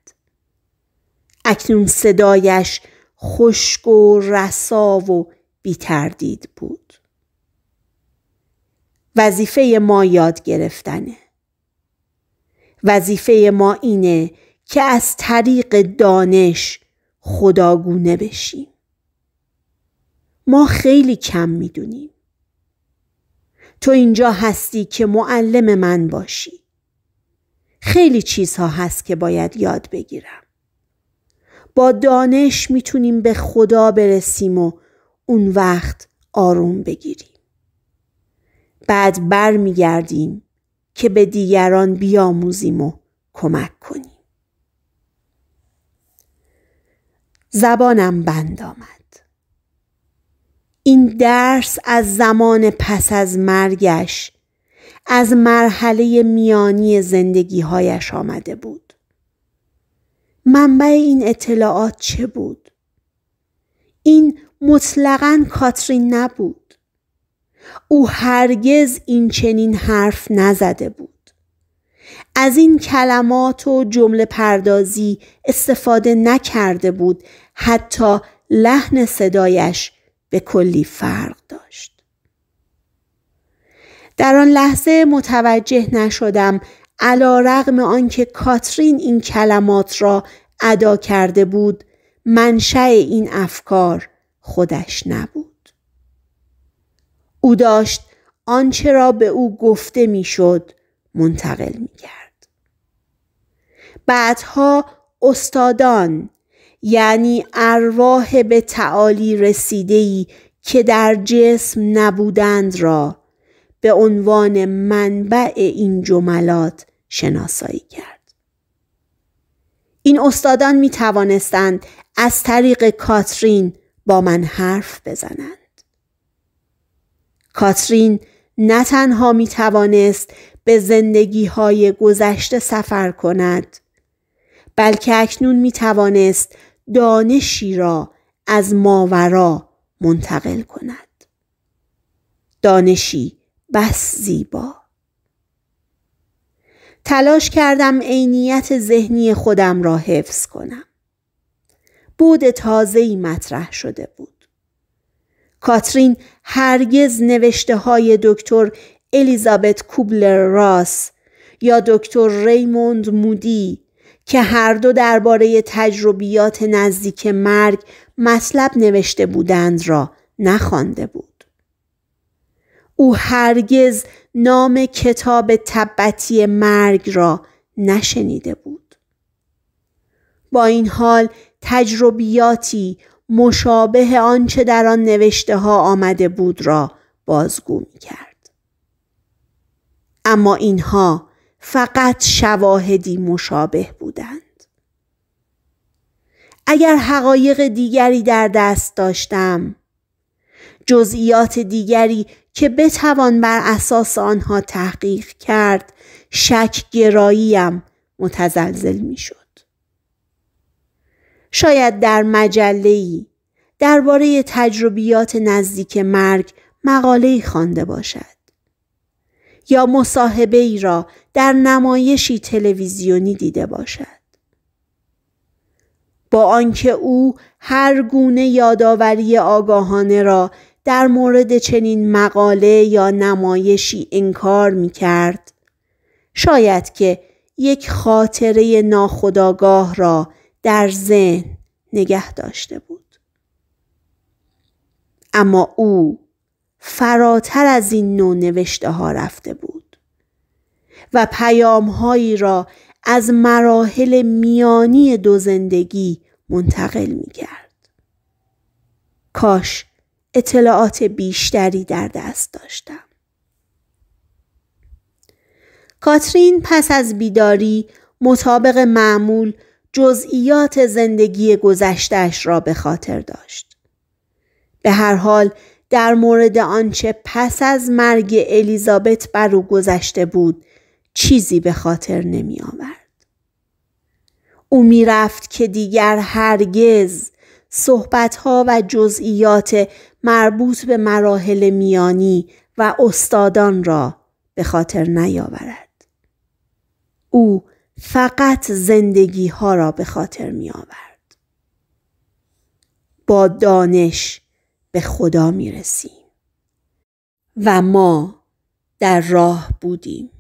اکنون صدایش خشک و رسا و بیتردید بود. وظیفه ما یاد گرفتنه. وظیفه ما اینه که از طریق دانش خداگونه بشیم. ما خیلی کم میدونیم. تو اینجا هستی که معلم من باشی. خیلی چیزها هست که باید یاد بگیرم. با دانش میتونیم به خدا برسیم و اون وقت آروم بگیریم بعد بر میگردیم که به دیگران بیاموزیم و کمک کنیم زبانم بند آمد این درس از زمان پس از مرگش از مرحله میانی زندگیهایش آمده بود منبع این اطلاعات چه بود؟ این مطلقا کاترین نبود. او هرگز این چنین حرف نزده بود. از این کلمات و جمله پردازی استفاده نکرده بود حتی لحن صدایش به کلی فرق داشت در آن لحظه متوجه نشدم علا رغم آنکه کاترین این کلمات را ادا کرده بود منشأ این افکار خودش نبود او داشت آنچه را به او گفته میشد منتقل میکرد بعدها استادان یعنی ارواح به تعالی رسیدهی که در جسم نبودند را به عنوان منبع این جملات شناسایی کرد این استادان می توانستند از طریق کاترین با من حرف بزنند. کاترین نه تنها می توانست به زندگی های گذشته سفر کند بلکه اکنون می توانست دانشی را از ماورا منتقل کند. دانشی بس زیبا تلاش کردم عینیت ذهنی خودم را حفظ کنم. بود تازه‌ای مطرح شده بود. کاترین هرگز نوشته های دکتر الیزابت کوبلر راس یا دکتر ریموند مودی که هر دو درباره تجربیات نزدیک مرگ مطلب نوشته بودند را نخوانده بود. او هرگز نام کتاب تبتی مرگ را نشنیده بود. با این حال تجربیاتی مشابه آنچه در آن نوشته ها آمده بود را بازگو می کرد. اما اینها فقط شواهدی مشابه بودند. اگر حقایق دیگری در دست داشتم جزئیات دیگری که بتوان بر اساس آنها تحقیق کرد شک گراییم متزلزل می شد. شاید در مجله‌ای درباره تجربیات نزدیک مرگ مقاله خوانده باشد یا مصاحبه ای را در نمایشی تلویزیونی دیده باشد با آنکه او هر گونه یادآوری آگاهانه را در مورد چنین مقاله یا نمایشی انکار می کرد. شاید که یک خاطره ناخداگاه را در ذهن نگه داشته بود. اما او فراتر از این نوع نوشته ها رفته بود و پیام هایی را از مراحل میانی دو زندگی منتقل می کرد. کاش اطلاعات بیشتری در دست داشتم. کاترین پس از بیداری مطابق معمول جزئیات زندگی گذشتش را به خاطر داشت. به هر حال در مورد آنچه پس از مرگ الیزابت بر او گذشته بود چیزی به خاطر نمی آورد. او میرفت که دیگر هرگز صحبتها و جزئیات مربوط به مراحل میانی و استادان را به خاطر نیاورد. او فقط زندگی را به خاطر می با دانش به خدا می رسیم و ما در راه بودیم.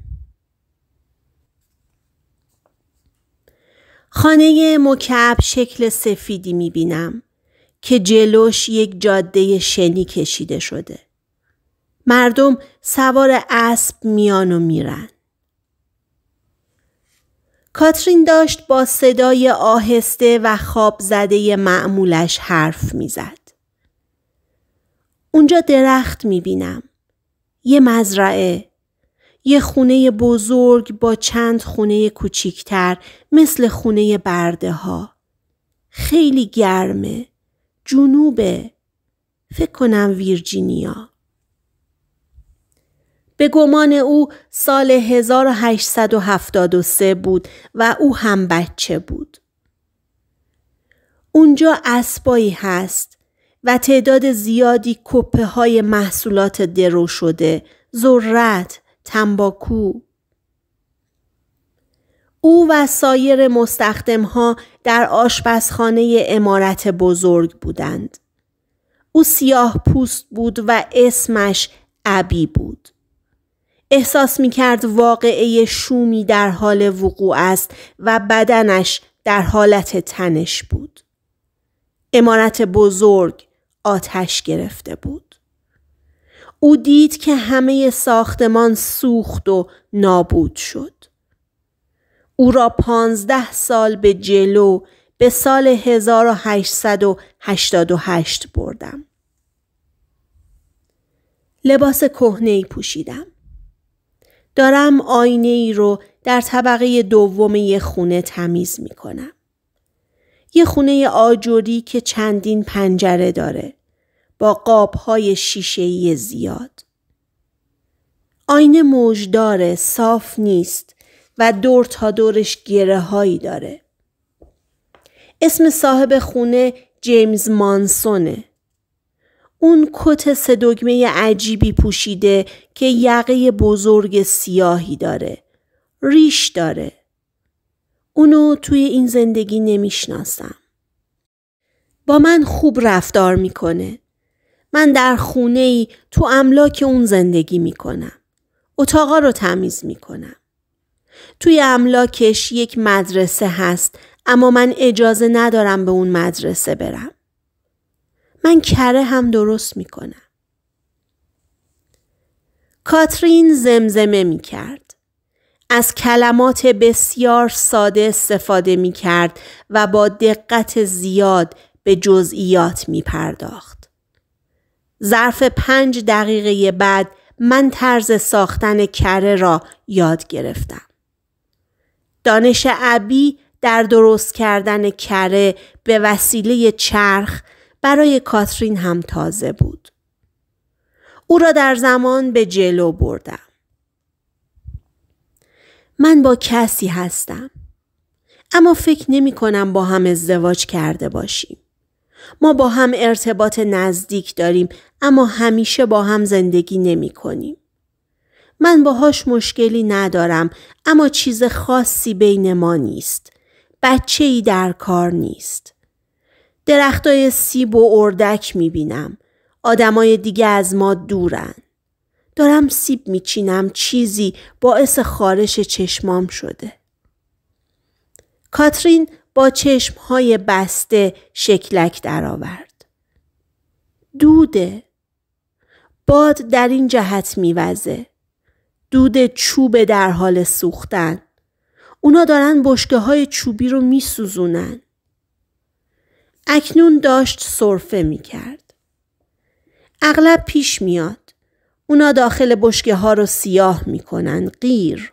خانه مکعب شکل سفیدی می بینم که جلوش یک جاده شنی کشیده شده. مردم سوار اسب میان و میرن. کاترین داشت با صدای آهسته و خواب زده معمولش حرف میزد. اونجا درخت می بینم. یه مزرعه. یه خونه بزرگ با چند خونه کوچیکتر مثل خونه برده ها. خیلی گرمه. جنوبه. فکر کنم ویرجینیا. به گمان او سال 1873 بود و او هم بچه بود. اونجا اسبایی هست و تعداد زیادی کپه های محصولات درو شده، ذرت، تنباکو او و سایر مستخدمها در آشپزخانه امارت بزرگ بودند. او سیاه پوست بود و اسمش عبی بود. احساس می کرد واقعه شومی در حال وقوع است و بدنش در حالت تنش بود. امارت بزرگ آتش گرفته بود. او دید که همه ساختمان سوخت و نابود شد. او را پانزده سال به جلو به سال 1888 بردم. لباس کهنه ای پوشیدم. دارم آینه ای رو در طبقه دوم یه خونه تمیز می کنم. یه خونه آجوری که چندین پنجره داره. با شیشه شیشهای زیاد. آینه داره، صاف نیست و دور تا دورش گره هایی داره. اسم صاحب خونه جیمز مانسونه. اون کت سدگمه عجیبی پوشیده که یقه بزرگ سیاهی داره. ریش داره. اونو توی این زندگی نمیشناسم. با من خوب رفتار میکنه. من در خونه ای تو املاک اون زندگی می کنم. اتاقا رو تمیز می کنم. توی املاکش یک مدرسه هست اما من اجازه ندارم به اون مدرسه برم. من کره هم درست می کنم. کاترین زمزمه می کرد. از کلمات بسیار ساده استفاده می کرد و با دقت زیاد به جزئیات می پرداخت. ظرف پنج دقیقه بعد من طرز ساختن کره را یاد گرفتم. دانش عبی در درست کردن کره به وسیله چرخ برای کاترین هم تازه بود. او را در زمان به جلو بردم. من با کسی هستم. اما فکر نمی کنم با هم ازدواج کرده باشیم. ما با هم ارتباط نزدیک داریم اما همیشه با هم زندگی نمی کنیم. من باهاش مشکلی ندارم اما چیز خاصی بین ما نیست. بچه ای در کار نیست. درختای سیب و اردک می بینم. آدمای دیگه از ما دورن. دارم سیب میچینم چیزی باعث خارش چشمام شده. کاترین با چشمهای بسته شکلک درآورد. دوده باد در این جهت میوزه. دود چوب در حال سوختن. اونا دارن بشکه های چوبی رو میسوزونن. اکنون داشت صرفه میکرد. اغلب پیش میاد. اونا داخل بشکه ها رو سیاه میکنن. غیر.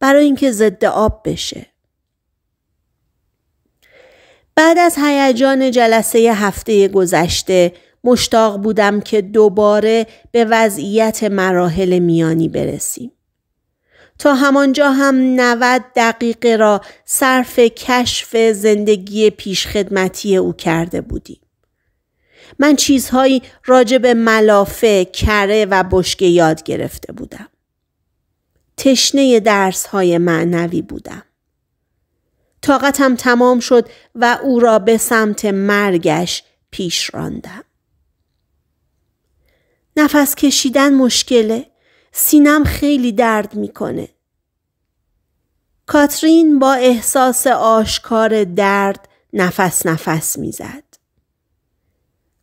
برای اینکه ضد آب بشه. بعد از هیجان جلسه هفته گذشته مشتاق بودم که دوباره به وضعیت مراحل میانی برسیم. تا همانجا هم 90 دقیقه را صرف کشف زندگی پیشخدمتی او کرده بودیم. من چیزهایی راجع به ملافه، کره و بشکه یاد گرفته بودم. تشنه درسهای معنوی بودم. طاقتم تمام شد و او را به سمت مرگش پیش راندم. نفس کشیدن مشکله. سینم خیلی درد میکنه. کاترین با احساس آشکار درد نفس نفس میزد.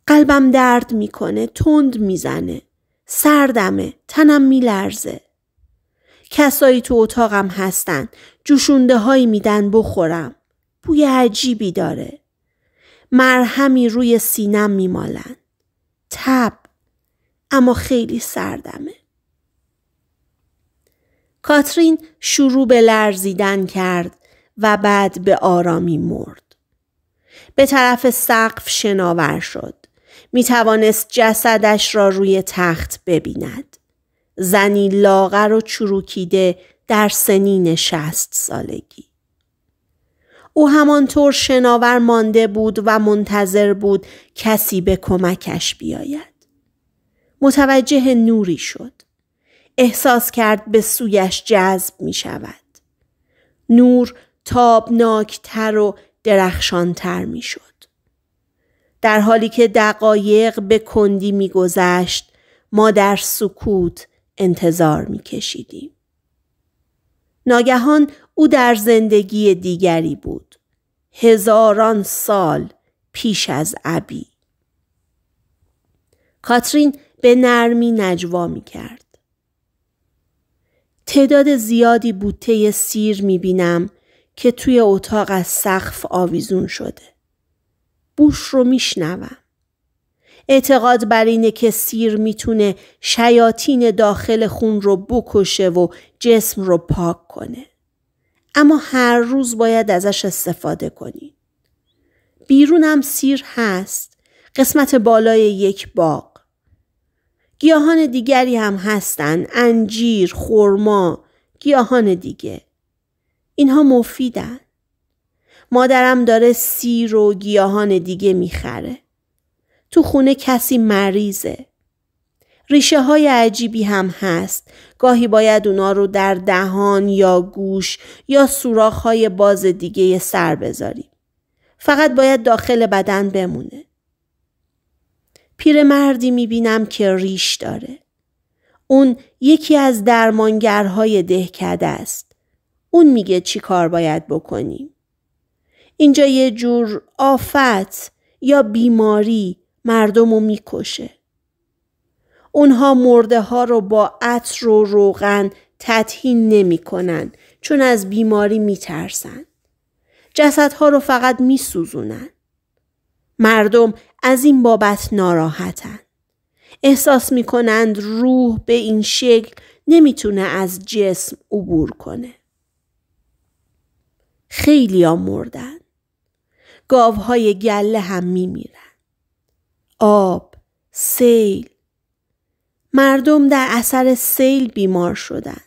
قلبم درد میکنه، تند میزنه، سردمه، تنم میلرزه. کسایی تو اتاقم هستن. جوشونده هایی میدن بخورم. بوی عجیبی داره. مرهمی روی سینم میمالن. تب. اما خیلی سردمه. کاترین شروع به لرزیدن کرد و بعد به آرامی مرد. به طرف سقف شناور شد. می توانست جسدش را روی تخت ببیند. زنی لاغر و چروکیده در سنین شست سالگی. او همانطور شناور مانده بود و منتظر بود کسی به کمکش بیاید. متوجه نوری شد. احساس کرد به سویش جذب می شود. نور تابناکتر و درخشانتر می شد. در حالی که دقایق به کندی می گذشت ما در سکوت انتظار می کشیدیم. ناگهان او در زندگی دیگری بود. هزاران سال پیش از عبی. کاترین به نرمی نجوا می کرد. تعداد زیادی بوته سیر می بینم که توی اتاق از سقف آویزون شده. بوش رو می شنوم. اعتقاد بر اینه که سیر میتونه شیاطین داخل خون رو بکشه و جسم رو پاک کنه. اما هر روز باید ازش استفاده کنید. بیرونم سیر هست. قسمت بالای یک باغ. گیاهان دیگری هم هستن. انجیر، خورما، گیاهان دیگه. اینها مفیدن. مادرم داره سیر و گیاهان دیگه میخره. تو خونه کسی مریضه. ریشه های عجیبی هم هست. گاهی باید اونا رو در دهان یا گوش یا سوراخ های باز دیگه سر بذاریم. فقط باید داخل بدن بمونه. پیرمردی میبینم که ریش داره. اون یکی از درمانگرهای دهکده است. اون میگه چی کار باید بکنیم. اینجا یه جور آفت یا بیماری مردم رو میکشه. اونها مرده ها رو با عطر و روغن نمی نمیکنن چون از بیماری میترسن. جسدها رو فقط میسوزونن. مردم از این بابت ناراحتن. احساس میکنند روح به این شکل نمیتونه از جسم عبور کنه. خیلی ها مردن. گاوهای گله هم میمیرن. آب، سیل. مردم در اثر سیل بیمار شدن.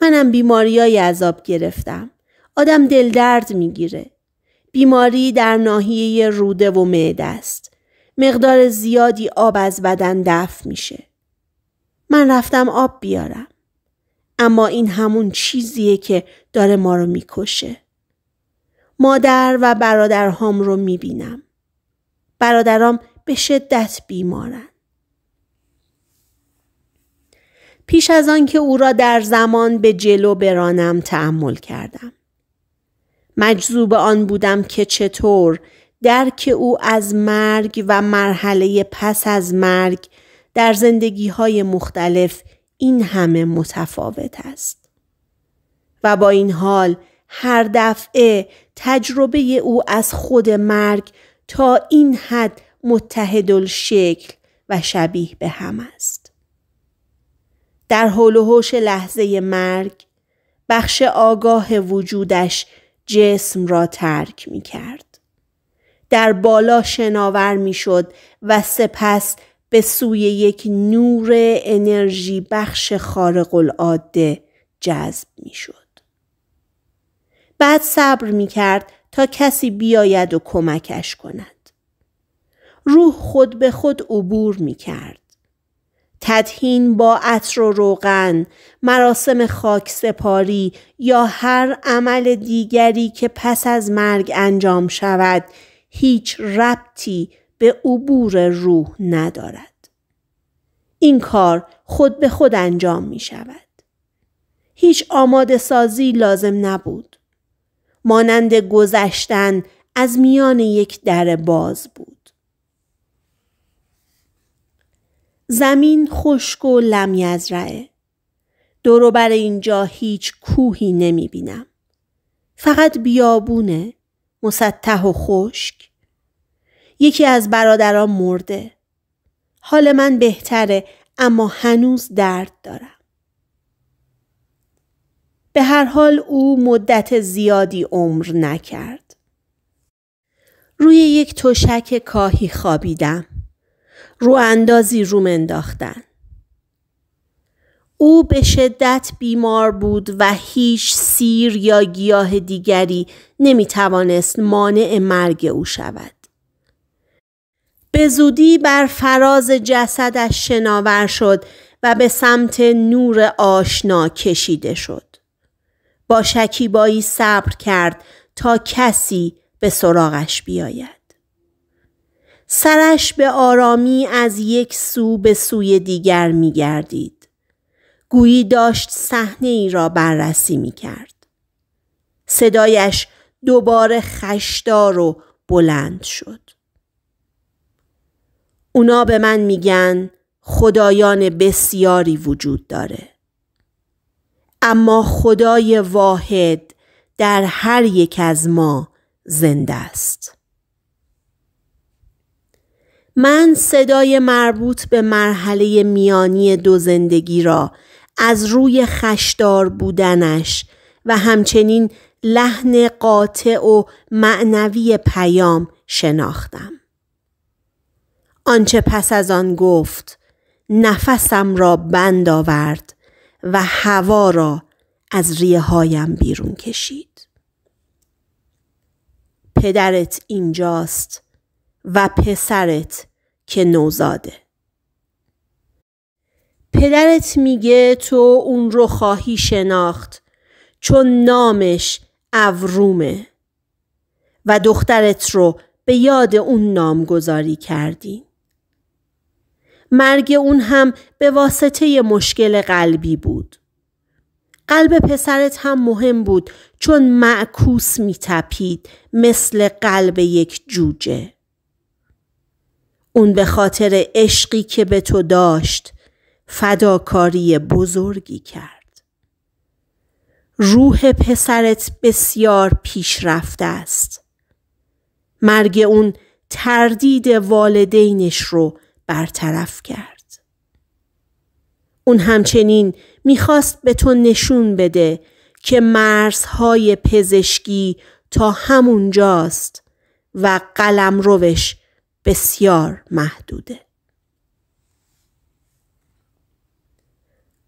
منم های عذاب گرفتم. آدم دل درد میگیره. بیماری در ناحیه روده و معده است. مقدار زیادی آب از بدن دفع میشه. من رفتم آب بیارم. اما این همون چیزیه که داره ما رو میکشه. مادر و برادرهام رو میبینم. برادرام به شدت بیمارند. پیش از آن که او را در زمان به جلو برانم تحمل کردم. مجذوب آن بودم که چطور درک او از مرگ و مرحله پس از مرگ در زندگی های مختلف این همه متفاوت است. و با این حال هر دفعه تجربه او از خود مرگ تا این حد متحدل شکل و شبیه به هم است. در حول و حوش لحظه مرگ بخش آگاه وجودش جسم را ترک می کرد. در بالا شناور می شد و سپس به سوی یک نور انرژی بخش خارق العاده جذب می شد. بعد صبر می کرد تا کسی بیاید و کمکش کند. روح خود به خود عبور می کرد. تدهین با عطر و روغن، مراسم خاک سپاری یا هر عمل دیگری که پس از مرگ انجام شود هیچ ربطی به عبور روح ندارد. این کار خود به خود انجام می شود. هیچ آماده سازی لازم نبود. مانند گذشتن از میان یک در باز بود. زمین خشک و لمی رعه. دوروبر اینجا هیچ کوهی نمی بینم. فقط بیابونه، مسطح و خشک. یکی از برادران مرده. حال من بهتره اما هنوز درد دارم. به هر حال او مدت زیادی عمر نکرد. روی یک تشک کاهی خوابیدم. رو اندازی روم انداختن. او به شدت بیمار بود و هیچ سیر یا گیاه دیگری نمی توانست مانع مرگ او شود. به زودی بر فراز جسدش شناور شد و به سمت نور آشنا کشیده شد. با شکیبایی صبر کرد تا کسی به سراغش بیاید. سرش به آرامی از یک سو به سوی دیگر می گردید. گویی داشت صحنه ای را بررسی می کرد. صدایش دوباره خشدار و بلند شد. اونا به من میگن خدایان بسیاری وجود داره. اما خدای واحد در هر یک از ما زنده است من صدای مربوط به مرحله میانی دو زندگی را از روی خشدار بودنش و همچنین لحن قاطع و معنوی پیام شناختم. آنچه پس از آن گفت نفسم را بند آورد و هوا را از ریه هایم بیرون کشید. پدرت اینجاست و پسرت که نوزاده. پدرت میگه تو اون رو خواهی شناخت چون نامش اورومه و دخترت رو به یاد اون نامگذاری کردین. مرگ اون هم به واسطه مشکل قلبی بود. قلب پسرت هم مهم بود چون معکوس می تپید مثل قلب یک جوجه. اون به خاطر عشقی که به تو داشت فداکاری بزرگی کرد. روح پسرت بسیار پیشرفته است. مرگ اون تردید والدینش رو برطرف کرد. اون همچنین میخواست به تو نشون بده که مرزهای پزشکی تا همونجاست و قلم روش بسیار محدوده.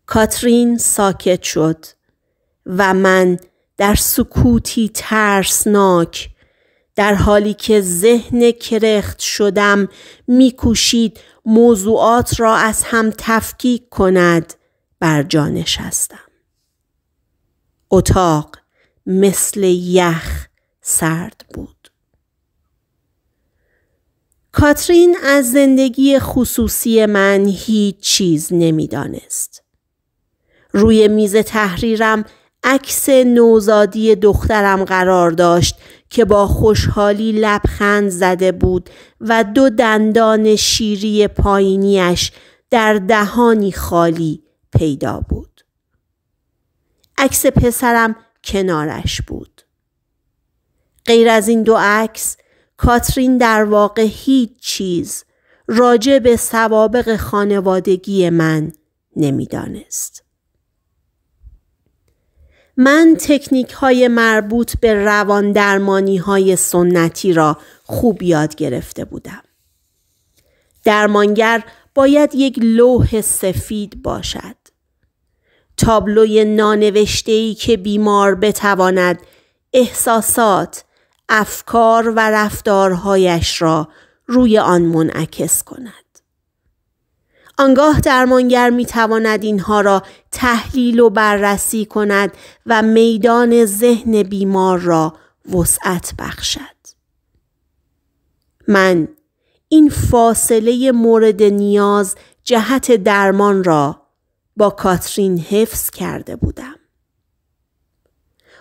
کاترین ساکت شد و من در سکوتی ترسناک در حالی که ذهن کرخت شدم میکوشید موضوعات را از هم تفکیک کند بر جا نشستم اتاق مثل یخ سرد بود کاترین از زندگی خصوصی من هیچ چیز نمیدانست روی میز تحریرم عکس نوزادی دخترم قرار داشت که با خوشحالی لبخند زده بود و دو دندان شیری پایینیش در دهانی خالی پیدا بود. عکس پسرم کنارش بود. غیر از این دو عکس کاترین در واقع هیچ چیز راجع به سوابق خانوادگی من نمیدانست. من تکنیک های مربوط به روان درمانی های سنتی را خوب یاد گرفته بودم. درمانگر باید یک لوح سفید باشد. تابلوی نانوشته‌ای که بیمار بتواند احساسات، افکار و رفتارهایش را روی آن منعکس کند. آنگاه درمانگر می تواند اینها را تحلیل و بررسی کند و میدان ذهن بیمار را وسعت بخشد. من این فاصله مورد نیاز جهت درمان را با کاترین حفظ کرده بودم.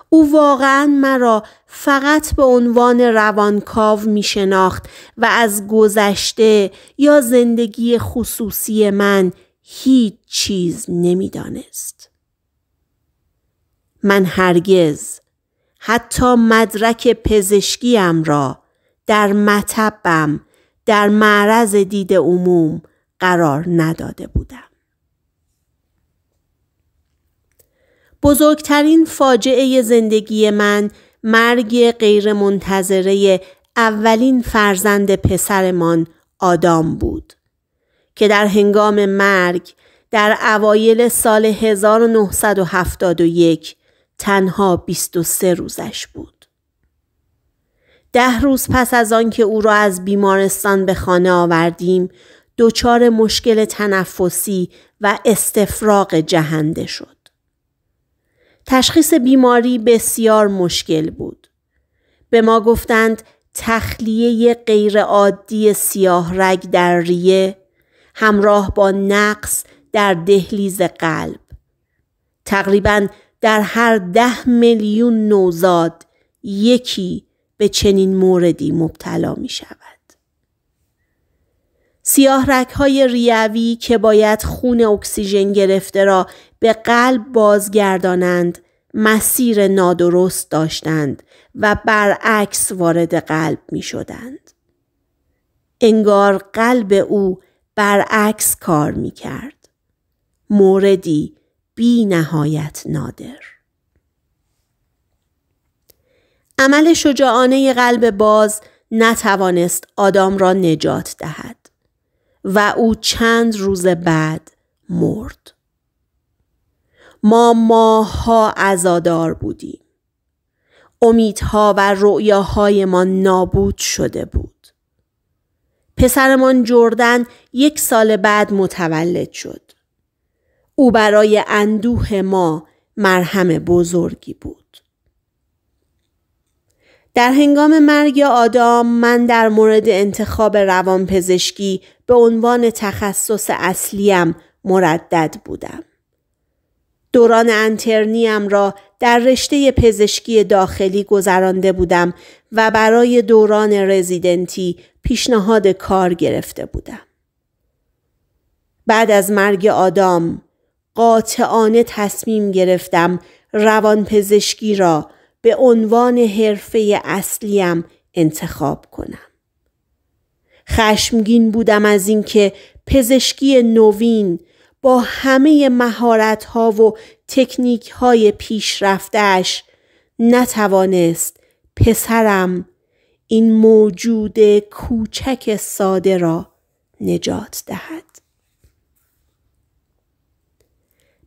او واقعا مرا فقط به عنوان روانکاو می شناخت و از گذشته یا زندگی خصوصی من هیچ چیز نمیدانست. من هرگز حتی مدرک پزشکیم را در مطبم در معرض دید عموم قرار نداده بودم. بزرگترین فاجعه زندگی من مرگ غیرمنتظره اولین فرزند پسرمان آدام بود که در هنگام مرگ در اوایل سال 1971 تنها 23 روزش بود. ده روز پس از آنکه او را از بیمارستان به خانه آوردیم دچار مشکل تنفسی و استفراغ جهنده شد. تشخیص بیماری بسیار مشکل بود. به ما گفتند تخلیه غیرعادی سیاه رگ در ریه همراه با نقص در دهلیز قلب. تقریبا در هر ده میلیون نوزاد یکی به چنین موردی مبتلا می شود. سیاه های ریوی که باید خون اکسیژن گرفته را به قلب بازگردانند مسیر نادرست داشتند و برعکس وارد قلب می شدند. انگار قلب او برعکس کار می کرد. موردی بی نهایت نادر. عمل شجاعانه قلب باز نتوانست آدام را نجات دهد. و او چند روز بعد مرد. ما ماها ازادار بودیم. امیدها و ما نابود شده بود. پسرمان جردن یک سال بعد متولد شد. او برای اندوه ما مرهم بزرگی بود. در هنگام مرگ آدام من در مورد انتخاب روانپزشکی به عنوان تخصص اصلیم مردد بودم. دوران انترنیم را در رشته پزشکی داخلی گذرانده بودم و برای دوران رزیدنتی پیشنهاد کار گرفته بودم. بعد از مرگ آدام قاطعانه تصمیم گرفتم روان پزشکی را به عنوان حرفه اصلیم انتخاب کنم. خشمگین بودم از اینکه پزشکی نوین با همه مهارت ها و تکنیک های پیشرفتش نتوانست پسرم این موجود کوچک ساده را نجات دهد.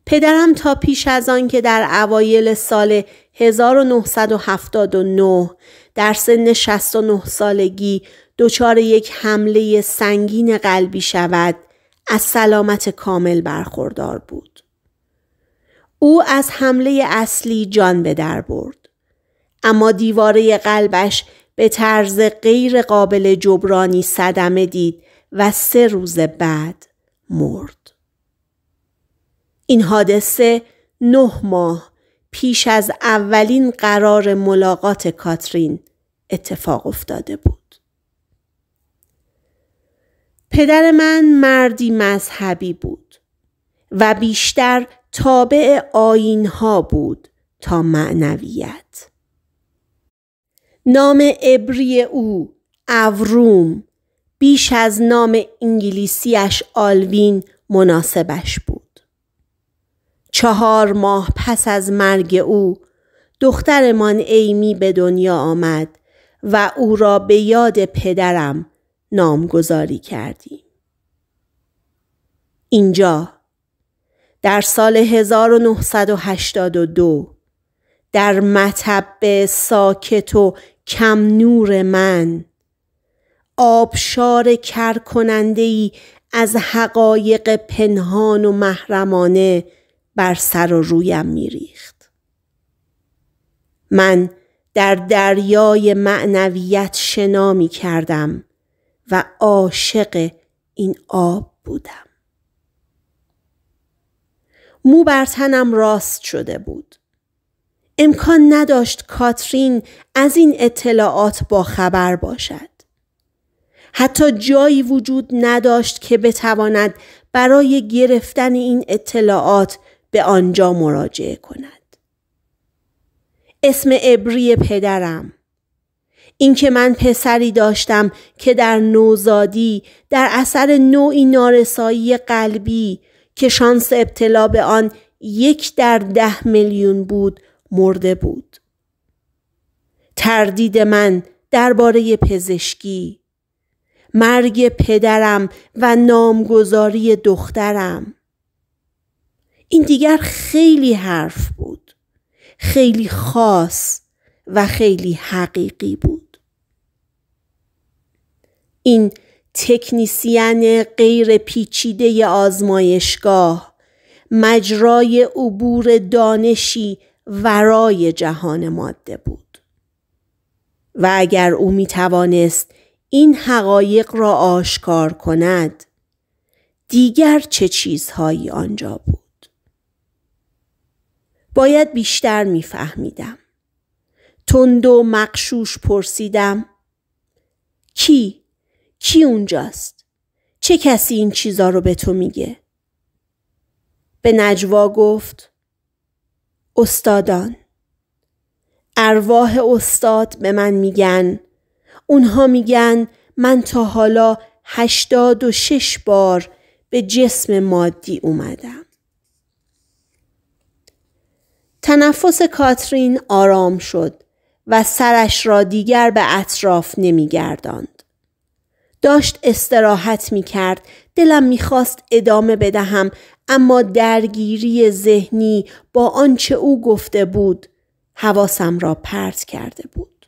پدرم تا پیش از آن که در اوایل سال 1979 در سن 69 سالگی دچار یک حمله سنگین قلبی شود از سلامت کامل برخوردار بود. او از حمله اصلی جان به در برد. اما دیواره قلبش به طرز غیر قابل جبرانی صدمه دید و سه روز بعد مرد. این حادثه نه ماه پیش از اولین قرار ملاقات کاترین اتفاق افتاده بود. پدر من مردی مذهبی بود و بیشتر تابع آین ها بود تا معنویت نام عبری او اوروم بیش از نام انگلیسیش آلوین مناسبش بود چهار ماه پس از مرگ او دخترمان ایمی به دنیا آمد و او را به یاد پدرم نامگذاری کردیم. اینجا در سال 1982 در مطب ساکت و کم نور من آبشار کر کننده ای از حقایق پنهان و محرمانه بر سر و رویم میریخت. من در دریای معنویت شنا می کردم و عاشق این آب بودم. مو بر تنم راست شده بود. امکان نداشت کاترین از این اطلاعات با خبر باشد. حتی جایی وجود نداشت که بتواند برای گرفتن این اطلاعات به آنجا مراجعه کند. اسم ابری پدرم اینکه من پسری داشتم که در نوزادی در اثر نوعی نارسایی قلبی که شانس ابتلا به آن یک در ده میلیون بود مرده بود. تردید من درباره پزشکی مرگ پدرم و نامگذاری دخترم این دیگر خیلی حرف بود خیلی خاص و خیلی حقیقی بود این تکنیسیان غیر پیچیده آزمایشگاه مجرای عبور دانشی ورای جهان ماده بود و اگر او میتوانست توانست این حقایق را آشکار کند دیگر چه چیزهایی آنجا بود باید بیشتر میفهمیدم تند و مقشوش پرسیدم کی کی اونجاست؟ چه کسی این چیزا رو به تو میگه؟ به نجوا گفت استادان ارواح استاد به من میگن اونها میگن من تا حالا هشتاد و شش بار به جسم مادی اومدم تنفس کاترین آرام شد و سرش را دیگر به اطراف نمیگرداند داشت استراحت می کرد. دلم خواست ادامه بدهم اما درگیری ذهنی با آنچه او گفته بود حواسم را پرت کرده بود.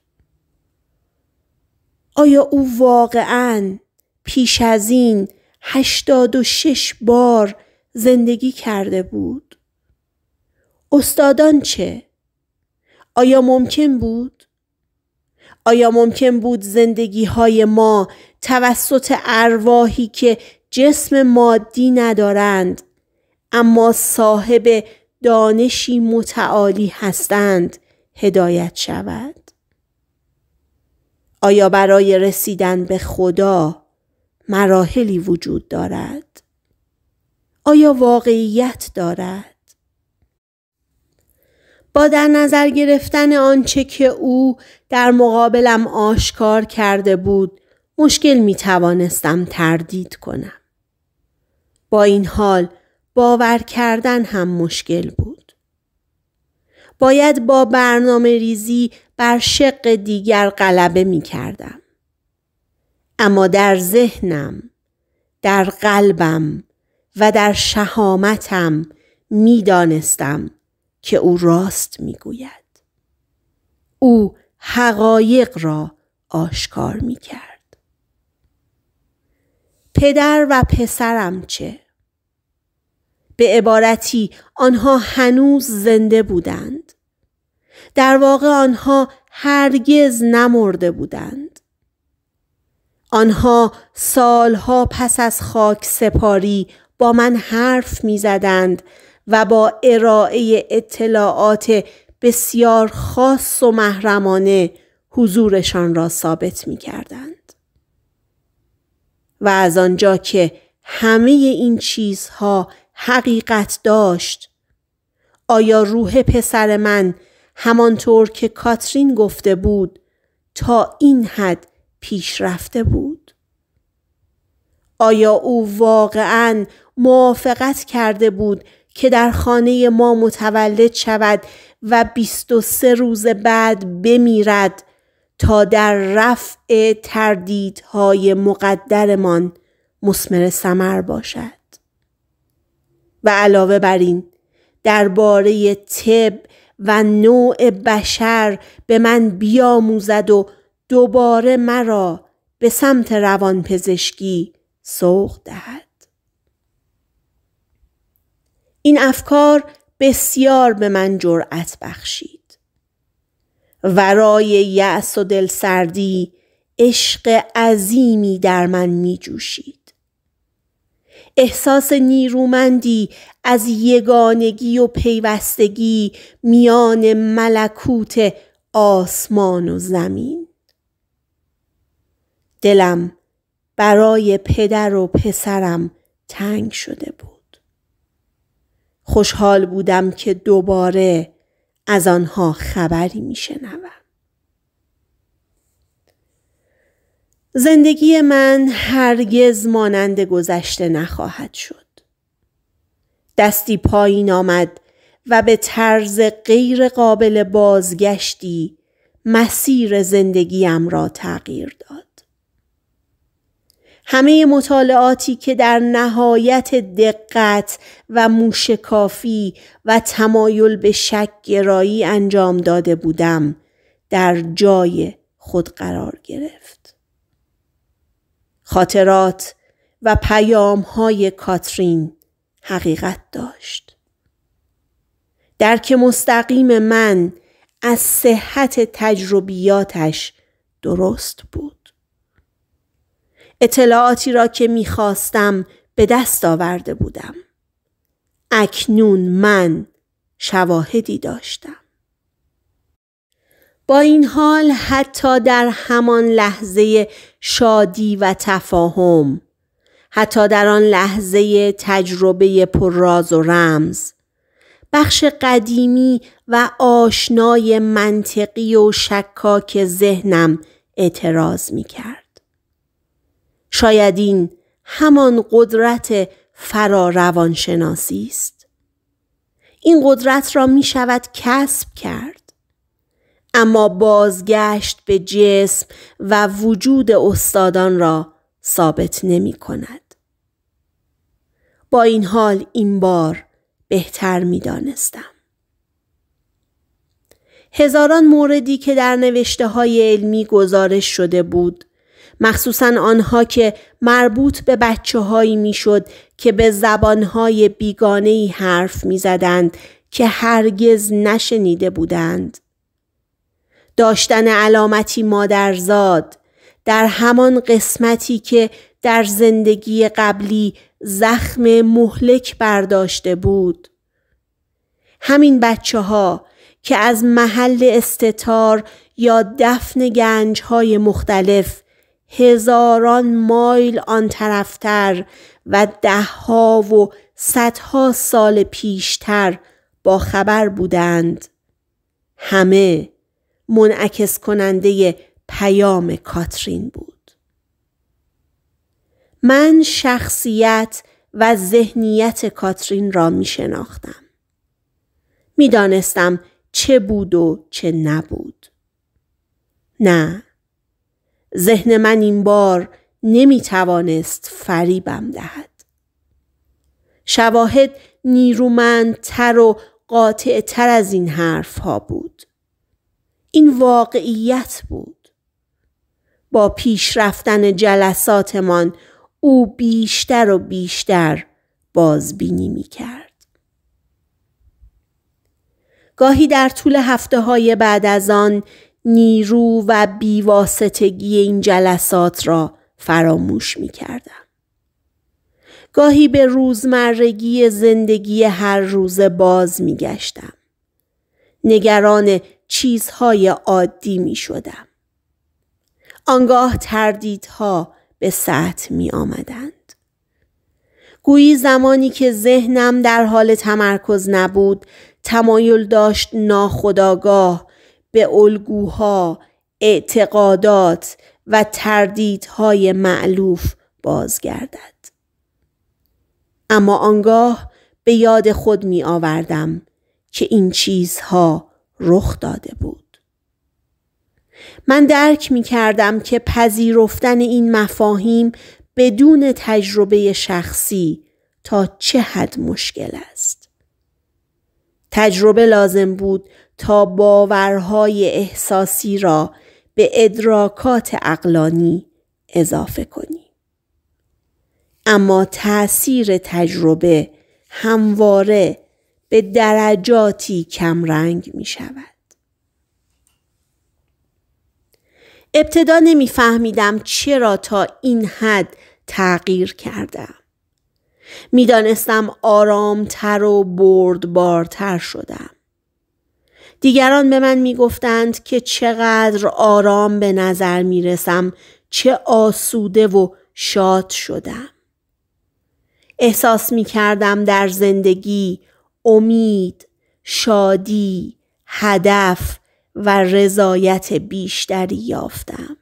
آیا او واقعا پیش از این هشتاد و شش بار زندگی کرده بود؟ استادان چه؟ آیا ممکن بود؟ آیا ممکن بود زندگی های ما توسط ارواحی که جسم مادی ندارند اما صاحب دانشی متعالی هستند هدایت شود آیا برای رسیدن به خدا مراحلی وجود دارد آیا واقعیت دارد با در نظر گرفتن آنچه که او در مقابلم آشکار کرده بود مشکل می توانستم تردید کنم. با این حال باور کردن هم مشکل بود. باید با برنامه ریزی بر شق دیگر غلبه می کردم. اما در ذهنم، در قلبم و در شهامتم می دانستم که او راست می گوید. او حقایق را آشکار می کرد. پدر و پسرم چه؟ به عبارتی آنها هنوز زنده بودند. در واقع آنها هرگز نمرده بودند. آنها سالها پس از خاک سپاری با من حرف می زدند و با ارائه اطلاعات بسیار خاص و محرمانه حضورشان را ثابت می کردند. و از آنجا که همه این چیزها حقیقت داشت آیا روح پسر من همانطور که کاترین گفته بود تا این حد پیش رفته بود؟ آیا او واقعا موافقت کرده بود که در خانه ما متولد شود و 23 روز بعد بمیرد تا در رفع تردیدهای مقدرمان مسمر سمر باشد و علاوه بر این درباره طب و نوع بشر به من بیاموزد و دوباره مرا به سمت روانپزشکی سوق دهد این افکار بسیار به من جرأت بخشید ورای یأس و دلسردی عشق عظیمی در من می جوشید. احساس نیرومندی از یگانگی و پیوستگی میان ملکوت آسمان و زمین دلم برای پدر و پسرم تنگ شده بود خوشحال بودم که دوباره از آنها خبری شنوم زندگی من هرگز مانند گذشته نخواهد شد دستی پایین آمد و به طرز غیر قابل بازگشتی مسیر زندگیم را تغییر داد همه مطالعاتی که در نهایت دقت و موشکافی و تمایل به شک گرایی انجام داده بودم در جای خود قرار گرفت. خاطرات و پیام های کاترین حقیقت داشت. درک مستقیم من از صحت تجربیاتش درست بود. اطلاعاتی را که میخواستم به دست آورده بودم. اکنون من شواهدی داشتم. با این حال حتی در همان لحظه شادی و تفاهم حتی در آن لحظه تجربه پرراز و رمز بخش قدیمی و آشنای منطقی و شکاک ذهنم اعتراض می کرد. شاید این همان قدرت فرا روانشناسی است این قدرت را می شود کسب کرد اما بازگشت به جسم و وجود استادان را ثابت نمی کند با این حال این بار بهتر می دانستم هزاران موردی که در نوشته های علمی گزارش شده بود مخصوصا آنها که مربوط به بچه هایی میشد که به زبانهای بیگانه ای حرف زدند که هرگز نشنیده بودند. داشتن علامتی مادرزاد در همان قسمتی که در زندگی قبلی زخم مهلک برداشته بود. همین بچه ها که از محل استتار یا دفن گنج های مختلف هزاران مایل آن طرفتر و دهها و صدها سال پیشتر با خبر بودند همه منعکس کننده پیام کاترین بود من شخصیت و ذهنیت کاترین را می شناختم می دانستم چه بود و چه نبود نه ذهن من این بار نمی توانست فریبم دهد. شواهد نیرومندتر و قاطعتر از این حرف ها بود. این واقعیت بود. با پیش رفتن جلساتمان او بیشتر و بیشتر بازبینی می کرد. گاهی در طول هفته های بعد از آن نیرو و بیواستگی این جلسات را فراموش می کردم. گاهی به روزمرگی زندگی هر روز باز می گشتم. نگران چیزهای عادی می شدم. آنگاه تردیدها به سطح می آمدند. گویی زمانی که ذهنم در حال تمرکز نبود تمایل داشت ناخداگاه به الگوها، اعتقادات و تردیدهای معلوف بازگردد. اما آنگاه به یاد خود می آوردم که این چیزها رخ داده بود. من درک می کردم که پذیرفتن این مفاهیم بدون تجربه شخصی تا چه حد مشکل است. تجربه لازم بود تا باورهای احساسی را به ادراکات اقلانی اضافه کنی، اما تأثیر تجربه همواره به درجاتی کمرنگ می شود. ابتدا نمیفهمیدم چرا تا این حد تغییر کردم. میدانستم آرامتر و بردبارتر شدم. دیگران به من میگفتند که چقدر آرام به نظر میرسم چه آسوده و شاد شدم احساس میکردم در زندگی امید شادی هدف و رضایت بیشتری یافتم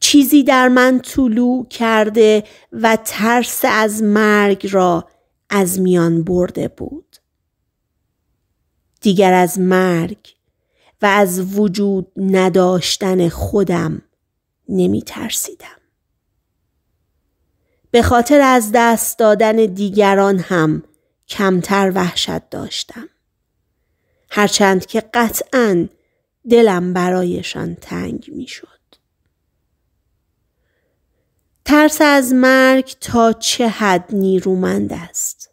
چیزی در من طلوع کرده و ترس از مرگ را از میان برده بود دیگر از مرگ و از وجود نداشتن خودم نمی ترسیدم. به خاطر از دست دادن دیگران هم کمتر وحشت داشتم. هرچند که قطعا دلم برایشان تنگ می شد. ترس از مرگ تا چه حد نیرومند است؟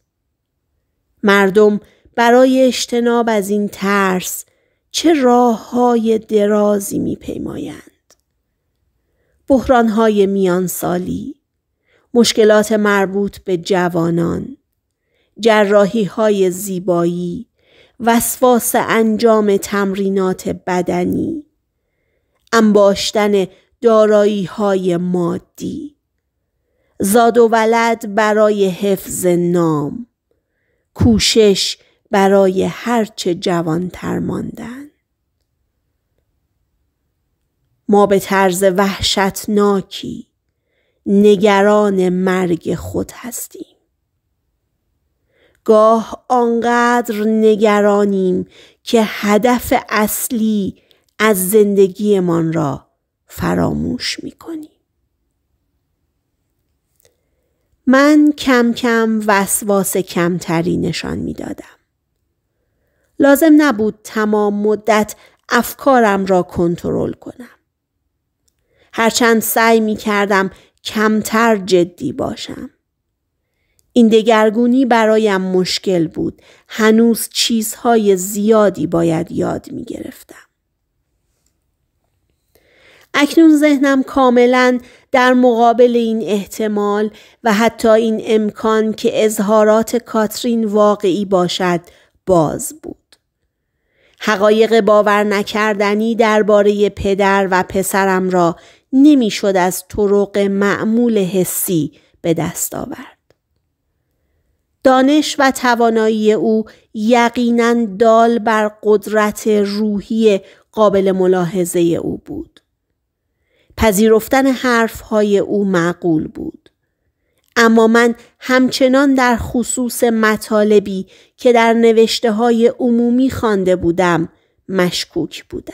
مردم برای اجتناب از این ترس چه راه های درازی می پیمایند. بحران های میان سالی، مشکلات مربوط به جوانان، جراحی های زیبایی، وسواس انجام تمرینات بدنی، انباشتن دارایی های مادی، زاد و ولد برای حفظ نام، کوشش برای هرچه جوانتر ماندن ما به طرز وحشتناکی نگران مرگ خود هستیم گاه آنقدر نگرانیم که هدف اصلی از زندگیمان را فراموش کنیم. من کم کم وسواس کمتری نشان دادم. لازم نبود تمام مدت افکارم را کنترل کنم. هرچند سعی می کردم کمتر جدی باشم. این دگرگونی برایم مشکل بود. هنوز چیزهای زیادی باید یاد می گرفتم. اکنون ذهنم کاملا در مقابل این احتمال و حتی این امکان که اظهارات کاترین واقعی باشد باز بود. حقایق باور نکردنی درباره پدر و پسرم را نمیشد از طرق معمول حسی به دست آورد. دانش و توانایی او یقینا دال بر قدرت روحی قابل ملاحظه او بود. پذیرفتن حرفهای او معقول بود. اما من همچنان در خصوص مطالبی که در نوشته های عمومی خوانده بودم مشکوک بودم.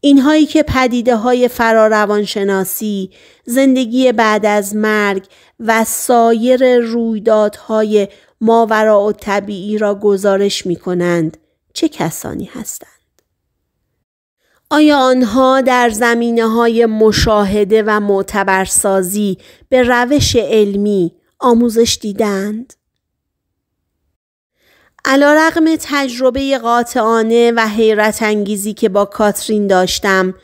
اینهایی که پدیده های فراروانشناسی، زندگی بعد از مرگ و سایر رویدادهای ماوراء و طبیعی را گزارش می کنند چه کسانی هستند؟ آیا آنها در زمینه های مشاهده و معتبرسازی به روش علمی آموزش دیدند؟ علا رقم تجربه قاطعانه و حیرت انگیزی که با کاترین داشتم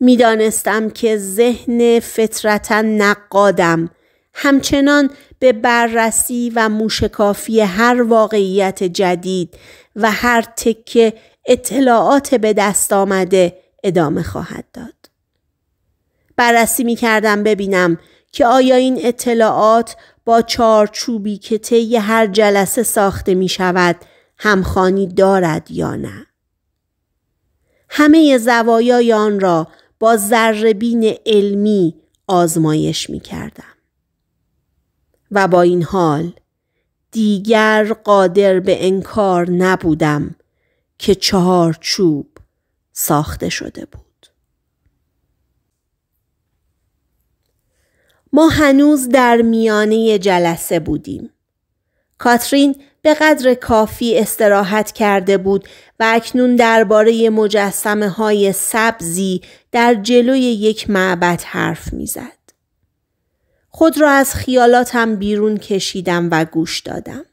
میدانستم که ذهن فطرتا نقادم همچنان به بررسی و موشکافی هر واقعیت جدید و هر تکه اطلاعات به دست آمده ادامه خواهد داد. بررسی می کردم ببینم که آیا این اطلاعات با چارچوبی که طی هر جلسه ساخته می شود همخانی دارد یا نه. همه زوایای آن را با ذربین علمی آزمایش می کردم. و با این حال دیگر قادر به انکار نبودم که چوب ساخته شده بود. ما هنوز در میانه جلسه بودیم. کاترین به قدر کافی استراحت کرده بود و اکنون درباره مجسمه های سبزی در جلوی یک معبد حرف میزد. خود را از خیالاتم بیرون کشیدم و گوش دادم.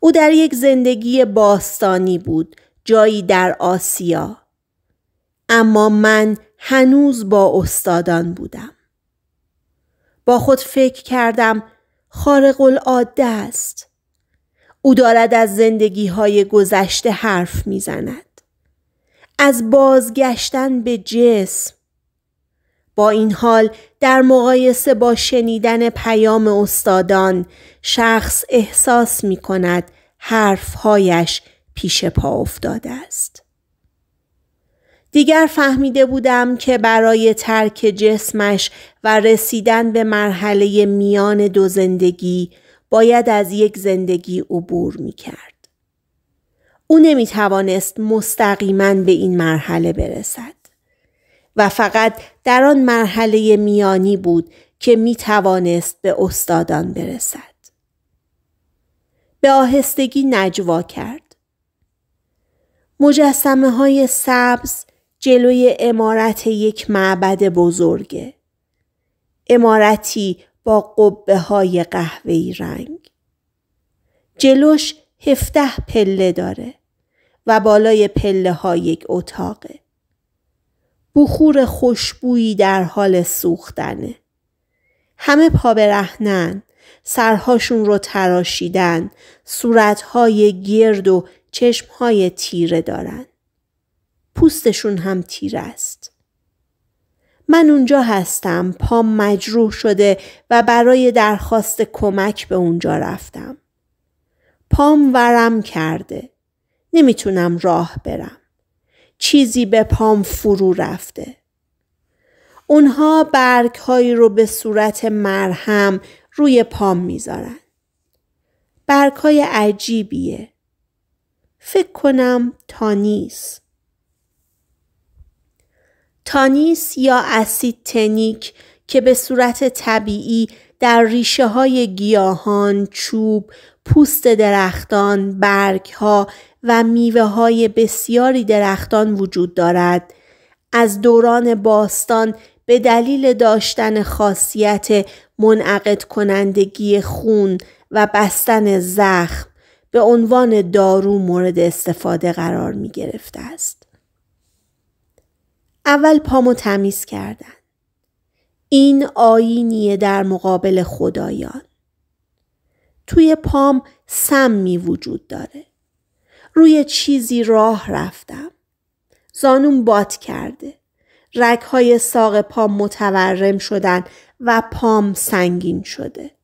او در یک زندگی باستانی بود جایی در آسیا اما من هنوز با استادان بودم با خود فکر کردم خارق العاده است او دارد از زندگی های گذشته حرف میزند از بازگشتن به جسم با این حال در مقایسه با شنیدن پیام استادان شخص احساس می کند حرفهایش پیش پا افتاده است. دیگر فهمیده بودم که برای ترک جسمش و رسیدن به مرحله میان دو زندگی باید از یک زندگی عبور می کرد. او نمی توانست مستقیما به این مرحله برسد و فقط در آن مرحله میانی بود که می توانست به استادان برسد. به آهستگی نجوا کرد. مجسمه های سبز جلوی امارت یک معبد بزرگه. امارتی با قبه های قهوه‌ای رنگ. جلوش هفته پله داره و بالای پله ها یک اتاقه. بخور خوشبویی در حال سوختنه. همه پا سرهاشون رو تراشیدن، صورتهای گرد و چشمهای تیره دارن. پوستشون هم تیره است. من اونجا هستم پام مجروح شده و برای درخواست کمک به اونجا رفتم. پام ورم کرده. نمیتونم راه برم. چیزی به پام فرو رفته. اونها برگهایی رو به صورت مرهم روی پام میذارن. برگهای عجیبیه. فکر کنم تانیس تانیس یا اسید تنیک که به صورت طبیعی در ریشه های گیاهان، چوب، پوست درختان، برگ ها و میوه های بسیاری درختان وجود دارد. از دوران باستان به دلیل داشتن خاصیت منعقد کنندگی خون و بستن زخم به عنوان دارو مورد استفاده قرار می گرفته است. اول پامو تمیز کردن. این آینیه در مقابل خدایان. توی پام می وجود داره. روی چیزی راه رفتم. زانون بات کرده. رگهای ساق پام متورم شدن و پام سنگین شده.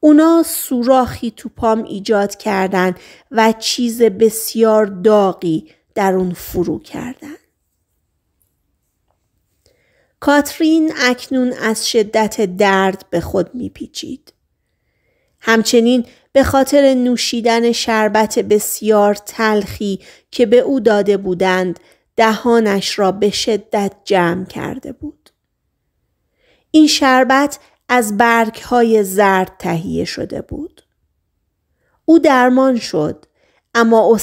اونا سوراخی تو پام ایجاد کردند و چیز بسیار داغی در اون فرو کردند. کاترین اکنون از شدت درد به خود میپیچید. همچنین به خاطر نوشیدن شربت بسیار تلخی که به او داده بودند دهانش را به شدت جمع کرده بود. این شربت از برگ های زرد تهیه شده بود. او درمان شد اما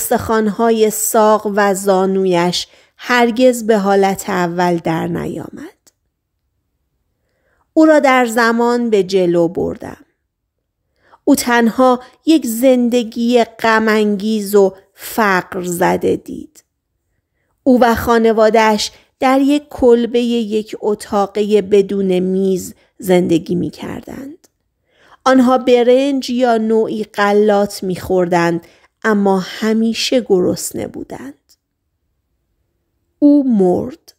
های ساق و زانویش هرگز به حالت اول در نیامد. او را در زمان به جلو بردم. او تنها یک زندگی غمانگیز و فقر زده دید. او و خانوادهش در یک کلبه یک اتاقه بدون میز زندگی می کردند. آنها برنج یا نوعی قلات می خوردند اما همیشه گرسنه بودند. او مرد.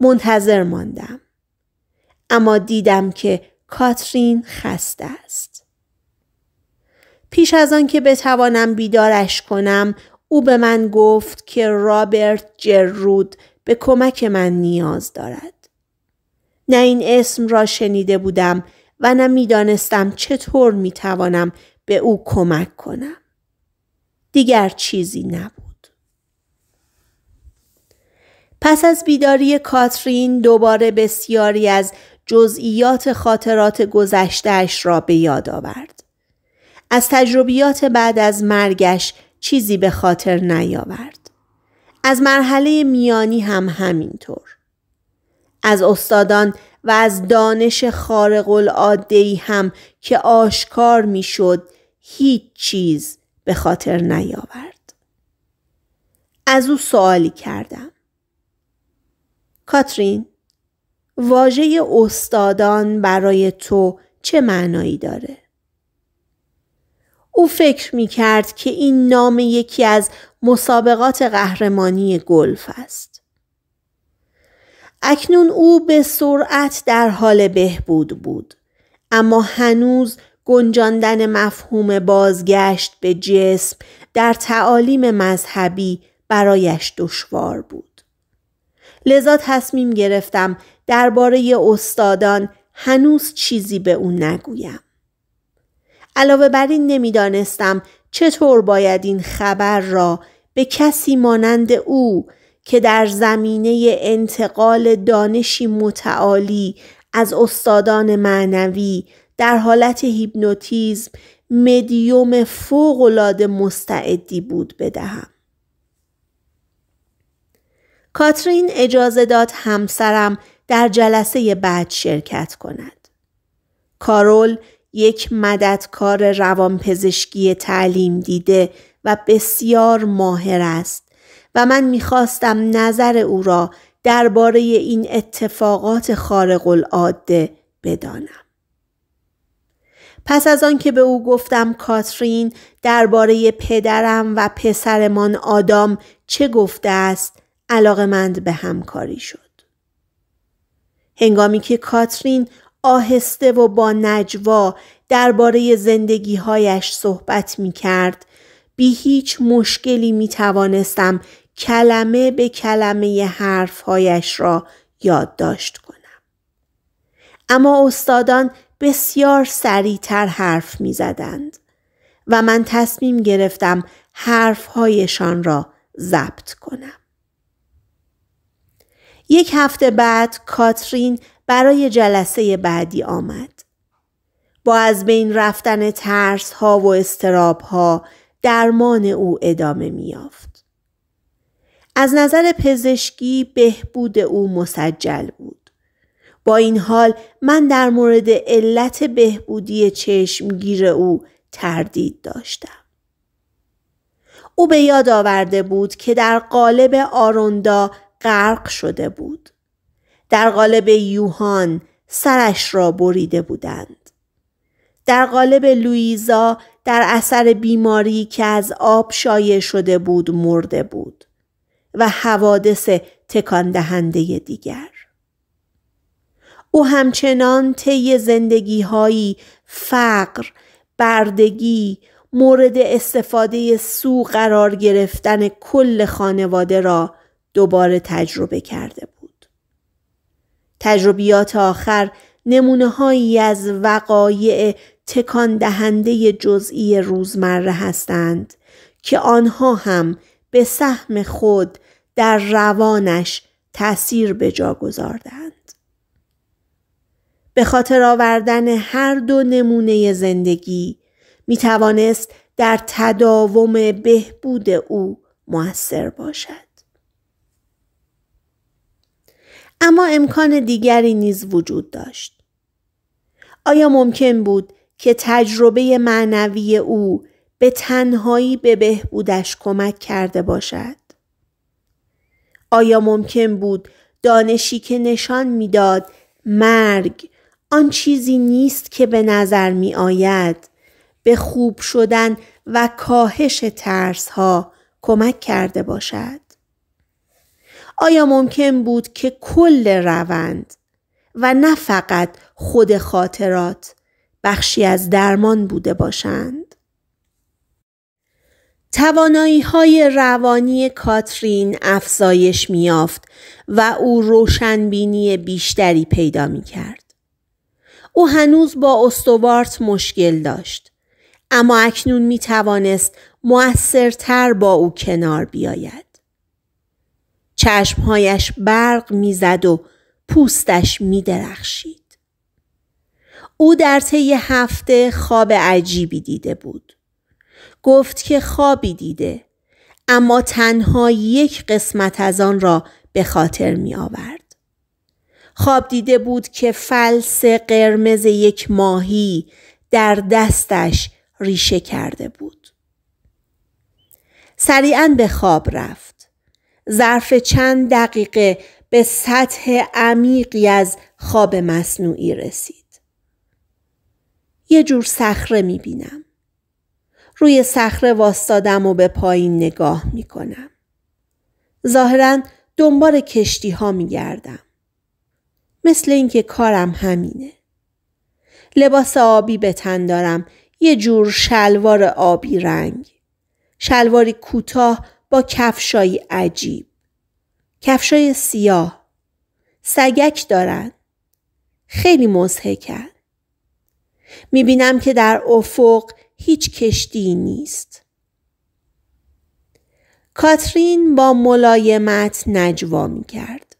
منتظر ماندم. اما دیدم که کاترین خسته است. پیش از آن که بتوانم بیدارش کنم او به من گفت که رابرت جرود به کمک من نیاز دارد. نه این اسم را شنیده بودم و نه میدانستم چطور می توانم به او کمک کنم. دیگر چیزی نبود. پس از بیداری کاترین دوباره بسیاری از جزئیات خاطرات گذشتهش را به یاد آورد. از تجربیات بعد از مرگش چیزی به خاطر نیاورد. از مرحله میانی هم همینطور. از استادان و از دانش خارق العاده هم که آشکار میشد هیچ چیز به خاطر نیاورد از او سوالی کردم کاترین واژه استادان برای تو چه معنایی داره او فکر می کرد که این نام یکی از مسابقات قهرمانی گلف است اکنون او به سرعت در حال بهبود بود اما هنوز گنجاندن مفهوم بازگشت به جسم در تعالیم مذهبی برایش دشوار بود لذا تصمیم گرفتم درباره استادان هنوز چیزی به او نگویم علاوه بر این نمیدانستم چطور باید این خبر را به کسی مانند او که در زمینه انتقال دانشی متعالی از استادان معنوی در حالت هیپنوتیزم مدیوم فوقالعاده مستعدی بود بدهم کاترین اجازه داد همسرم در جلسه بعد شرکت کند کارول یک مددکار روانپزشکی تعلیم دیده و بسیار ماهر است و من میخواستم نظر او را درباره این اتفاقات خارق العاده بدانم. پس از آن که به او گفتم کاترین درباره پدرم و پسرمان آدام چه گفته است علاقمند به همکاری شد. هنگامی که کاترین آهسته و با نجوا درباره زندگیهایش صحبت می کرد بی هیچ مشکلی می توانستم کلمه به کلمه حرفهایش را یادداشت کنم. اما استادان بسیار سریعتر حرف می زدند و من تصمیم گرفتم حرفهایشان را ضبط کنم. یک هفته بعد کاترین برای جلسه بعدی آمد. با از بین رفتن ترس ها و استراب ها درمان او ادامه میافت. از نظر پزشکی بهبود او مسجل بود. با این حال من در مورد علت بهبودی چشمگیر او تردید داشتم. او به یاد آورده بود که در قالب آروندا غرق شده بود. در قالب یوهان سرش را بریده بودند. در قالب لویزا در اثر بیماری که از آب شایع شده بود مرده بود. و حوادث تکان دهنده دیگر او همچنان طی زندگی فقر، بردگی، مورد استفاده سو قرار گرفتن کل خانواده را دوباره تجربه کرده بود. تجربیات آخر نمونه هایی از وقایع تکان دهنده جزئی روزمره هستند که آنها هم به سهم خود در روانش تأثیر به جا گذاردند. به خاطر آوردن هر دو نمونه زندگی می توانست در تداوم بهبود او موثر باشد. اما امکان دیگری نیز وجود داشت. آیا ممکن بود که تجربه معنوی او به تنهایی به بهبودش کمک کرده باشد؟ آیا ممکن بود دانشی که نشان میداد مرگ آن چیزی نیست که به نظر می آید به خوب شدن و کاهش ترس ها کمک کرده باشد آیا ممکن بود که کل روند و نه فقط خود خاطرات بخشی از درمان بوده باشند توانایی های روانی کاترین افزایش میافت و او روشنبینی بیشتری پیدا میکرد. او هنوز با استوارت مشکل داشت اما اکنون می توانست موثرتر با او کنار بیاید. چشمهایش برق میزد و پوستش می او در طی هفته خواب عجیبی دیده بود. گفت که خوابی دیده اما تنها یک قسمت از آن را به خاطر می آورد. خواب دیده بود که فلس قرمز یک ماهی در دستش ریشه کرده بود. سریعا به خواب رفت. ظرف چند دقیقه به سطح عمیقی از خواب مصنوعی رسید. یه جور صخره می بینم. روی صخره واستادم و به پایین نگاه می کنم. ظاهرا دنبال کشتی ها می گردم. مثل اینکه کارم همینه. لباس آبی به تن دارم یه جور شلوار آبی رنگ. شلواری کوتاه با کفشایی عجیب. کفشای سیاه. سگک دارن. خیلی مزهکن. میبینم که در افق هیچ کشتی نیست. کاترین با ملایمت نجوا می کرد.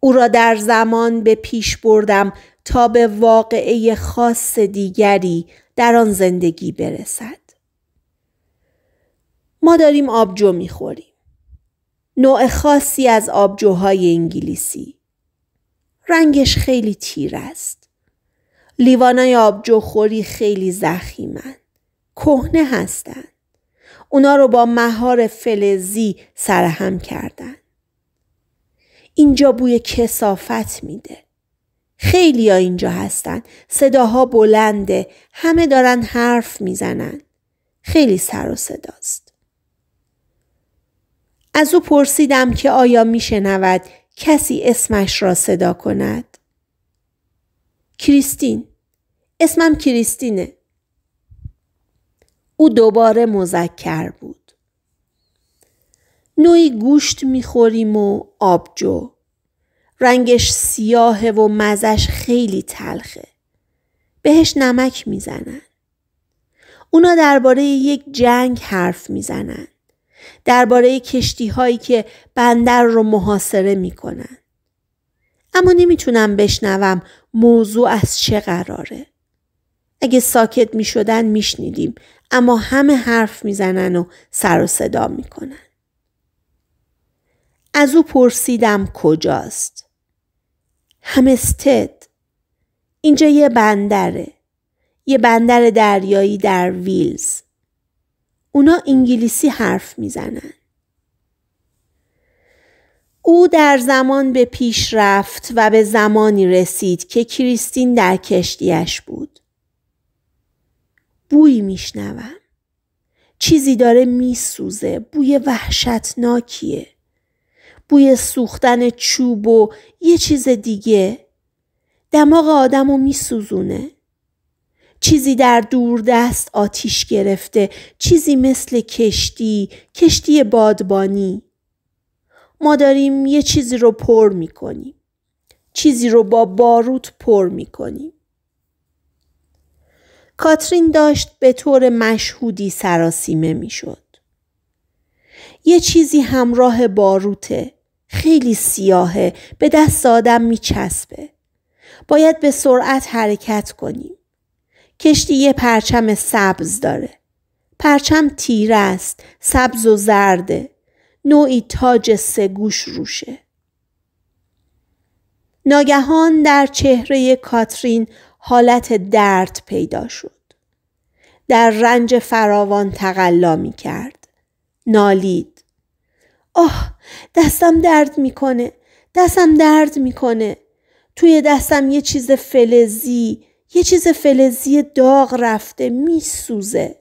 او را در زمان به پیش بردم تا به واقعه خاص دیگری در آن زندگی برسد. ما داریم آبجو می خوریم نوع خاصی از آبجوهای انگلیسی. رنگش خیلی تیر است. لیوانای آبجو خوری خیلی زخیمند. کهنه هستند. اونا رو با مهار فلزی سرهم کردن. اینجا بوی کسافت میده. خیلی ها اینجا هستن. صداها بلنده. همه دارن حرف میزنن. خیلی سر و صداست. از او پرسیدم که آیا میشنود کسی اسمش را صدا کند؟ کریستین اسمم کریستینه او دوباره مذکر بود. نوعی گوشت میخوریم و آبجو. رنگش سیاهه و مزش خیلی تلخه. بهش نمک میزنن. اونا درباره یک جنگ حرف میزنن. درباره کشتی هایی که بندر رو محاصره میکنن. اما نمیتونم بشنوم موضوع از چه قراره. اگه ساکت میشدن میشنیدیم. اما همه حرف میزنن و سر و صدا میکنن. از او پرسیدم کجاست؟ همستد اینجا یه بندره یه بندر دریایی در ویلز اونا انگلیسی حرف میزنن او در زمان به پیش رفت و به زمانی رسید که کریستین در کشتیش بود بوی میشنوم چیزی داره میسوزه بوی وحشتناکیه بوی سوختن چوب و یه چیز دیگه دماغ آدم رو میسوزونه چیزی در دور دست آتیش گرفته چیزی مثل کشتی کشتی بادبانی ما داریم یه چیزی رو پر میکنیم چیزی رو با باروت پر میکنیم کاترین داشت به طور مشهودی سراسیمه میشد. یه چیزی همراه باروته. خیلی سیاهه. به دست آدم چسبه. باید به سرعت حرکت کنیم. کشتی یه پرچم سبز داره. پرچم تیره است. سبز و زرده. نوعی تاج گوش روشه. ناگهان در چهره کاترین حالت درد پیدا شد. در رنج فراوان تقلا می کرد. نالید. آه دستم درد میکنه دستم درد میکنه توی دستم یه چیز فلزی یه چیز فلزی داغ رفته میسوزه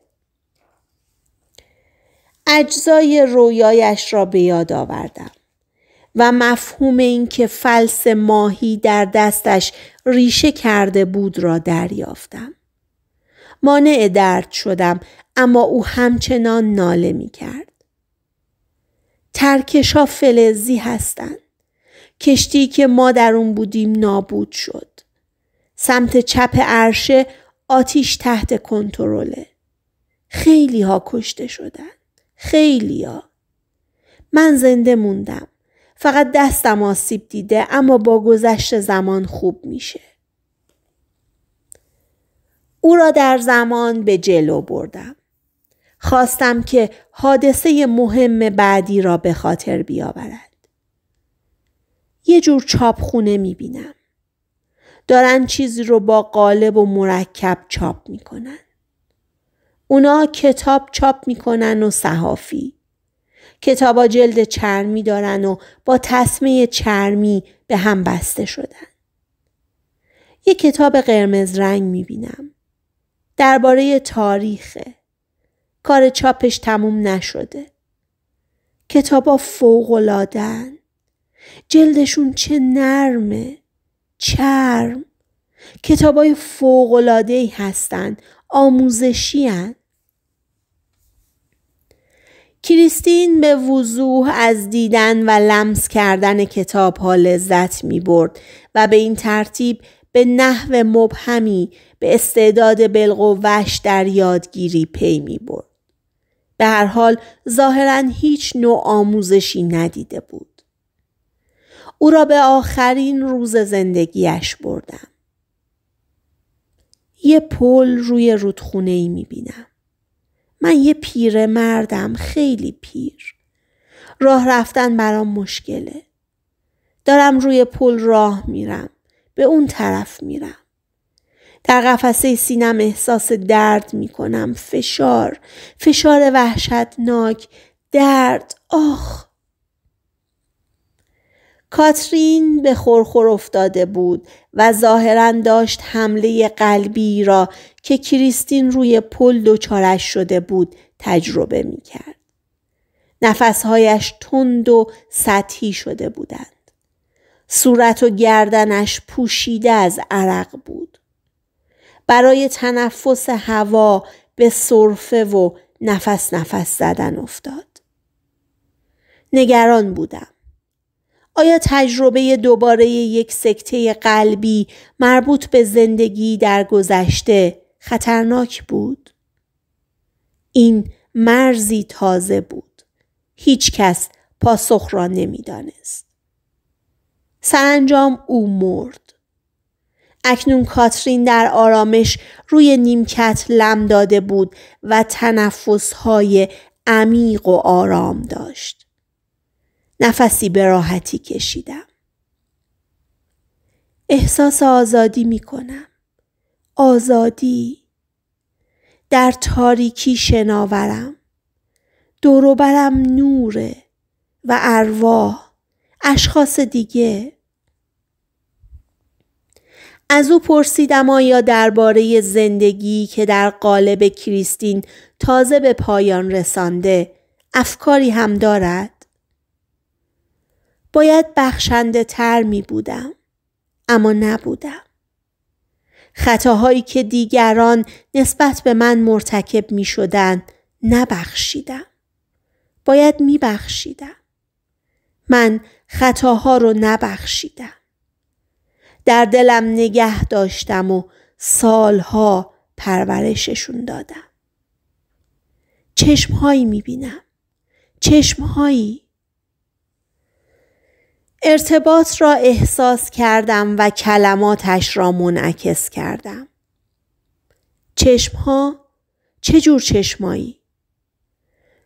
اجزای رویایش را به یاد آوردم و مفهوم اینکه فلس ماهی در دستش ریشه کرده بود را دریافتم. مانع درد شدم اما او همچنان ناله می کرد. ترکشا فلزی هستند. کشتی که ما در اون بودیم نابود شد. سمت چپ عرشه آتیش تحت کنترله. خیلی ها کشته شدن. خیلی ها. من زنده موندم. فقط دستم آسیب دیده اما با گذشت زمان خوب میشه. او را در زمان به جلو بردم. خواستم که حادثه مهم بعدی را به خاطر بیاورد. یه جور چاپخونه میبینم. دارن چیزی رو با قالب و مرکب چاپ میکنن. اونا کتاب چاپ میکنن و صحافی. کتابا جلد چرمی دارن و با تصمه چرمی به هم بسته شدن. یک کتاب قرمز رنگ بینم. درباره تاریخه. کار چاپش تموم نشده. کتابا فوقلادن. جلدشون چه نرمه. چرم. کتابای فوقلادهی هستن. آموزشی هن. کریستین به وضوح از دیدن و لمس کردن کتاب ها لذت می برد و به این ترتیب به نحو مبهمی به استعداد بلقوهش در یادگیری پی می برد. به هر حال ظاهرا هیچ نوع آموزشی ندیده بود. او را به آخرین روز زندگیش بردم. یه پل روی رودخونه ای می بینم. من یه پیر مردم خیلی پیر. راه رفتن برام مشکله. دارم روی پل راه میرم. به اون طرف میرم. در قفسه سینم احساس درد میکنم. فشار. فشار وحشتناک. درد. آخ. کاترین به خورخور افتاده بود و ظاهرا داشت حمله قلبی را که کریستین روی پل دچارش شده بود تجربه میکرد. کرد. نفسهایش تند و سطحی شده بودند. صورت و گردنش پوشیده از عرق بود. برای تنفس هوا به صرفه و نفس نفس زدن افتاد. نگران بودم. آیا تجربه دوباره یک سکته قلبی مربوط به زندگی در گذشته خطرناک بود؟ این مرزی تازه بود. هیچ کس پاسخ را نمیدانست. سرانجام او مرد. اکنون کاترین در آرامش روی نیمکت لم داده بود و تنفسهای عمیق و آرام داشت. نفسی به راحتی کشیدم. احساس آزادی می کنم. آزادی در تاریکی شناورم دوروبرم نوره و ارواح اشخاص دیگه از او پرسیدم آیا درباره زندگی که در قالب کریستین تازه به پایان رسانده افکاری هم دارد باید بخشنده تر می بودم. اما نبودم. خطاهایی که دیگران نسبت به من مرتکب می شدن نبخشیدم. باید می بخشیدم. من خطاها رو نبخشیدم. در دلم نگه داشتم و سالها پرورششون دادم. چشمهایی می بینم. چشمهایی ارتباط را احساس کردم و کلماتش را منعکس کردم. چشم ها چه جور چشمایی؟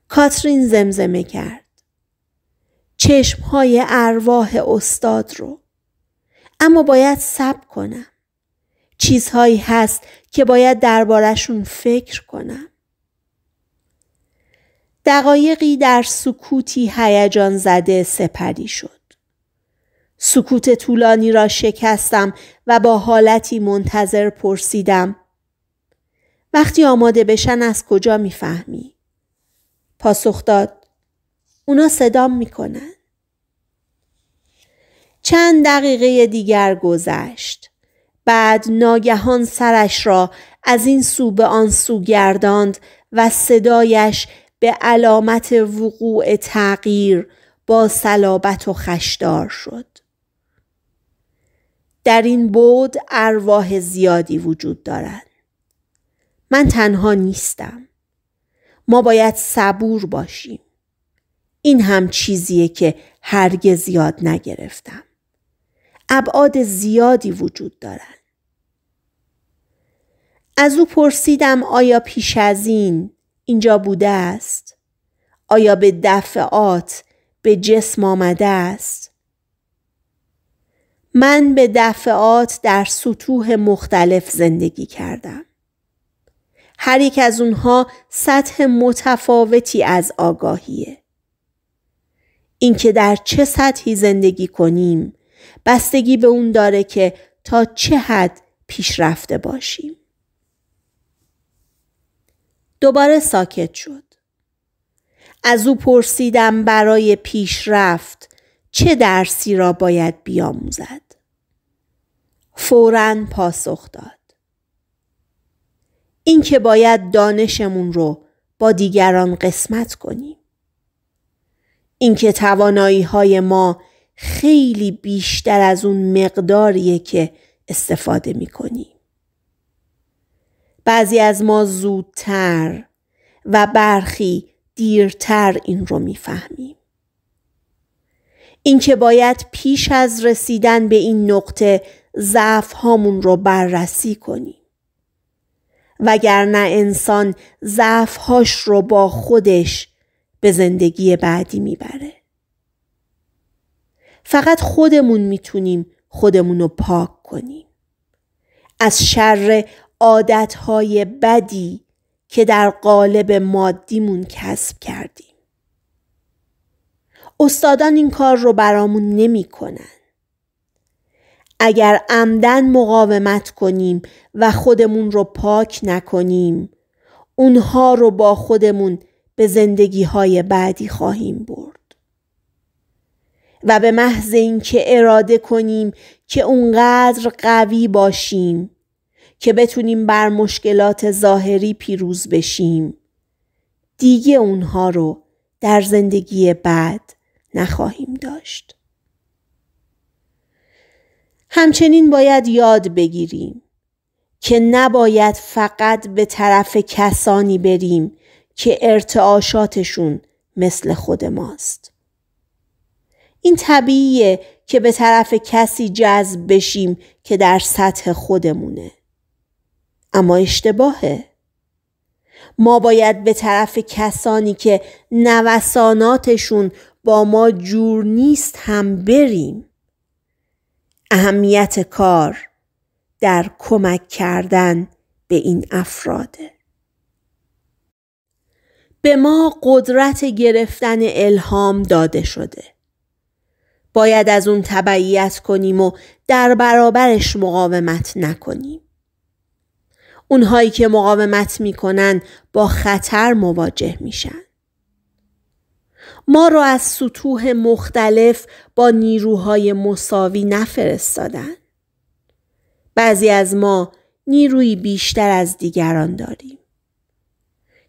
کاترین زمزمه کرد. چشم های ارواح استاد رو. اما باید صبر کنم. چیزهایی هست که باید دربارشون فکر کنم. دقایقی در سکوتی هیجان زده سپری شد. سکوت طولانی را شکستم و با حالتی منتظر پرسیدم. وقتی آماده بشن از کجا میفهمی؟ پاسخ داد. اونا صدام میکنن. چند دقیقه دیگر گذشت. بعد ناگهان سرش را از این سو به آن سو گرداند و صدایش به علامت وقوع تغییر با صلابت و خشدار شد. در این بود ارواح زیادی وجود دارد. من تنها نیستم. ما باید صبور باشیم. این هم چیزیه که هرگز یاد نگرفتم. ابعاد زیادی وجود دارند. از او پرسیدم آیا پیش از این اینجا بوده است؟ آیا به دفعات به جسم آمده است؟ من به دفعات در سطوح مختلف زندگی کردم. هر یک از اونها سطح متفاوتی از آگاهیه. اینکه در چه سطحی زندگی کنیم بستگی به اون داره که تا چه حد پیشرفته باشیم. دوباره ساکت شد. از او پرسیدم برای پیشرفت چه درسی را باید بیاموزد. فورا پاسخ داد. اینکه باید دانشمون رو با دیگران قسمت کنیم. اینکه توانایی های ما خیلی بیشتر از اون مقداریه که استفاده میکنیم. بعضی از ما زودتر و برخی دیرتر این رو میفهمیم. اینکه باید پیش از رسیدن به این نقطه ضعف هامون رو بررسی کنیم وگرنه انسان ضعف هاش رو با خودش به زندگی بعدی میبره فقط خودمون میتونیم خودمون رو پاک کنیم از شر های بدی که در قالب مادیمون کسب کردیم استادان این کار رو برامون نمیکنن اگر عمدن مقاومت کنیم و خودمون رو پاک نکنیم اونها رو با خودمون به زندگی های بعدی خواهیم برد و به محض اینکه اراده کنیم که اونقدر قوی باشیم که بتونیم بر مشکلات ظاهری پیروز بشیم دیگه اونها رو در زندگی بعد نخواهیم داشت همچنین باید یاد بگیریم که نباید فقط به طرف کسانی بریم که ارتعاشاتشون مثل خود ماست. این طبیعیه که به طرف کسی جذب بشیم که در سطح خودمونه. اما اشتباهه. ما باید به طرف کسانی که نوساناتشون با ما جور نیست هم بریم. اهمیت کار در کمک کردن به این افراد به ما قدرت گرفتن الهام داده شده باید از اون تبعیت کنیم و در برابرش مقاومت نکنیم اونهایی که مقاومت میکنن با خطر مواجه میشن ما را از سطوح مختلف با نیروهای مساوی نفرستادند. بعضی از ما نیروی بیشتر از دیگران داریم.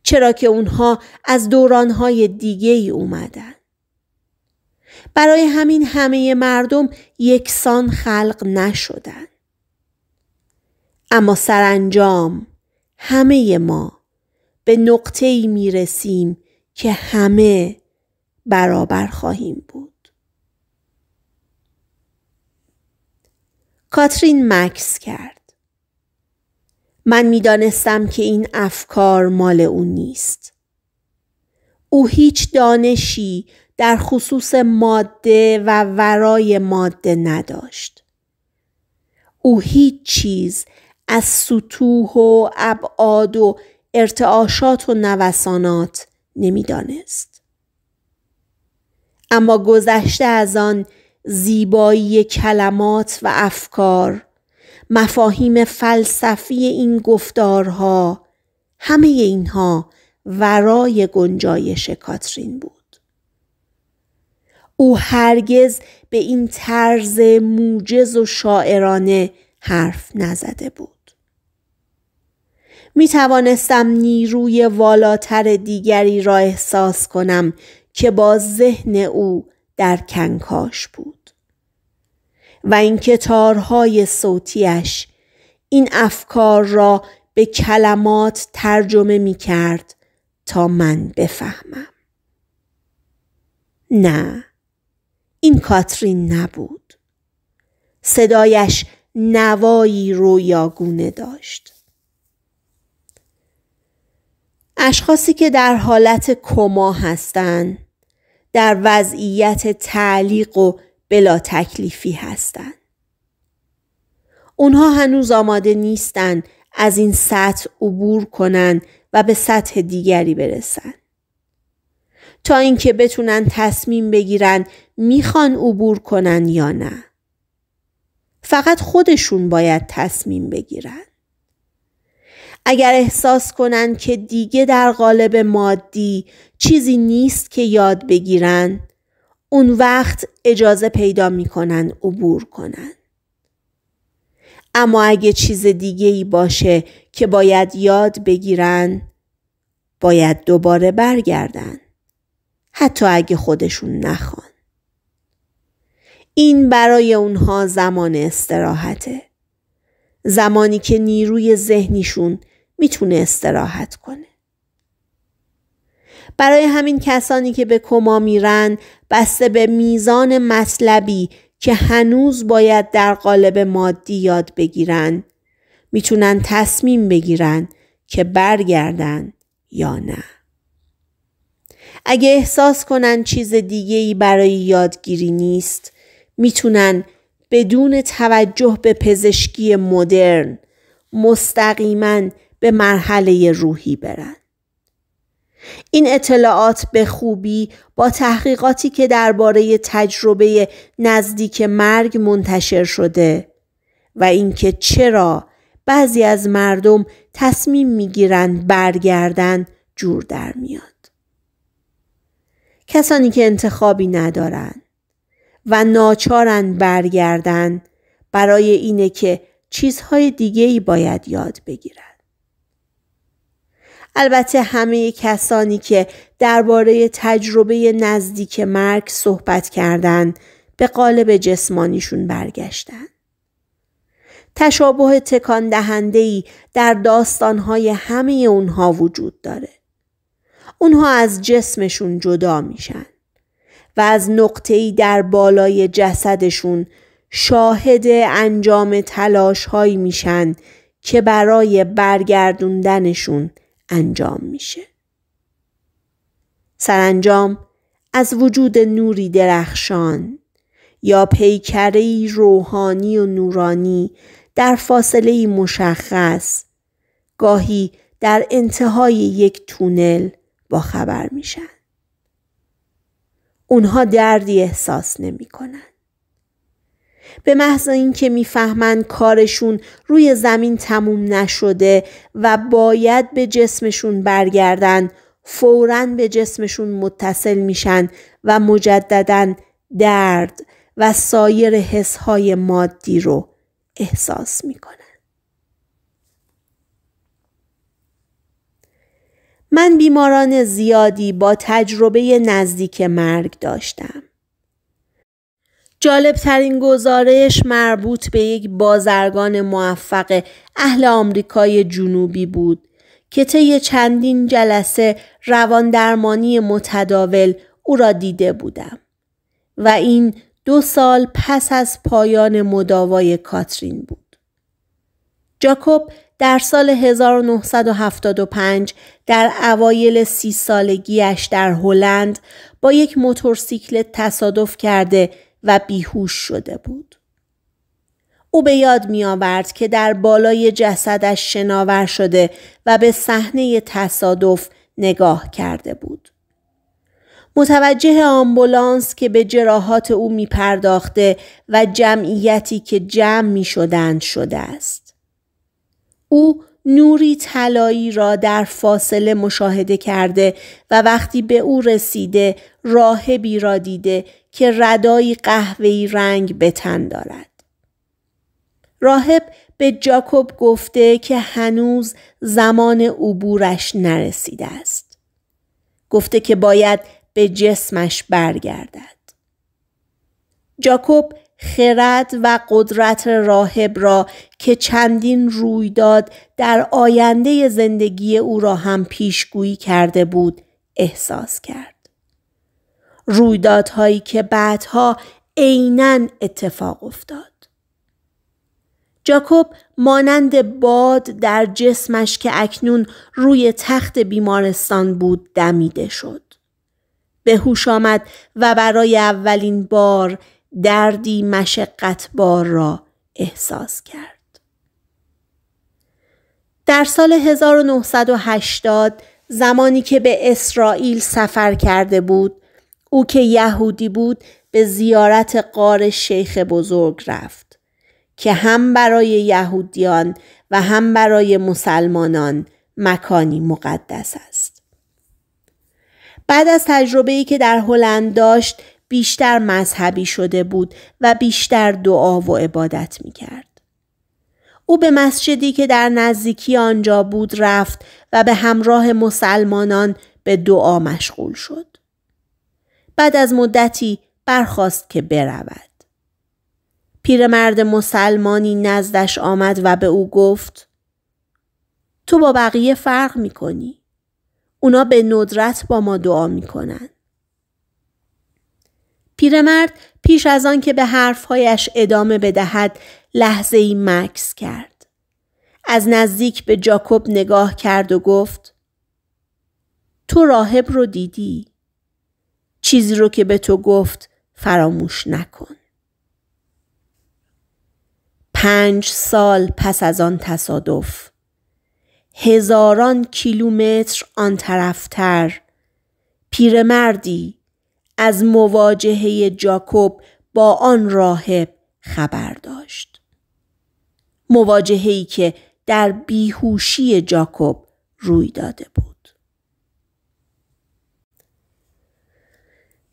چرا که اونها از دورانهای دیگه ای اومدن. برای همین همه مردم یکسان خلق نشدن. اما سرانجام همه ما به نقطه ای می رسیم که همه برابر خواهیم بود. کاترین مکس کرد. من میدانستم که این افکار مال او نیست. او هیچ دانشی در خصوص ماده و ورای ماده نداشت. او هیچ چیز از سطوح و ابعاد و ارتعاشات و نوسانات نمیدانست. اما گذشته از آن زیبایی کلمات و افکار مفاهیم فلسفی این گفتارها همه اینها ورای گنجایش کاترین بود او هرگز به این طرز موجز و شاعرانه حرف نزده بود می توانستم نیروی والاتر دیگری را احساس کنم که با ذهن او در کنکاش بود و این تارهای صوتیش این افکار را به کلمات ترجمه می کرد تا من بفهمم. نه این کاترین نبود. صدایش نوایی رویاگونه داشت. اشخاصی که در حالت کما هستند در وضعیت تعلیق و بلا تکلیفی هستند. اونها هنوز آماده نیستند از این سطح عبور کنند و به سطح دیگری برسند. تا اینکه بتونن تصمیم بگیرن میخوان عبور کنن یا نه. فقط خودشون باید تصمیم بگیرن. اگر احساس کنند که دیگه در قالب مادی چیزی نیست که یاد بگیرن اون وقت اجازه پیدا میکنن عبور کنن اما اگه چیز دیگه ای باشه که باید یاد بگیرن باید دوباره برگردن حتی اگه خودشون نخوان این برای اونها زمان استراحته زمانی که نیروی ذهنیشون میتونه استراحت کنه. برای همین کسانی که به کما میرن بسته به میزان مطلبی که هنوز باید در قالب مادی یاد بگیرن میتونن تصمیم بگیرن که برگردن یا نه. اگه احساس کنن چیز دیگه ای برای یادگیری نیست میتونن بدون توجه به پزشکی مدرن مستقیما به مرحله روحی برند. این اطلاعات به خوبی با تحقیقاتی که درباره تجربه نزدیک مرگ منتشر شده و اینکه چرا بعضی از مردم تصمیم میگیرند برگردن جور در میاد. کسانی که انتخابی ندارند و ناچارن برگردن برای اینه که چیزهای دیگه ای باید یاد بگیرند. البته همه کسانی که درباره تجربه نزدیک مرگ صحبت کردند به قالب جسمانیشون برگشتند. تشابه تکان ای در داستانهای همه اونها وجود داره. اونها از جسمشون جدا میشن و از نقطه‌ای در بالای جسدشون شاهد انجام تلاش هایی میشن که برای برگردوندنشون انجام میشه. سرانجام از وجود نوری درخشان یا پیکری روحانی و نورانی در فاصله مشخص گاهی در انتهای یک تونل با خبر میشن. اونها دردی احساس نمی به محض اینکه میفهمند کارشون روی زمین تموم نشده و باید به جسمشون برگردن فورا به جسمشون متصل میشن و مجددا درد و سایر حسهای مادی رو احساس میکنن من بیماران زیادی با تجربه نزدیک مرگ داشتم جالبترین گزارش مربوط به یک بازرگان موفق اهل آمریکای جنوبی بود که طی چندین جلسه رواندرمانی متداول او را دیده بودم و این دو سال پس از پایان مداوای کاترین بود. جاکوب در سال 1975 در اوایل سی سالگیش در هلند با یک موتورسیکلت تصادف کرده و بیهوش شده بود. او به یاد می آورد که در بالای جسدش شناور شده و به صحنه تصادف نگاه کرده بود. متوجه آمبولانس که به جراحات او می پرداخته و جمعیتی که جمع می شدند شده است. او نوری طلایی را در فاصله مشاهده کرده و وقتی به او رسیده راهبی را دیده که ردایی قهوه‌ای رنگ به تن دارد. راهب به جاکوب گفته که هنوز زمان عبورش نرسیده است. گفته که باید به جسمش برگردد. جاکوب خرد و قدرت راهب را که چندین رویداد در آینده زندگی او را هم پیشگویی کرده بود احساس کرد. رویدادهایی که بعدها عینا اتفاق افتاد. جاکوب مانند باد در جسمش که اکنون روی تخت بیمارستان بود دمیده شد. به هوش آمد و برای اولین بار دردی مشقتبار را احساس کرد. در سال 1980 زمانی که به اسرائیل سفر کرده بود او که یهودی بود به زیارت قار شیخ بزرگ رفت که هم برای یهودیان و هم برای مسلمانان مکانی مقدس است. بعد از تجربه که در هلند داشت بیشتر مذهبی شده بود و بیشتر دعا و عبادت می کرد. او به مسجدی که در نزدیکی آنجا بود رفت و به همراه مسلمانان به دعا مشغول شد. بعد از مدتی برخواست که برود. پیرمرد مسلمانی نزدش آمد و به او گفت تو با بقیه فرق می کنی. اونا به ندرت با ما دعا می کنند. پیرمرد پیش از آن که به حرفهایش ادامه بدهد لحظه ای مکس کرد. از نزدیک به جاکوب نگاه کرد و گفت تو راهب رو دیدی. چیزی رو که به تو گفت فراموش نکن. پنج سال پس از آن تصادف هزاران کیلومتر آن طرفتر پیرمردی از مواجهه جاکوب با آن راهب خبر داشت. مواجهه‌ای که در بیهوشی جاکوب روی داده بود.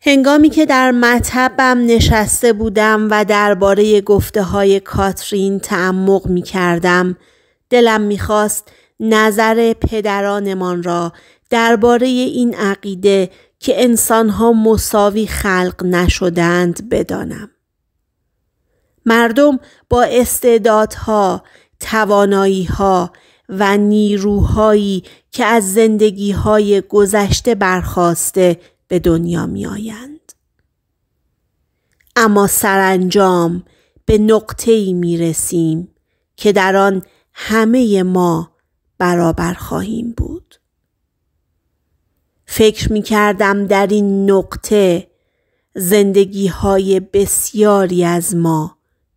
هنگامی که در مطبم نشسته بودم و درباره گفته های کاترین تعمق می کردم، دلم میخواست نظر پدرانمان را درباره این عقیده که انسانها مساوی خلق نشدند بدانم. مردم با استعدادها، تواناییها و نیروهایی که از زندگیهای گذشته برخواسته به دنیا میآیند. اما سرانجام به نقطه‌ای می رسیم که در آن همه ما برابر خواهیم بود. فکر می کردم در این نقطه زندگی های بسیاری از ما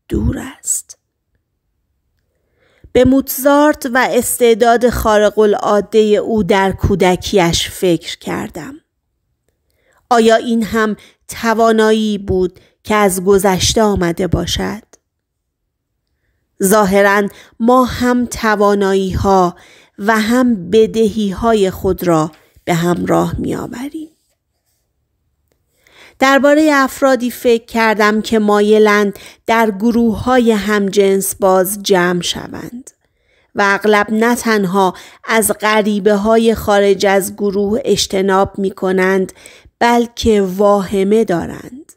دور است. به موتزارت و استعداد خارق العاده او در کودکیش فکر کردم. آیا این هم توانایی بود که از گذشته آمده باشد؟ ظاهرا ما هم توانایی ها و هم بدهی های خود را به همراه می آوریم. درباره افرادی فکر کردم که مایلند در گروه های همجنس باز جمع شوند و اغلب نه تنها از غریبه های خارج از گروه اجتناب می کنند بلکه واهمه دارند.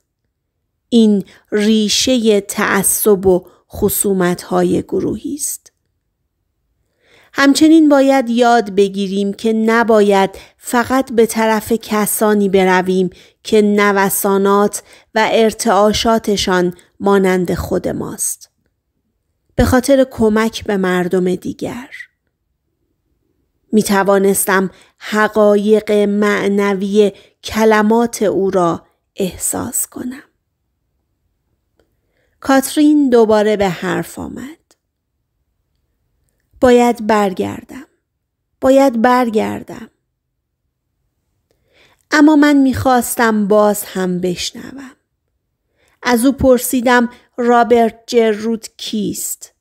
این ریشه تعصب و خصومت های گروهی است. همچنین باید یاد بگیریم که نباید فقط به طرف کسانی برویم که نوسانات و ارتعاشاتشان مانند خود ماست. به خاطر کمک به مردم دیگر. می توانستم حقایق معنوی کلمات او را احساس کنم. کاترین دوباره به حرف آمد. باید برگردم. باید برگردم. اما من میخواستم باز هم بشنوم. از او پرسیدم رابرت جرود کیست؟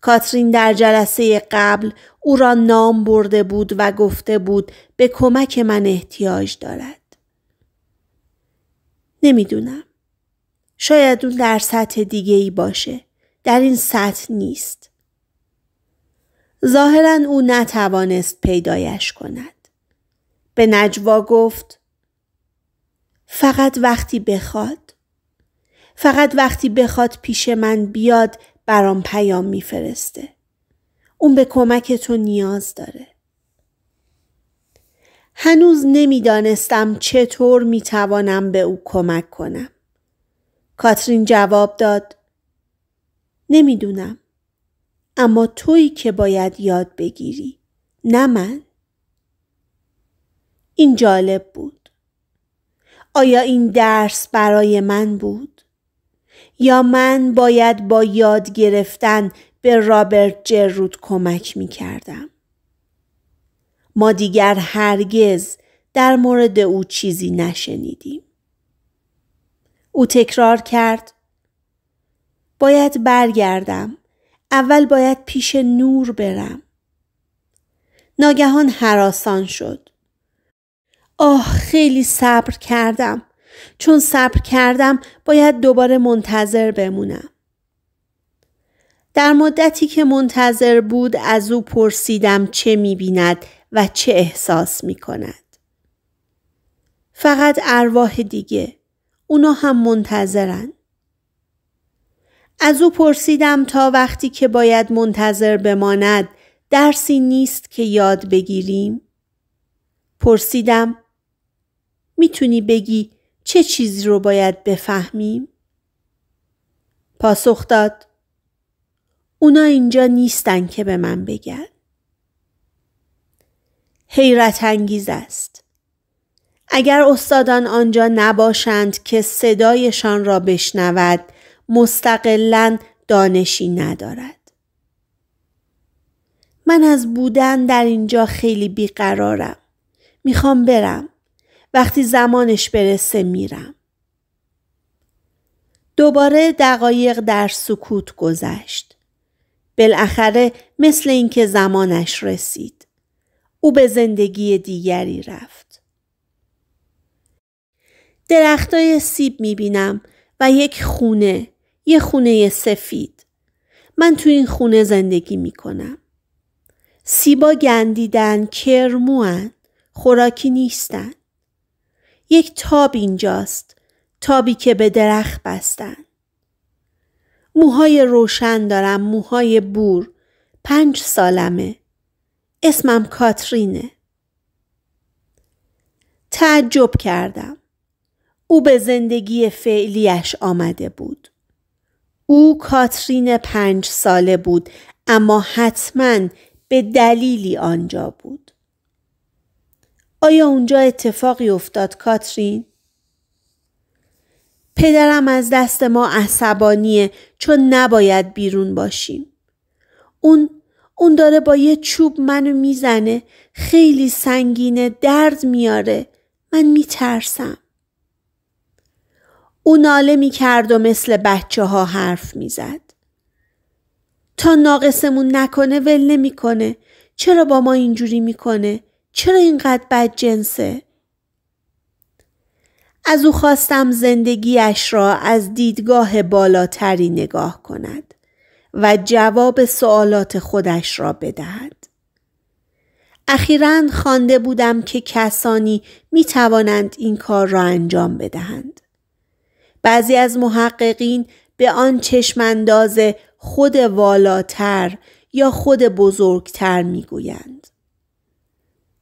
کاترین در جلسه قبل او را نام برده بود و گفته بود به کمک من احتیاج دارد. نمیدونم. شاید اون در سطح دیگه ای باشه. در این سطح نیست. ظاهرا او نتوانست پیدایش کند. به نجوا گفت فقط وقتی بخواد فقط وقتی بخواد پیش من بیاد برام پیام میفرسته. اون به کمک تو نیاز داره. هنوز نمیدانستم چطور میتوانم به او کمک کنم. کاترین جواب داد نمیدونم. اما تویی که باید یاد بگیری نه من این جالب بود آیا این درس برای من بود یا من باید با یاد گرفتن به رابرت جرود کمک می کردم ما دیگر هرگز در مورد او چیزی نشنیدیم او تکرار کرد باید برگردم اول باید پیش نور برم. ناگهان حراسان شد. آه خیلی صبر کردم. چون صبر کردم باید دوباره منتظر بمونم. در مدتی که منتظر بود از او پرسیدم چه میبیند و چه احساس میکند. فقط ارواح دیگه. اونا هم منتظرند. از او پرسیدم تا وقتی که باید منتظر بماند درسی نیست که یاد بگیریم؟ پرسیدم میتونی بگی چه چیزی رو باید بفهمیم؟ پاسخ داد اونا اینجا نیستن که به من بگن. حیرت انگیز است. اگر استادان آنجا نباشند که صدایشان را بشنود مستقلا دانشی ندارد. من از بودن در اینجا خیلی بیقرارم. میخوام برم. وقتی زمانش برسه میرم. دوباره دقایق در سکوت گذشت. بالاخره مثل اینکه زمانش رسید. او به زندگی دیگری رفت. درختای سیب میبینم و یک خونه یه خونه سفید من تو این خونه زندگی میکنم سیبا گندیدن کرموان خوراکی نیستن یک تاب اینجاست تابی که به درخت بستن موهای روشن دارم موهای بور پنج سالمه اسمم کاترینه تعجب کردم او به زندگی فعلیش آمده بود او کاترین پنج ساله بود اما حتما به دلیلی آنجا بود. آیا اونجا اتفاقی افتاد کاترین؟ پدرم از دست ما عصبانیه چون نباید بیرون باشیم. اون اون داره با یه چوب منو میزنه خیلی سنگینه درد میاره من میترسم. او ناله می کرد و مثل بچه ها حرف می زد. تا ناقصمون نکنه ول کنه؟ چرا با ما اینجوری کنه؟ چرا اینقدر بد جنسه از او خواستم زندگیش را از دیدگاه بالاتری نگاه کند و جواب سوالات خودش را بدهد اخیرا خوانده بودم که کسانی می توانند این کار را انجام بدهند بعضی از محققین به آن چشمانداز خود والاتر یا خود بزرگتر میگویند.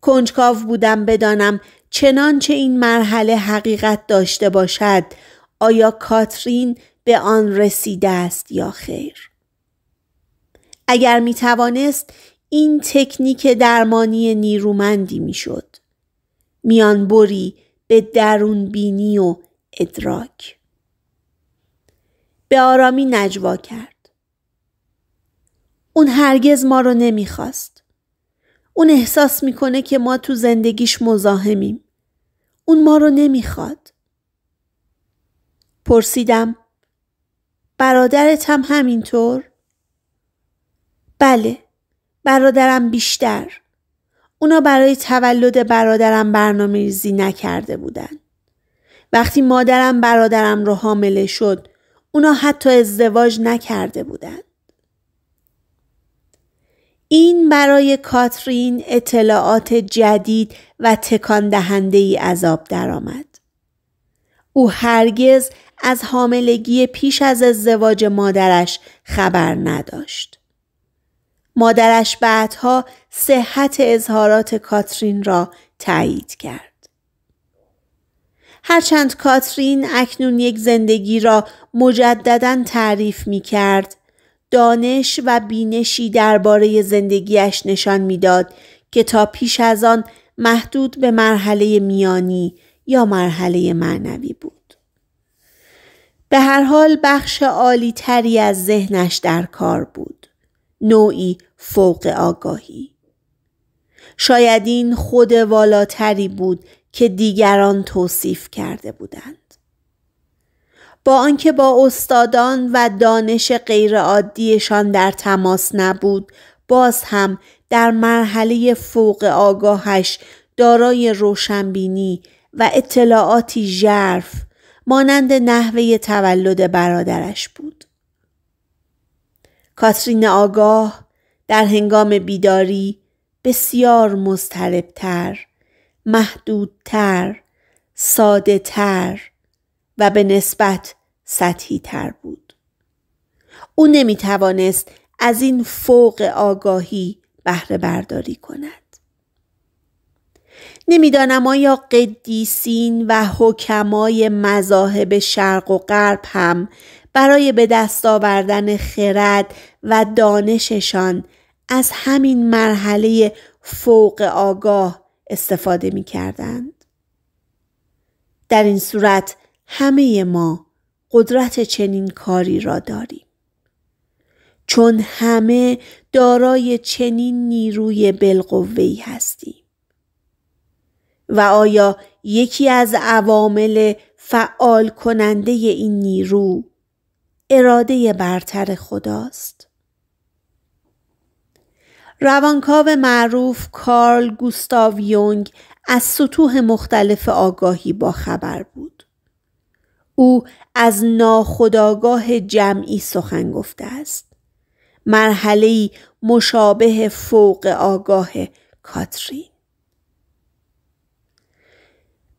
کنجکاو بودم بدانم چنانچه این مرحله حقیقت داشته باشد آیا کاترین به آن رسیده است یا خیر اگر می توانست این تکنیک درمانی نیرومندی میشد میان بری به درون بینی و ادراک به آرامی نجوا کرد. اون هرگز ما رو نمیخواست. اون احساس میکنه که ما تو زندگیش مزاحمیم. اون ما رو نمیخواد. پرسیدم برادرت هم همینطور؟ بله برادرم بیشتر اونا برای تولد برادرم برنامه ریزی نکرده بودن وقتی مادرم برادرم رو حامله شد اونا حتی ازدواج نکرده بودند. این برای کاترین اطلاعات جدید و تکان دهنده ای عذاب درآمد. او هرگز از حاملگی پیش از ازدواج مادرش خبر نداشت. مادرش بعدها صحت اظهارات کاترین را تایید کرد. هرچند کاترین اکنون یک زندگی را مجددا تعریف می کرد. دانش و بینشی درباره زندگیش نشان میداد که تا پیش از آن محدود به مرحله میانی یا مرحله معنوی بود. به هر حال بخش عالی تری از ذهنش در کار بود. نوعی فوق آگاهی. شاید این خود والاتری بود که دیگران توصیف کرده بودند. با آنکه با استادان و دانش غیرعادیشان در تماس نبود باز هم در مرحله فوق آگاهش دارای روشنبینی و اطلاعاتی ژرف مانند نحوه تولد برادرش بود. کاترین آگاه در هنگام بیداری بسیار مضطربتر محدودتر، ساده تر و به نسبت سطحی تر بود. او نمی توانست از این فوق آگاهی بهره برداری کند. نمیدانم آیا قدیسین و حکمای مذاهب شرق و غرب هم برای به دست آوردن خرد و دانششان از همین مرحله فوق آگاه استفاده می کردند. در این صورت همه ما قدرت چنین کاری را داریم. چون همه دارای چنین نیروی بلقوهی هستیم. و آیا یکی از عوامل فعال کننده این نیرو اراده برتر خداست؟ روانکاو معروف کارل گوستاو یونگ از سطوح مختلف آگاهی با خبر بود. او از ناخداگاه جمعی سخن گفته است. مرحله مشابه فوق آگاه کاترین.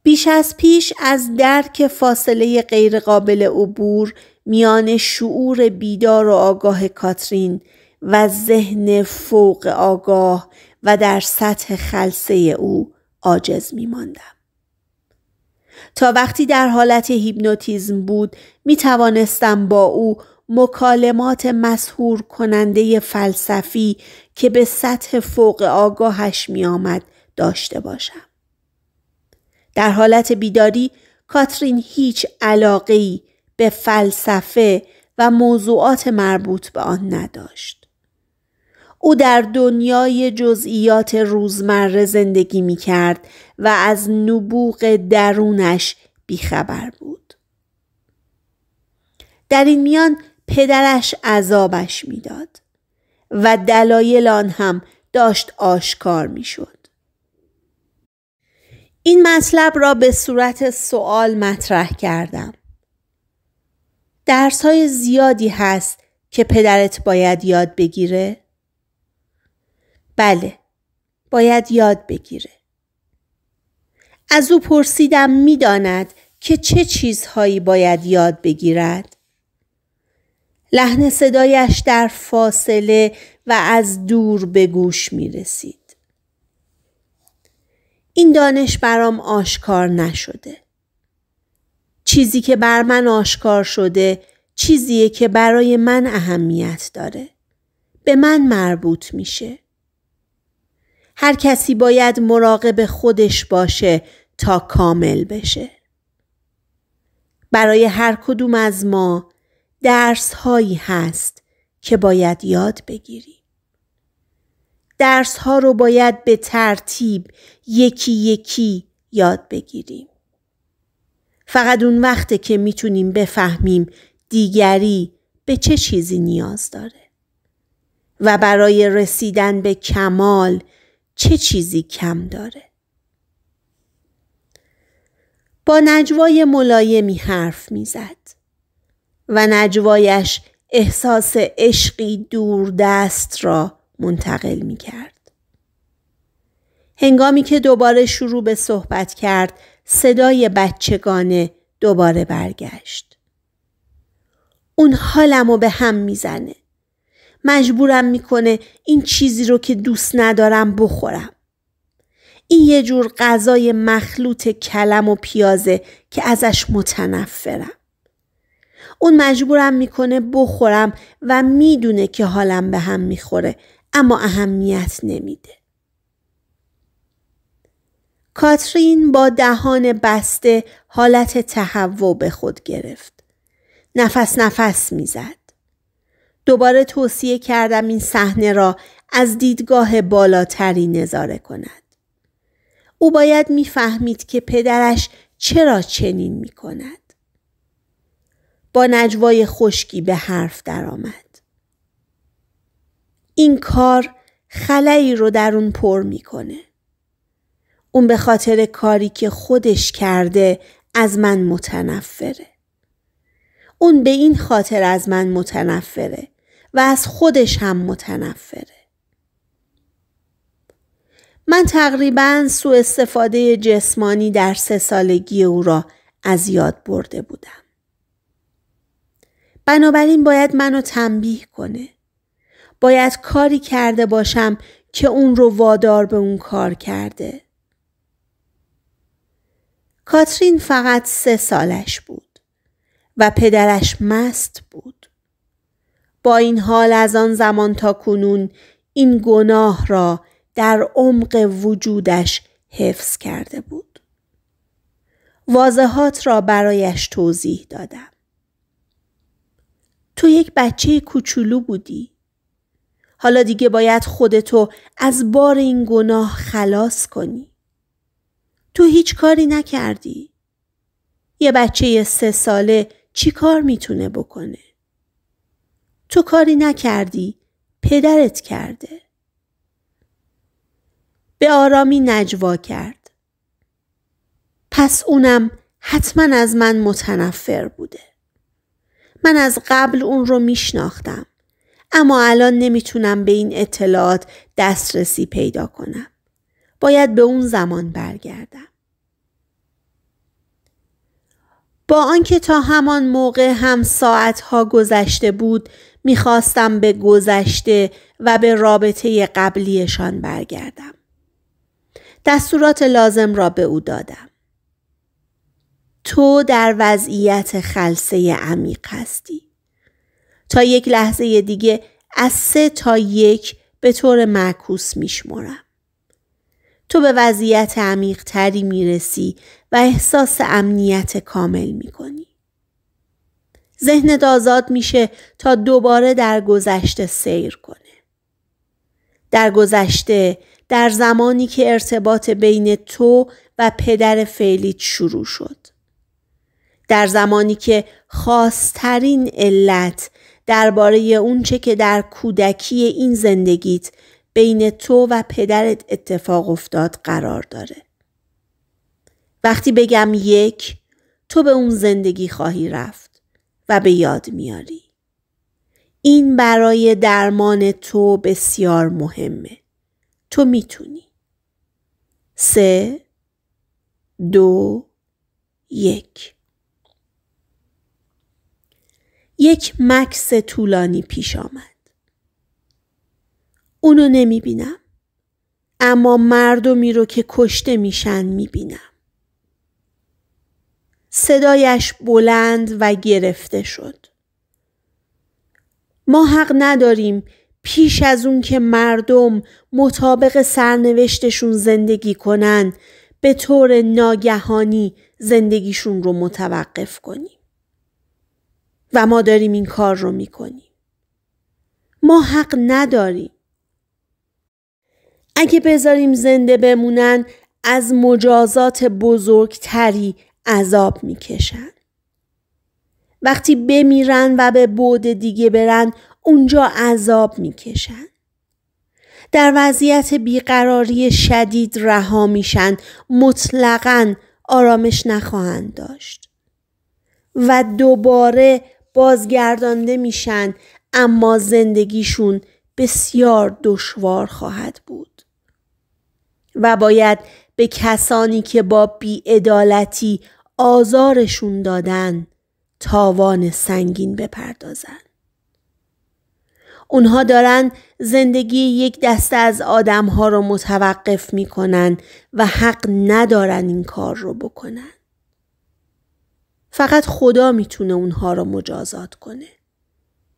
بیش از پیش از درک فاصله غیرقابل عبور میان شعور بیدار و آگاه کاترین و ذهن فوق آگاه و در سطح خلصه او عاجز می ماندم. تا وقتی در حالت هیپنوتیزم بود می توانستم با او مکالمات مسهور کننده فلسفی که به سطح فوق آگاهش می آمد داشته باشم. در حالت بیداری کاترین هیچ علاقی به فلسفه و موضوعات مربوط به آن نداشت. او در دنیای جزئیات روزمره زندگی می کرد و از نبوغ درونش بیخبر بود. در این میان پدرش عذابش میداد و دلایل آن هم داشت آشکار میشد. این مطلب را به صورت سوال مطرح کردم. درس های زیادی هست که پدرت باید یاد بگیره؟ بله. باید یاد بگیره. از او پرسیدم میداند که چه چیزهایی باید یاد بگیرد. لحن صدایش در فاصله و از دور به گوش می رسید. این دانش برام آشکار نشده. چیزی که بر من آشکار شده چیزیه که برای من اهمیت داره. به من مربوط میشه. هر کسی باید مراقب خودش باشه تا کامل بشه. برای هر کدوم از ما درس هایی هست که باید یاد بگیریم. درس ها رو باید به ترتیب یکی یکی یاد بگیریم. فقط اون وقته که میتونیم بفهمیم دیگری به چه چیزی نیاز داره و برای رسیدن به کمال چه چیزی کم داره با نجوای ملایمی حرف میزد و نجوایش احساس عشقی دوردست را منتقل می کرد. هنگامی که دوباره شروع به صحبت کرد صدای بچگانه دوباره برگشت. اون حالم به هم میزنه. مجبورم میکنه این چیزی رو که دوست ندارم بخورم. این یه جور غذای مخلوط کلم و پیازه که ازش متنفرم. اون مجبورم میکنه بخورم و میدونه که حالم به هم میخوره اما اهمیت نمیده. کاترین با دهان بسته حالت تهوع به خود گرفت. نفس نفس میزد. دوباره توصیه کردم این صحنه را از دیدگاه بالاتری نظاره کند. او باید میفهمید که پدرش چرا چنین می کند. با نجوای خشکی به حرف درآمد. این کار خلایی رو در اون پر میکنه. اون به خاطر کاری که خودش کرده از من متنفره. اون به این خاطر از من متنفره و از خودش هم متنفره. من تقریبا سوء استفاده جسمانی در سه سالگی او را از یاد برده بودم. بنابراین باید منو تنبیه کنه. باید کاری کرده باشم که اون رو وادار به اون کار کرده. کاترین فقط سه سالش بود و پدرش مست بود. با این حال از آن زمان تا کنون این گناه را در عمق وجودش حفظ کرده بود. واضحات را برایش توضیح دادم. تو یک بچه کوچولو بودی. حالا دیگه باید خودتو از بار این گناه خلاص کنی. تو هیچ کاری نکردی. یه بچه سه ساله چی کار میتونه بکنه؟ تو کاری نکردی پدرت کرده به آرامی نجوا کرد پس اونم حتما از من متنفر بوده من از قبل اون رو میشناختم اما الان نمیتونم به این اطلاعات دسترسی پیدا کنم باید به اون زمان برگردم با آنکه تا همان موقع هم ساعتها گذشته بود میخواستم به گذشته و به رابطه قبلیشان برگردم. دستورات لازم را به او دادم. تو در وضعیت خلصه عمیق هستی. تا یک لحظه دیگه از سه تا یک به طور معکوس میشمرم. تو به وضعیت عمیق تری میرسی و احساس امنیت کامل میکنی. ذهنت آزاد میشه تا دوباره در گذشته سیر کنه. در گذشته در زمانی که ارتباط بین تو و پدر فعلیت شروع شد. در زمانی که خاصترین علت درباره اونچه که در کودکی این زندگیت بین تو و پدرت اتفاق افتاد قرار داره. وقتی بگم یک تو به اون زندگی خواهی رفت. و به یاد میاری. این برای درمان تو بسیار مهمه. تو میتونی. سه دو یک یک مکس طولانی پیش آمد. اونو نمیبینم اما مردمی رو که کشته میشن میبینم صدایش بلند و گرفته شد. ما حق نداریم پیش از اون که مردم مطابق سرنوشتشون زندگی کنن به طور ناگهانی زندگیشون رو متوقف کنیم. و ما داریم این کار رو میکنیم. ما حق نداریم. اگه بذاریم زنده بمونن از مجازات بزرگتری عذاب میکشن. وقتی بمیرن و به بعد دیگه برن اونجا عذاب میکشن. در وضعیت بیقراری شدید رها میشن مطلقا آرامش نخواهند داشت و دوباره بازگردانده میشن اما زندگیشون بسیار دشوار خواهد بود و باید به کسانی که با بیعدالتی آزارشون دادن تاوان سنگین بپردازن. اونها دارن زندگی یک دسته از آدمها رو متوقف میکنن و حق ندارن این کار رو بکنن. فقط خدا میتونه اونها رو مجازات کنه.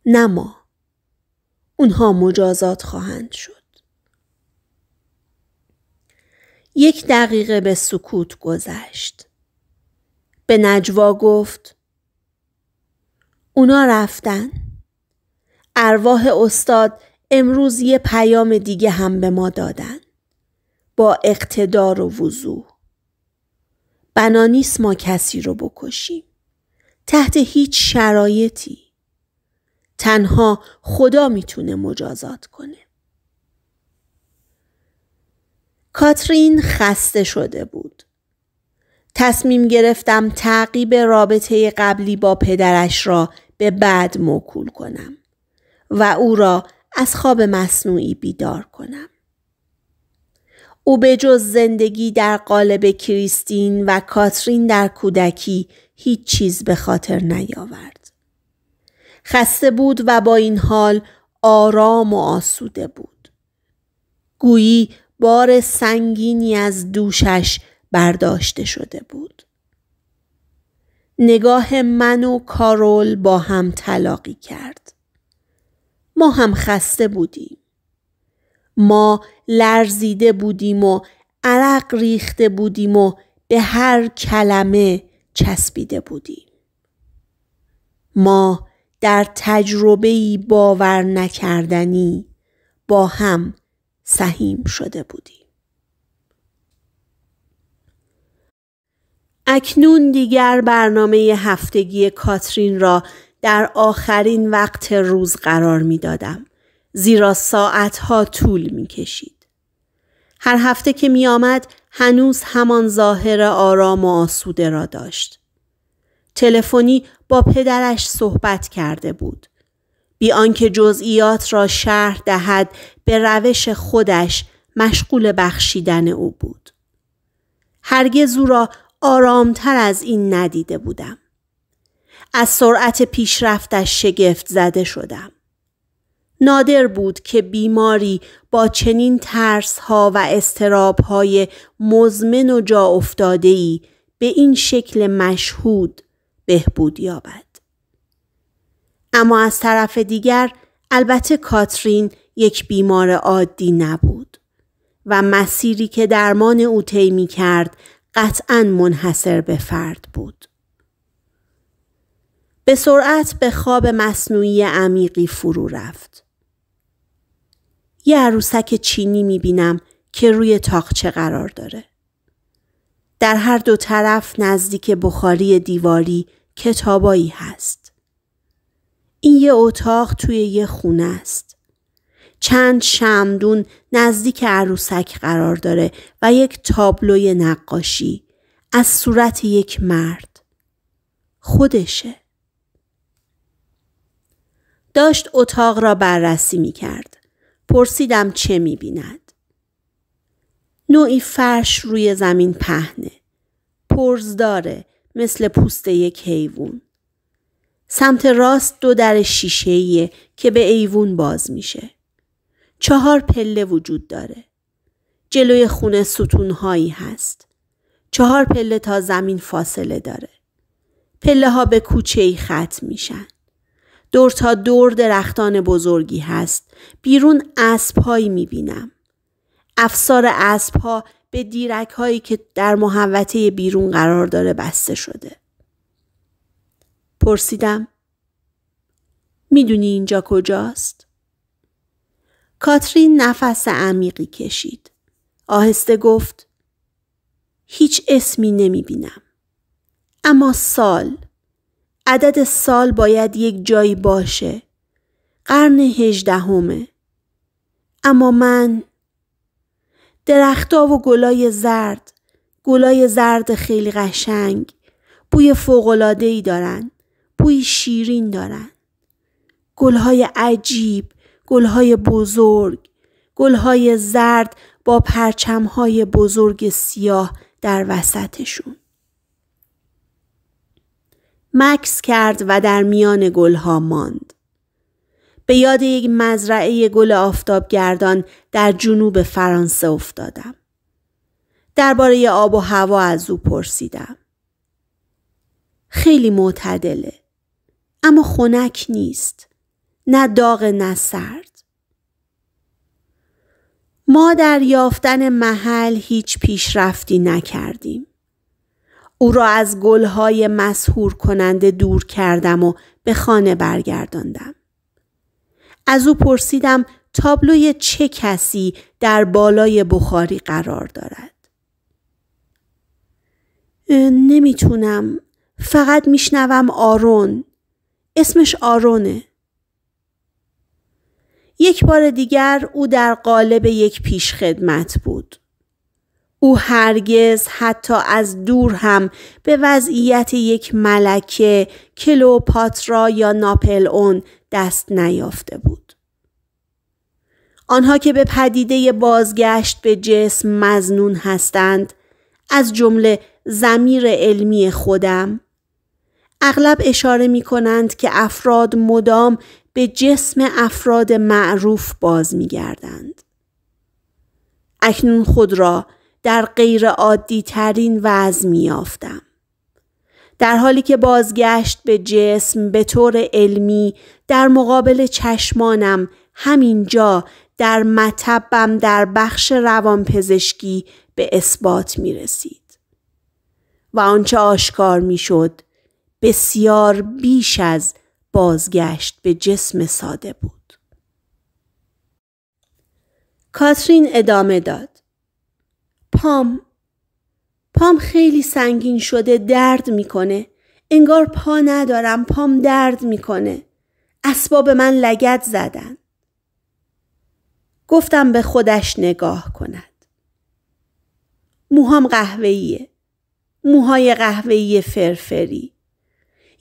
نه ما. اونها مجازات خواهند شد. یک دقیقه به سکوت گذشت. به نجوا گفت اونا رفتن. ارواح استاد امروز یه پیام دیگه هم به ما دادن. با اقتدار و وضوح. بنا نیست ما کسی رو بکشیم. تحت هیچ شرایطی. تنها خدا میتونه مجازات کنه. کاترین خسته شده بود. تصمیم گرفتم تعقیب رابطه قبلی با پدرش را به بعد موکول کنم و او را از خواب مصنوعی بیدار کنم. او به جز زندگی در قالب کریستین و کاترین در کودکی هیچ چیز به خاطر نیاورد. خسته بود و با این حال آرام و آسوده بود. گویی بار سنگینی از دوشش برداشته شده بود. نگاه من و کارول با هم تلاقی کرد. ما هم خسته بودیم. ما لرزیده بودیم و عرق ریخته بودیم و به هر کلمه چسبیده بودیم. ما در تجربه‌ای باور نکردنی با هم سهیم شده بودیم. اکنون دیگر برنامه هفتگی کاترین را در آخرین وقت روز قرار می دادم. زیرا ساعتها طول می کشید. هر هفته که می آمد هنوز همان ظاهر آرام و آسوده را داشت. تلفنی با پدرش صحبت کرده بود. بی آنکه جزئیات را شرح دهد به روش خودش مشغول بخشیدن او بود. هرگز او را آرامتر از این ندیده بودم. از سرعت پیشرفتش شگفت زده شدم. نادر بود که بیماری با چنین ترس ها و استراب های مزمن و جا افتاده ای به این شکل مشهود بهبود یابد. اما از طرف دیگر البته کاترین یک بیمار عادی نبود و مسیری که درمان او طی کرد قطعا منحصر به فرد بود. به سرعت به خواب مصنوعی عمیقی فرو رفت. یه عروسک چینی می بینم که روی تاقچه قرار داره. در هر دو طرف نزدیک بخاری دیواری کتابایی هست. این یه اتاق توی یه خونه است. چند شمدون نزدیک عروسک قرار داره و یک تابلوی نقاشی از صورت یک مرد. خودشه. داشت اتاق را بررسی می کرد. پرسیدم چه می بیند. نوعی فرش روی زمین پهنه. پرز داره مثل پوست یک حیوان. سمت راست دو در شیشه‌ایه که به ایوون باز میشه. چهار پله وجود داره. جلوی خونه ستونهایی هست. چهار پله تا زمین فاصله داره. پله ها به کوچه ای ختم میشن. دور تا دور درختان بزرگی هست. بیرون اسب هایی میبینم. افسار اسب ها به دیرک هایی که در محوطه بیرون قرار داره بسته شده. پرسیدم میدونی اینجا کجاست؟ کاترین نفس عمیقی کشید. آهسته گفت هیچ اسمی نمی بینم. اما سال عدد سال باید یک جایی باشه. قرن هجدهمه. اما من درختا و گلای زرد گلای زرد خیلی قشنگ بوی فوقلادهی دارن. بوی شیرین دارند. گلهای عجیب، گلهای بزرگ، گلهای زرد با پرچمهای بزرگ سیاه در وسطشون. مکس کرد و در میان گلها ماند. به یاد یک مزرعه گل آفتابگردان در جنوب فرانسه افتادم. درباره آب و هوا از او پرسیدم. خیلی معتدله. اما خنک نیست نه داغ نه سرد ما در یافتن محل هیچ پیشرفتی نکردیم او را از گلهای مسهور کننده دور کردم و به خانه برگرداندم از او پرسیدم تابلوی چه کسی در بالای بخاری قرار دارد نمیتونم فقط میشنوم آرون اسمش آرونه. یک بار دیگر او در قالب یک پیشخدمت بود. او هرگز حتی از دور هم به وضعیت یک ملکه کلوپاترا یا ناپل اون دست نیافته بود. آنها که به پدیده بازگشت به جسم مزنون هستند از جمله زمیر علمی خودم اغلب اشاره می کنند که افراد مدام به جسم افراد معروف باز می گردند. اکنون خود را در غیر عادی ترین وضع می آفدم. در حالی که بازگشت به جسم به طور علمی در مقابل چشمانم همینجا در مطبم در بخش روانپزشکی به اثبات می رسید. و آنچه آشکار می شد بسیار بیش از بازگشت به جسم ساده بود. کاترین ادامه داد. پام پام خیلی سنگین شده درد میکنه. انگار پا ندارم پام درد میکنه. اسباب من لگت زدن. گفتم به خودش نگاه کند. موهام قهوه‌ایه. موهای قهوه‌ای فرفری.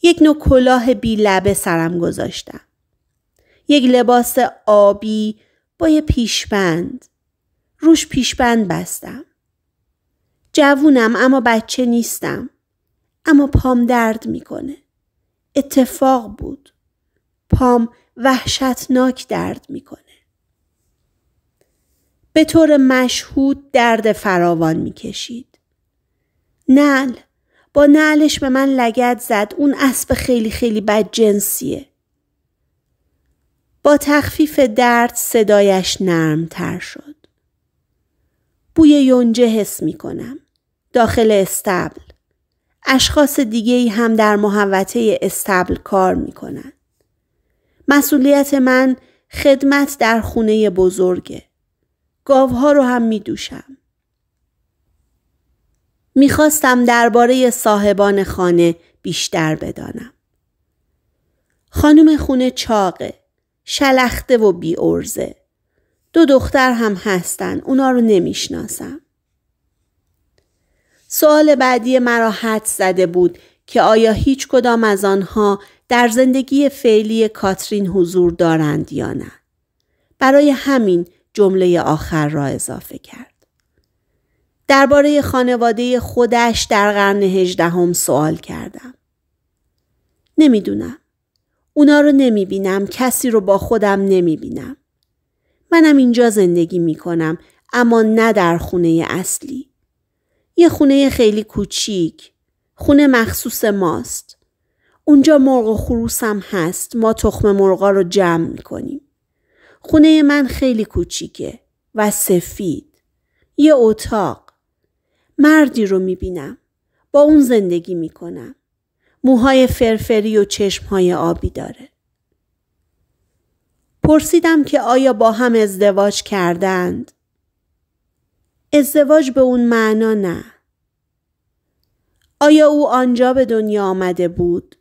یک نوع کلاه بی لبه سرم گذاشتم. یک لباس آبی با یه پیشبند. روش پیشبند بستم. جوونم اما بچه نیستم. اما پام درد میکنه. اتفاق بود. پام وحشتناک درد میکنه. به طور مشهود درد فراوان میکشید. نل با نعلش به من لگت زد اون اسب خیلی خیلی بد جنسیه. با تخفیف درد صدایش تر شد. بوی یونجه حس می کنم. داخل استبل. اشخاص دیگه هم در محوطه استبل کار می کنن. مسئولیت من خدمت در خونه بزرگه. گاوها رو هم می دوشم. میخواستم درباره صاحبان خانه بیشتر بدانم. خانم خونه چاقه، شلخته و بی ارزه. دو دختر هم هستن، اونا رو نمیشناسم. سوال بعدی مرا حد زده بود که آیا هیچ کدام از آنها در زندگی فعلی کاترین حضور دارند یا نه. برای همین جمله آخر را اضافه کرد. درباره خانواده خودش در قرن هجدهم سوال کردم. نمیدونم. اونا رو بینم. کسی رو با خودم بینم. منم اینجا زندگی میکنم اما نه در خونه اصلی. یه خونه خیلی کوچیک. خونه مخصوص ماست. اونجا مرغ و خروسم هست. ما تخم مرغا رو جمع کنیم. خونه من خیلی کوچیکه و سفید. یه اتاق. مردی رو میبینم. با اون زندگی میکنم. موهای فرفری و چشمهای آبی داره. پرسیدم که آیا با هم ازدواج کردند؟ ازدواج به اون معنا نه. آیا او آنجا به دنیا آمده بود؟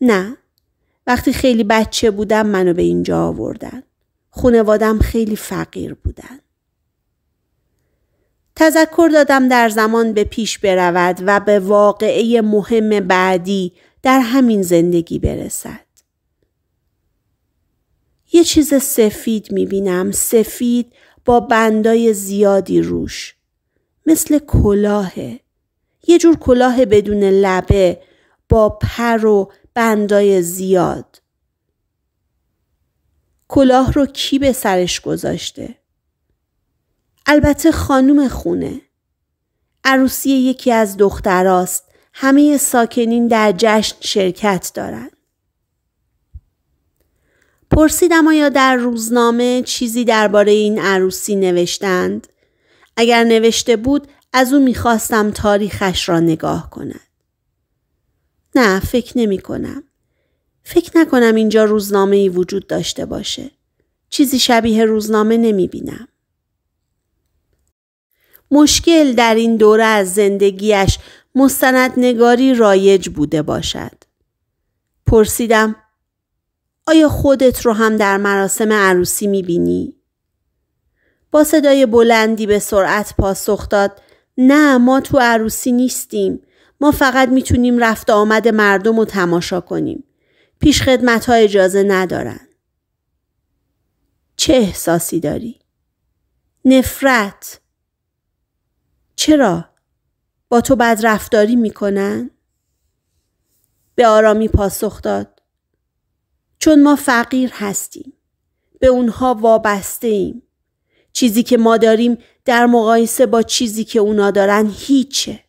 نه. وقتی خیلی بچه بودم منو به اینجا آوردن. خونوادم خیلی فقیر بودن. تذکر دادم در زمان به پیش برود و به واقعه مهم بعدی در همین زندگی برسد. یه چیز سفید بینم سفید با بندای زیادی روش مثل کلاهه یه جور کلاه بدون لبه با پر و بندای زیاد کلاه رو کی به سرش گذاشته؟ البته خانم خونه. عروسی یکی از دختراست. همه ساکنین در جشن شرکت دارند. پرسیدم آیا در روزنامه چیزی درباره این عروسی نوشتند؟ اگر نوشته بود از او میخواستم تاریخش را نگاه کند. نه فکر نمی کنم. فکر نکنم اینجا روزنامه ای وجود داشته باشه. چیزی شبیه روزنامه نمی بینم. مشکل در این دوره از زندگیش مستندنگاری رایج بوده باشد. پرسیدم آیا خودت رو هم در مراسم عروسی میبینی؟ با صدای بلندی به سرعت پاسخ داد نه ما تو عروسی نیستیم ما فقط میتونیم رفت آمد مردم رو تماشا کنیم پیش خدمت ها اجازه ندارن چه احساسی داری؟ نفرت چرا؟ با تو بد رفتاری میکنن؟ به آرامی پاسخ داد. چون ما فقیر هستیم. به اونها وابسته ایم. چیزی که ما داریم در مقایسه با چیزی که اونا دارن هیچه.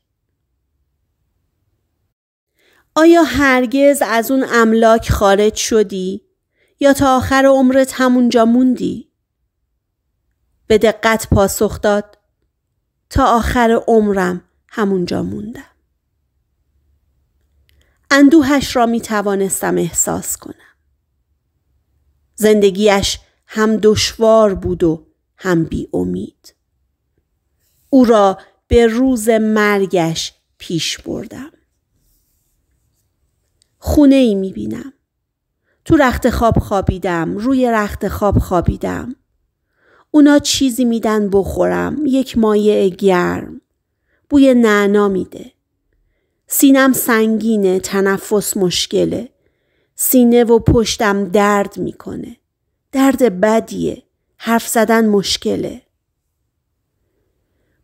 آیا هرگز از اون املاک خارج شدی؟ یا تا آخر عمرت همونجا موندی؟ به دقت پاسخ داد. تا آخر عمرم همونجا موندم. اندوهش را می توانستم احساس کنم. زندگیش هم دشوار بود و هم بی امید. او را به روز مرگش پیش بردم. خونه ای می بینم. تو رخت خواب خوابیدم. روی رخت خواب خوابیدم. اونا چیزی میدن بخورم یک مایع گرم بوی نعنا میده سینم سنگینه تنفس مشکله سینه و پشتم درد میکنه درد بدیه حرف زدن مشکله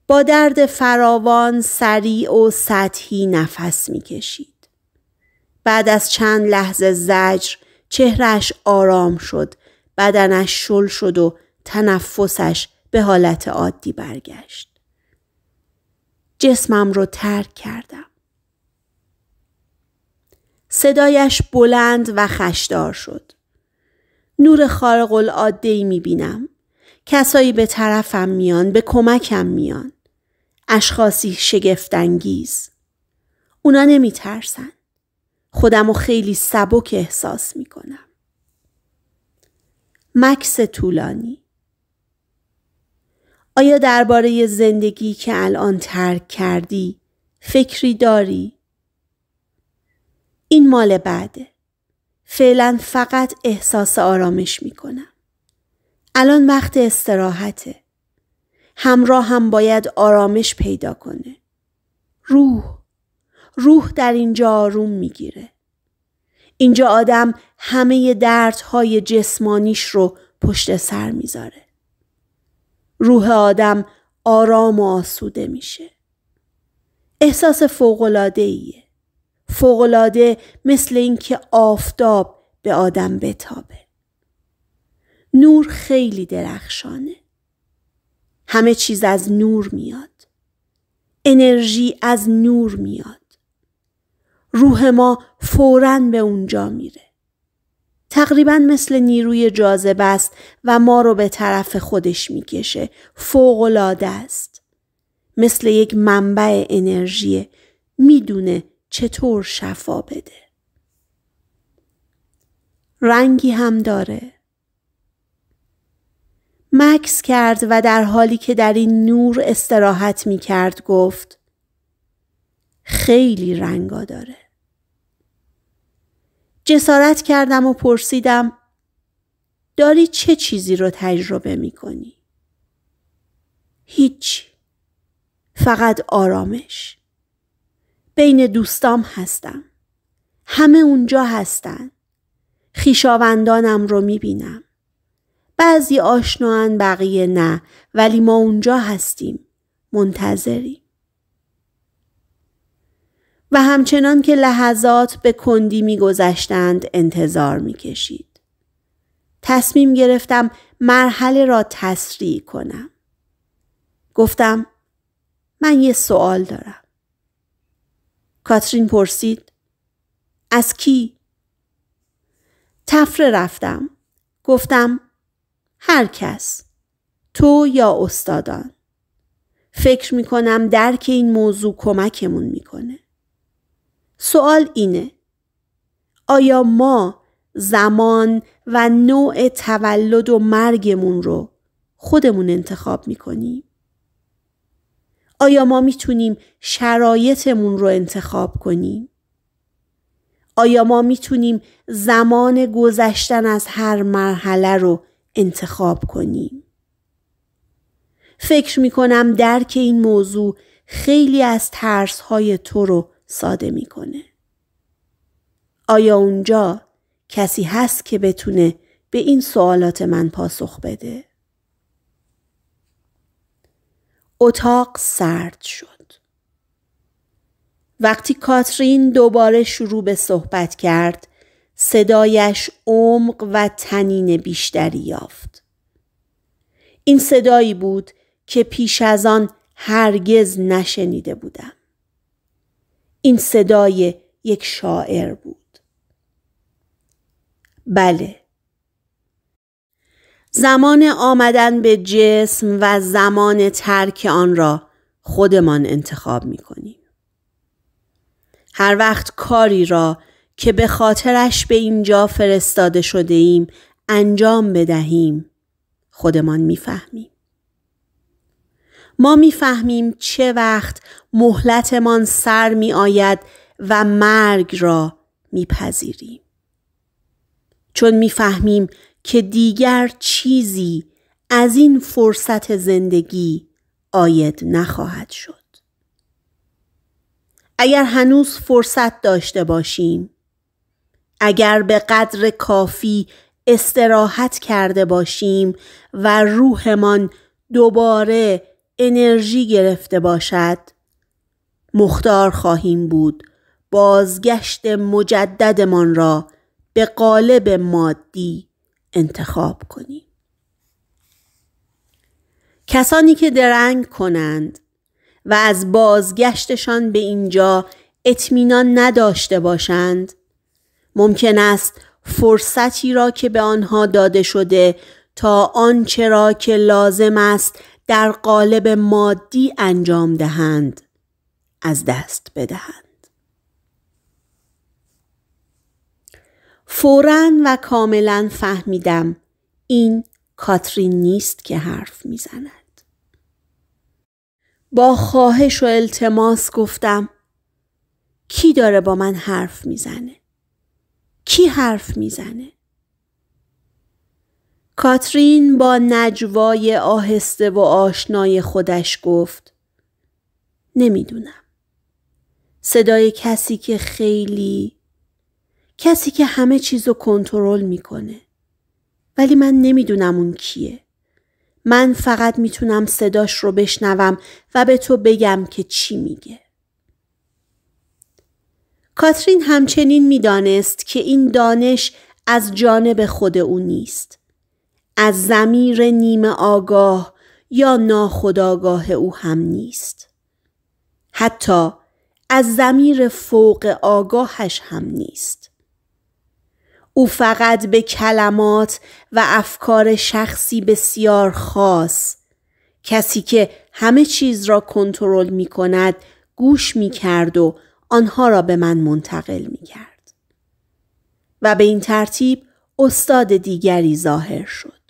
با درد فراوان سریع و سطحی نفس میکشید بعد از چند لحظه زجر چهرش آرام شد بدنش شل شد و تنفسش به حالت عادی برگشت. جسمم رو ترک کردم. صدایش بلند و خشدار شد. نور خارق العاده ای می بینم. کسایی به طرفم میان، به کمکم میان. اشخاصی شگفتانگیز. اونا نمی ترسن. خودم رو خیلی سبک احساس می کنم. مکس طولانی آیا درباره زندگی که الان ترک کردی فکری داری؟ این مال بعده. فعلا فقط احساس آرامش کنم. الان وقت استراحته. همراه هم باید آرامش پیدا کنه. روح. روح در اینجا آروم میگیره. اینجا آدم همه دردهای جسمانیش رو پشت سر میذاره. روح آدم آرام و آسوده میشه. احساس فوقلاده ایه. فوقلاده مثل اینکه آفتاب به آدم بتابه. نور خیلی درخشانه. همه چیز از نور میاد. انرژی از نور میاد. روح ما فوراً به اونجا میره. تقریبا مثل نیروی جاذبه است و ما رو به طرف خودش میکشه. فوقالعاده است. مثل یک منبع انرژی میدونه چطور شفا بده. رنگی هم داره. مکس کرد و در حالی که در این نور استراحت می کرد گفت خیلی رنگا داره. جسارت کردم و پرسیدم داری چه چیزی رو تجربه می کنی؟ هیچ. فقط آرامش. بین دوستام هستم. همه اونجا هستن. خیشاوندانم رو می بینم. بعضی آشنان بقیه نه ولی ما اونجا هستیم. منتظریم. و همچنان که لحظات به کندی میگذشتند انتظار میکشید. تصمیم گرفتم مرحله را تسریع کنم. گفتم من یه سوال دارم. کاترین پرسید از کی؟ تفره رفتم. گفتم هر کس. تو یا استادان. فکر می کنم درک این موضوع کمکمون میکنه. سوال اینه آیا ما زمان و نوع تولد و مرگمون رو خودمون انتخاب میکنیم؟ آیا ما میتونیم شرایطمون رو انتخاب کنیم؟ آیا ما میتونیم زمان گذشتن از هر مرحله رو انتخاب کنیم؟ فکر میکنم درک این موضوع خیلی از ترس های تو رو ساده میکنه. آیا اونجا کسی هست که بتونه به این سوالات من پاسخ بده؟ اتاق سرد شد. وقتی کاترین دوباره شروع به صحبت کرد صدایش عمق و تنین بیشتری یافت. این صدایی بود که پیش از آن هرگز نشنیده بودم. این صدای یک شاعر بود بله زمان آمدن به جسم و زمان ترک آن را خودمان انتخاب می کنیم. هر وقت کاری را که به خاطرش به اینجا فرستاده شده ایم انجام بدهیم خودمان میفهمیم. ما میفهمیم چه وقت مهلتمان سر می آید و مرگ را میپذیریم. چون میفهمیم که دیگر چیزی از این فرصت زندگی آید نخواهد شد. اگر هنوز فرصت داشته باشیم اگر به قدر کافی استراحت کرده باشیم و روحمان دوباره انرژی گرفته باشد مختار خواهیم بود بازگشت مجددمان را به قالب مادی انتخاب کنیم کسانی که درنگ کنند و از بازگشتشان به اینجا اطمینان نداشته باشند ممکن است فرصتی را که به آنها داده شده تا آنچه را که لازم است در قالب مادی انجام دهند از دست بدهند فورا و کاملا فهمیدم این کاترین نیست که حرف میزند با خواهش و التماس گفتم کی داره با من حرف میزنه کی حرف میزنه کاترین با نجوای آهسته و آشنای خودش گفت نمیدونم صدای کسی که خیلی کسی که همه چیز رو کنترل میکنه ولی من نمیدونم اون کیه من فقط میتونم صداش رو بشنوم و به تو بگم که چی میگه کاترین همچنین میدانست که این دانش از جانب خود او نیست از زمیر نیمه آگاه یا ناخداگاه او هم نیست. حتی از زمیر فوق آگاهش هم نیست. او فقط به کلمات و افکار شخصی بسیار خاص کسی که همه چیز را کنترل می کند گوش می کرد و آنها را به من منتقل می کرد. و به این ترتیب استاد دیگری ظاهر شد.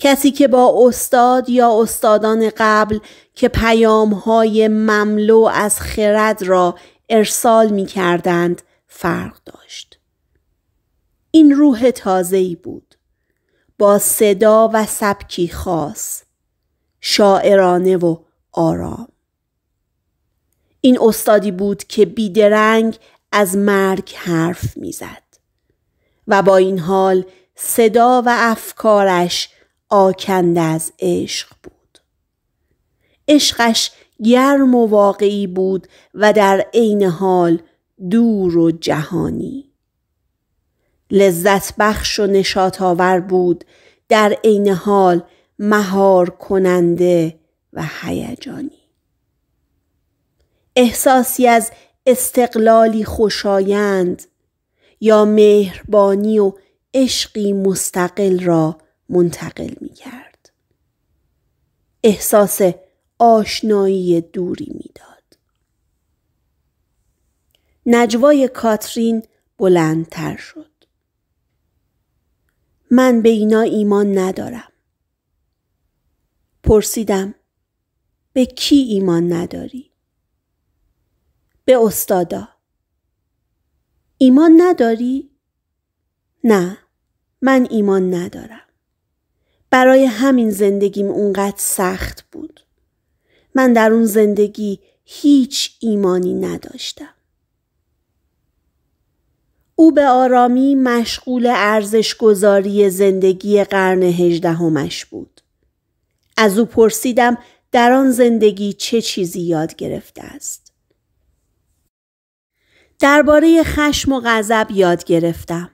کسی که با استاد یا استادان قبل که پیام های مملو از خرد را ارسال می کردند فرق داشت. این روح تازه‌ای بود. با صدا و سبکی خاص. شاعرانه و آرام. این استادی بود که بیدرنگ از مرگ حرف میزد و با این حال صدا و افکارش آکنده از عشق بود عشقش گرم و واقعی بود و در عین حال دور و جهانی لذت بخش و نشاط آور بود در عین حال مهار کننده و هیجانی احساسی از استقلالی خوشایند یا مهربانی و عشقی مستقل را منتقل می کرد. احساس آشنایی دوری داد. نجوای کاترین بلندتر شد. من به اینا ایمان ندارم. پرسیدم به کی ایمان نداری؟ به استادا. ایمان نداری؟ نه من ایمان ندارم. برای همین زندگیم اونقدر سخت بود. من در اون زندگی هیچ ایمانی نداشتم. او به آرامی مشغول گذاری زندگی قرن هجدهمش بود. از او پرسیدم در آن زندگی چه چیزی یاد گرفته است. درباره خشم و غضب یاد گرفتم.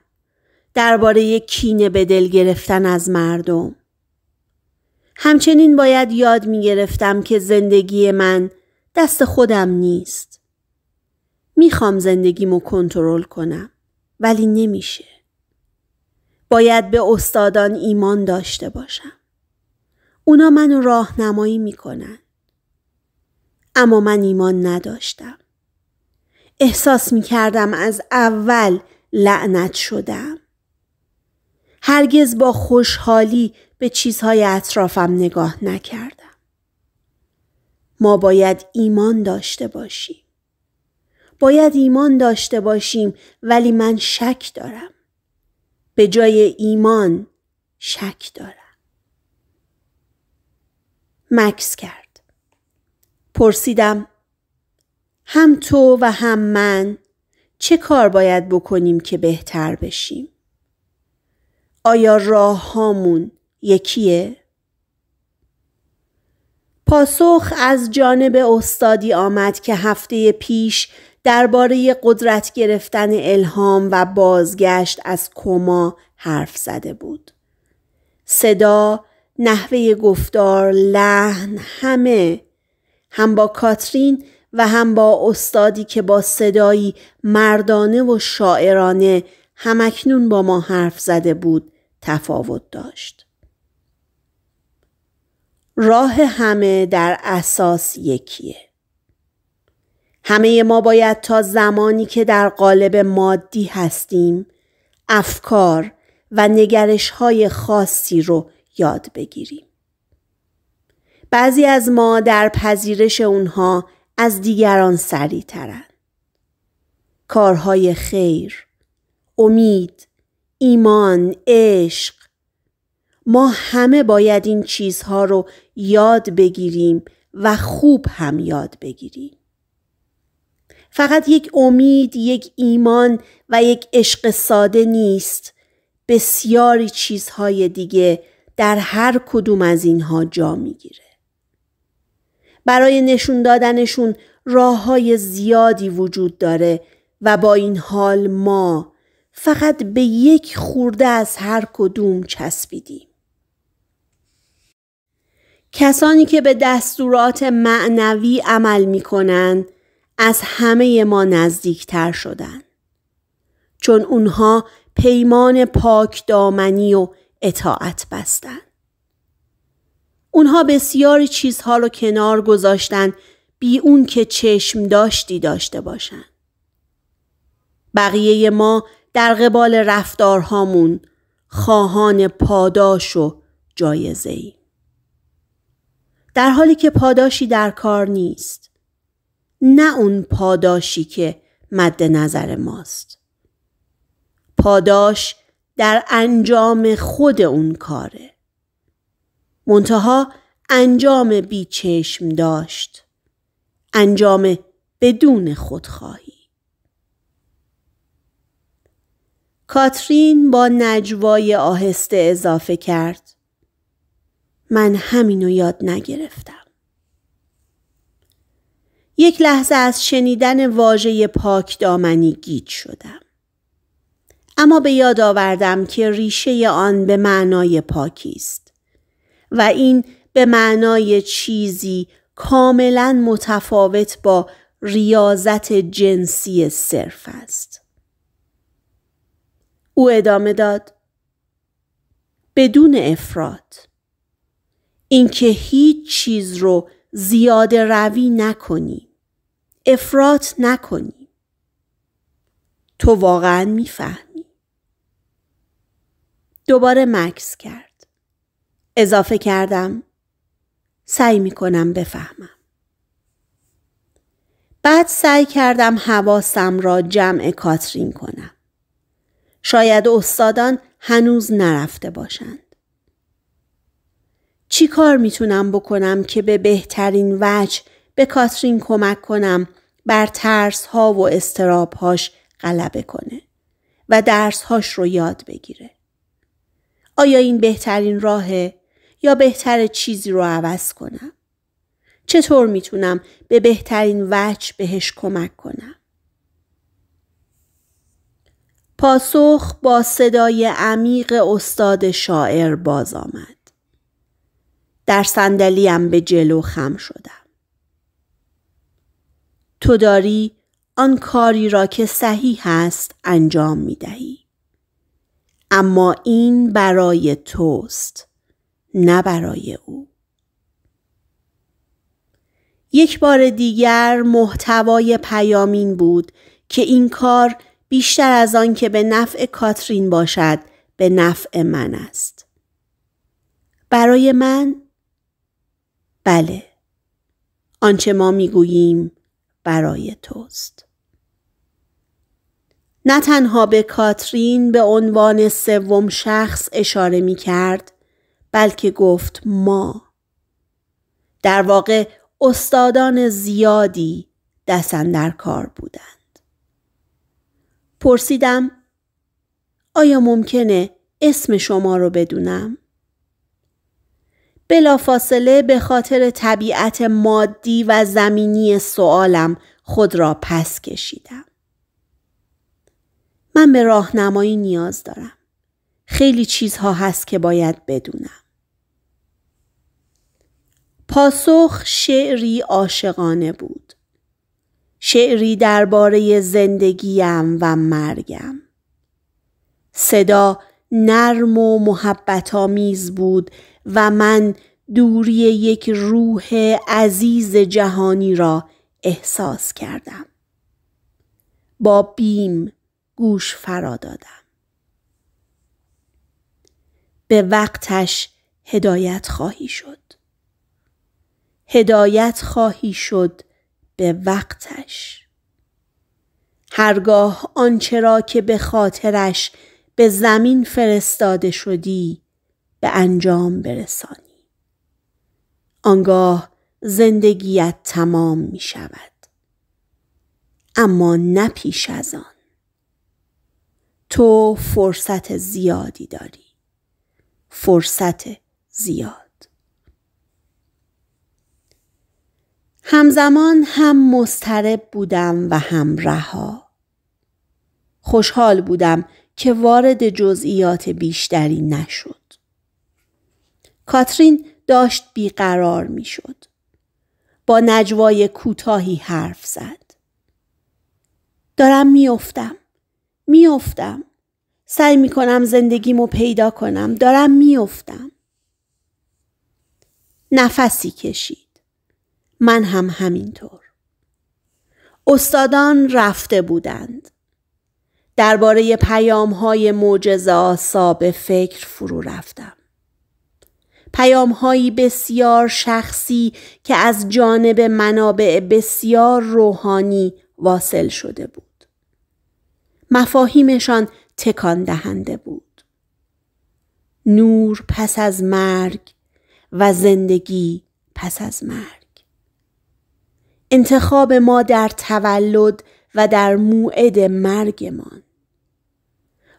درباره کینه به دل گرفتن از مردم. همچنین باید یاد می گرفتم که زندگی من دست خودم نیست. میخوام زندگیمو کنترل کنم ولی نمیشه. باید به استادان ایمان داشته باشم. اونا منو راهنمایی میکنن. اما من ایمان نداشتم. احساس میکردم از اول لعنت شدم. هرگز با خوشحالی به چیزهای اطرافم نگاه نکردم. ما باید ایمان داشته باشیم. باید ایمان داشته باشیم ولی من شک دارم. به جای ایمان شک دارم. مکس کرد. پرسیدم هم تو و هم من چه کار باید بکنیم که بهتر بشیم؟ آیا راه یکیه؟ پاسخ از جانب استادی آمد که هفته پیش درباره قدرت گرفتن الهام و بازگشت از کما حرف زده بود. صدا، نحوه گفتار، لحن، همه هم با کاترین و هم با استادی که با صدایی مردانه و شاعرانه همکنون با ما حرف زده بود تفاوت داشت. راه همه در اساس یکیه. همه ما باید تا زمانی که در قالب مادی هستیم افکار و نگرش های خاصی رو یاد بگیریم. بعضی از ما در پذیرش اونها از دیگران سریعترند. کارهای خیر، امید، ایمان، عشق، ما همه باید این چیزها رو یاد بگیریم و خوب هم یاد بگیریم. فقط یک امید، یک ایمان و یک عشق ساده نیست. بسیاری چیزهای دیگه در هر کدوم از اینها جا میگیره. برای نشون دادنشون راه های زیادی وجود داره و با این حال ما فقط به یک خورده از هر کدوم چسبیدیم. کسانی که به دستورات معنوی عمل می از همه ما نزدیکتر شدند. چون اونها پیمان پاک دامنی و اطاعت بستند. اونها بسیاری چیزها رو کنار گذاشتن بی اون که چشم داشتی داشته باشند. بقیه ما در قبال رفتارهامون خواهان پاداش و جایزه ای. در حالی که پاداشی در کار نیست. نه اون پاداشی که مد نظر ماست. پاداش در انجام خود اون کاره. منتها انجام بیچشم داشت. انجام بدون خودخواهی. کاترین با نجوای آهسته اضافه کرد. من همینو یاد نگرفتم. یک لحظه از شنیدن واژه پاک دامنی گیج شدم. اما به یاد آوردم که ریشه آن به معنای پاکی است و این به معنای چیزی کاملا متفاوت با ریاضت جنسی صرف است. او ادامه داد بدون افراد اینکه هیچ چیز رو زیاده روی نکنی افراط نکنی تو واقعا میفهمی دوباره مکس کرد اضافه کردم سعی میکنم بفهمم بعد سعی کردم حواسم را جمع کاترین کنم شاید استادان هنوز نرفته باشند چی کار میتونم بکنم که به بهترین وجه به کاترین کمک کنم بر ترس ها و استراب هاش غلبه کنه و درس هاش رو یاد بگیره. آیا این بهترین راهه یا بهتر چیزی رو عوض کنم؟ چطور میتونم به بهترین وجه بهش کمک کنم؟ پاسخ با صدای عمیق استاد شاعر باز آمد. در صندلیم به جلو خم شدم. تو داری آن کاری را که صحیح است انجام می دهی. اما این برای توست نه برای او. یک بار دیگر محتوای پیامین بود که این کار بیشتر از آن که به نفع کاترین باشد به نفع من است. برای من بله آنچه ما میگوییم برای توست نه تنها به کاترین به عنوان سوم شخص اشاره می کرد بلکه گفت ما در واقع استادان زیادی دستن در کار بودند پرسیدم آیا ممکنه اسم شما رو بدونم؟ بلافاصله به خاطر طبیعت مادی و زمینی سوالم خود را پس کشیدم. من به راهنمایی نیاز دارم. خیلی چیزها هست که باید بدونم. پاسخ شعری عاشقانه بود. شعری درباره زندگیم و مرگم. صدا نرم و آمیز بود و من دوری یک روح عزیز جهانی را احساس کردم. با بیم گوش فرا دادم. به وقتش هدایت خواهی شد. هدایت خواهی شد به وقتش. هرگاه آنچه که به خاطرش به زمین فرستاده شدی به انجام برسانی آنگاه زندگیت تمام می شود اما نه پیش از آن تو فرصت زیادی داری فرصت زیاد همزمان هم مسترب بودم و هم رها خوشحال بودم که وارد جزئیات بیشتری نشد کاترین داشت بیقرار شد. با نجوای کوتاهی حرف زد. دارم میافتم. میافتم. سعی کنم زندگیمو پیدا کنم. دارم میافتم. نفسی کشید. من هم همینطور. استادان رفته بودند. درباره پیام های معجزه آسا به فکر فرو رفتم. پیامهایی بسیار شخصی که از جانب منابع بسیار روحانی واصل شده بود. مفاهیمشان تکان دهنده بود. نور پس از مرگ و زندگی پس از مرگ. انتخاب ما در تولد و در موعد مرگمان.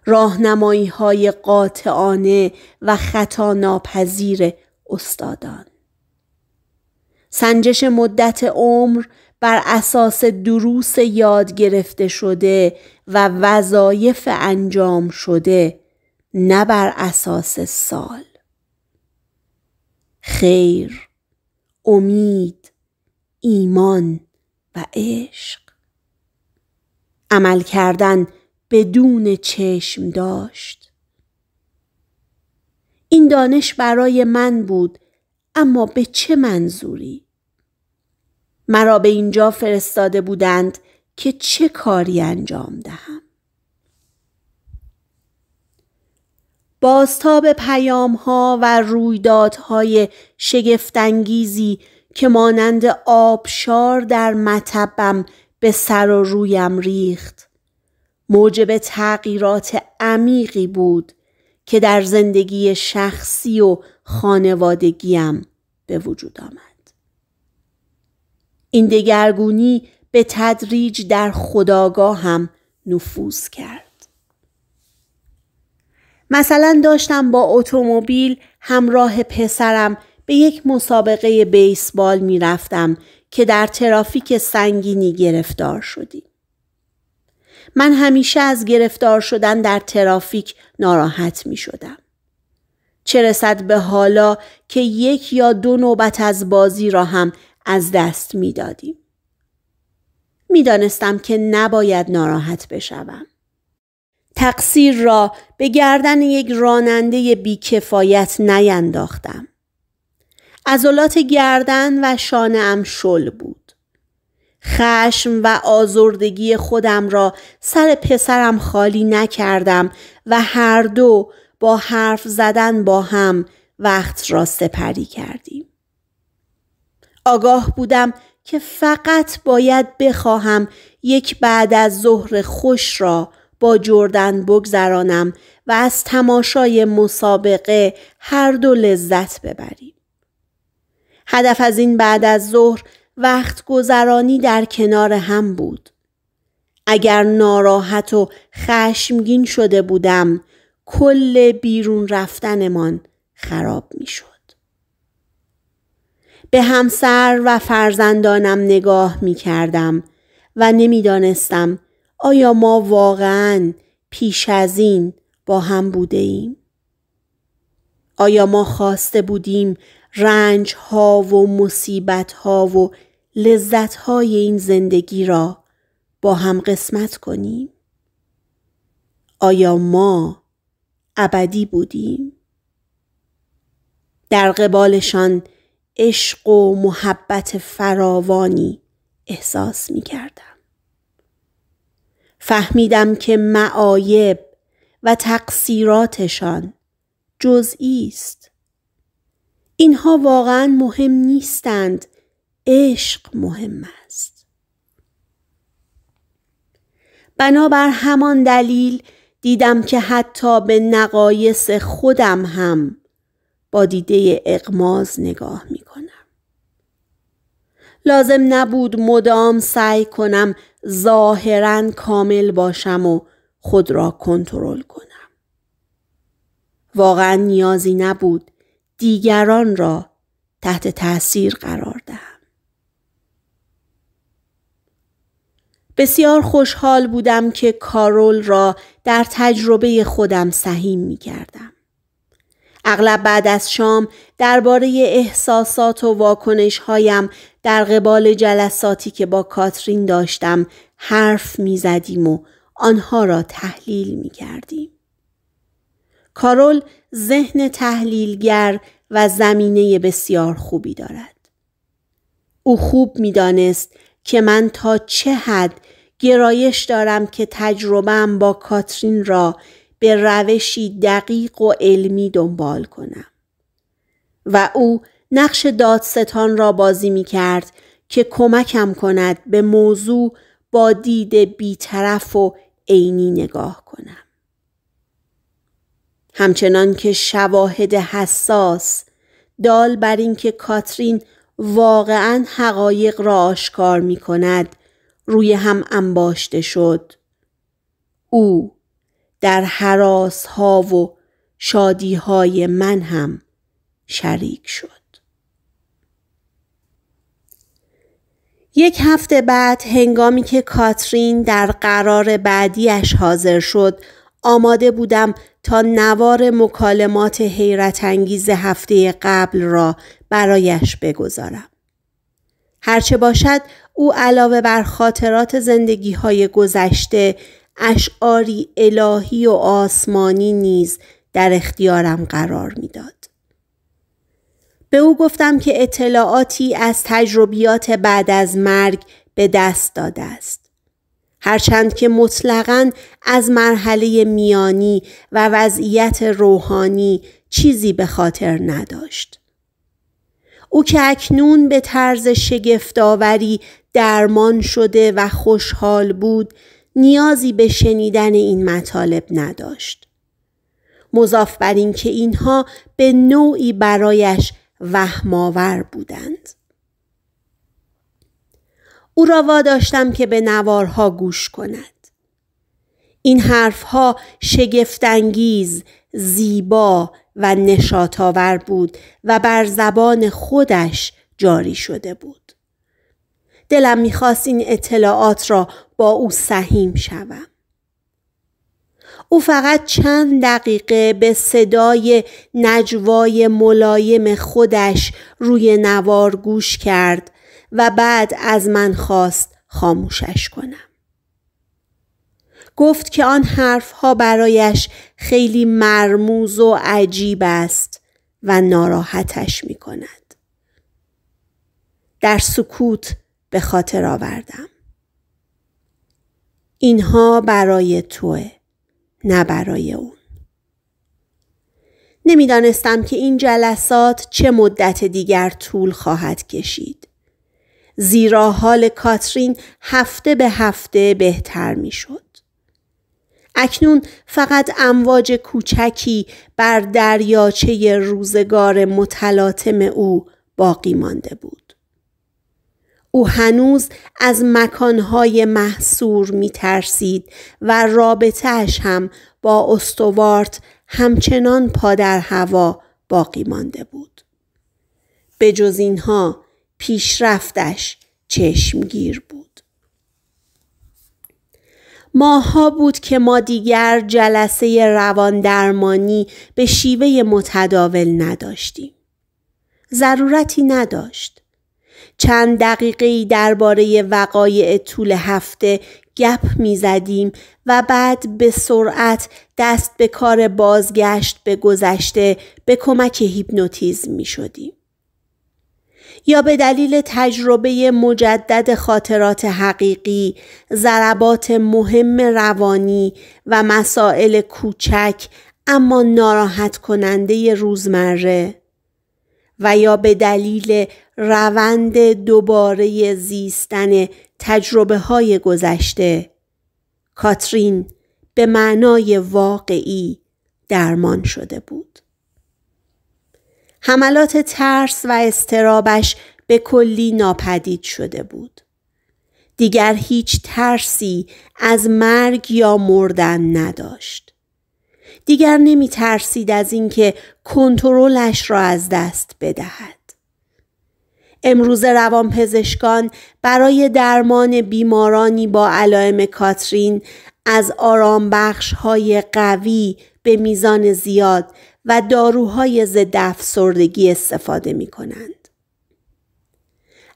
راهنمایی های قاطعانه و خطا ناپذیر استادان سنجش مدت عمر بر اساس دروس یاد گرفته شده و وظایف انجام شده نه بر اساس سال خیر امید ایمان و عشق عمل کردن بدون چشم داشت این دانش برای من بود اما به چه منظوری مرا به اینجا فرستاده بودند که چه کاری انجام دهم بازتاب پیام ها و رویدادهای شگفتانگیزی که مانند آبشار در مطبم به سر و رویم ریخت موجب تغییرات عمیقی بود که در زندگی شخصی و خانوادگیم به وجود آمد. این دگرگونی به تدریج در خداگاه هم نفوذ کرد. مثلا داشتم با اتومبیل همراه پسرم به یک مسابقه بیسبال می رفتم که در ترافیک سنگینی گرفتار شدیم. من همیشه از گرفتار شدن در ترافیک ناراحت می شدم. چه رسد به حالا که یک یا دو نوبت از بازی را هم از دست می دادیم. می دانستم که نباید ناراحت بشوم. تقصیر را به گردن یک راننده بیکفایت نینداختم. عضلات گردن و شانه ام شل بود. خشم و آزردگی خودم را سر پسرم خالی نکردم و هر دو با حرف زدن با هم وقت را سپری کردیم. آگاه بودم که فقط باید بخواهم یک بعد از ظهر خوش را با جردن بگذرانم و از تماشای مسابقه هر دو لذت ببریم. هدف از این بعد از ظهر وقت گذرانی در کنار هم بود. اگر ناراحت و خشمگین شده بودم کل بیرون رفتنمان خراب می شد. به همسر و فرزندانم نگاه می کردم و نمیدانستم آیا ما واقعا پیش از این با هم بوده ایم؟ آیا ما خواسته بودیم رنج ها و مصیبت ها و لذتهای این زندگی را با هم قسمت کنیم؟ آیا ما ابدی بودیم؟ در قبالشان عشق و محبت فراوانی احساس می کردم. فهمیدم که معایب و تقصیراتشان جزئی است. اینها واقعا مهم نیستند عشق مهم است بنابر همان دلیل دیدم که حتی به نقایص خودم هم با دیده اقماز نگاه می کنم. لازم نبود مدام سعی کنم ظاهرا کامل باشم و خود را کنترل کنم. واقعا نیازی نبود دیگران را تحت تاثیر قرار دهم. بسیار خوشحال بودم که کارول را در تجربه خودم سهیم می کردم. اغلب بعد از شام درباره احساسات و واکنش هایم در قبال جلساتی که با کاترین داشتم حرف می زدیم و آنها را تحلیل می کردیم. کارول ذهن تحلیلگر و زمینه بسیار خوبی دارد. او خوب میدانست که من تا چه حد گرایش دارم که تجربم با کاترین را به روشی دقیق و علمی دنبال کنم. و او نقش دادستان را بازی می کرد که کمکم کند به موضوع با دید بیطرف و عینی نگاه کنم. همچنان که شواهد حساس دال بر اینکه کاترین واقعا حقایق را آشکار می کند روی هم انباشته شد او در حراس ها و شادی های من هم شریک شد یک هفته بعد هنگامی که کاترین در قرار بعدیش حاضر شد آماده بودم تا نوار مکالمات حیرت انگیز هفته قبل را برایش بگذارم. هرچه باشد او علاوه بر خاطرات زندگی های گذشته اشعاری الهی و آسمانی نیز در اختیارم قرار میداد. به او گفتم که اطلاعاتی از تجربیات بعد از مرگ به دست داده است. هرچند که مطلقا از مرحله میانی و وضعیت روحانی چیزی به خاطر نداشت. او که اکنون به طرز شگفتآوری درمان شده و خوشحال بود نیازی به شنیدن این مطالب نداشت. مضاف بر اینکه اینها به نوعی برایش وهمآور بودند. او را واداشتم که به نوارها گوش کند این حرفها شگفتانگیز زیبا و نشاتاور بود و بر زبان خودش جاری شده بود دلم میخواست این اطلاعات را با او سهیم شوم او فقط چند دقیقه به صدای نجوای ملایم خودش روی نوار گوش کرد و بعد از من خواست خاموشش کنم. گفت که آن حرفها برایش خیلی مرموز و عجیب است و ناراحتش می کند. در سکوت به خاطر آوردم. اینها برای توه نه برای اون. نمیدانستم که این جلسات چه مدت دیگر طول خواهد کشید. زیرا حال کاترین هفته به هفته بهتر میشد. اکنون فقط امواج کوچکی بر دریاچه روزگار متلاطم او باقی مانده بود. او هنوز از مکانهای محصور می ترسید و رابطهش هم با استوارت همچنان پا در هوا باقی مانده بود. به جز اینها پیشرفتش چشمگیر بود ماها بود که ما دیگر جلسه روان درمانی به شیوه متداول نداشتیم ضرورتی نداشت چند دقیقه درباره وقایع طول هفته گپ میزدیم و بعد به سرعت دست به کار بازگشت به گذشته به کمک هیپنوتیزم می شدیم. یا به دلیل تجربه مجدد خاطرات حقیقی، ضربات مهم روانی و مسائل کوچک اما ناراحت کننده روزمره و یا به دلیل روند دوباره زیستن تجربه های گذشته کاترین به معنای واقعی درمان شده بود. حملات ترس و استرابش به کلی ناپدید شده بود. دیگر هیچ ترسی از مرگ یا مردن نداشت. دیگر نمی ترسید از اینکه کنترلش را از دست بدهد. امروز روانپزشکان برای درمان بیمارانی با علائم کاترین از آرام های قوی به میزان زیاد و داروهای ضد افسردگی استفاده می کنند.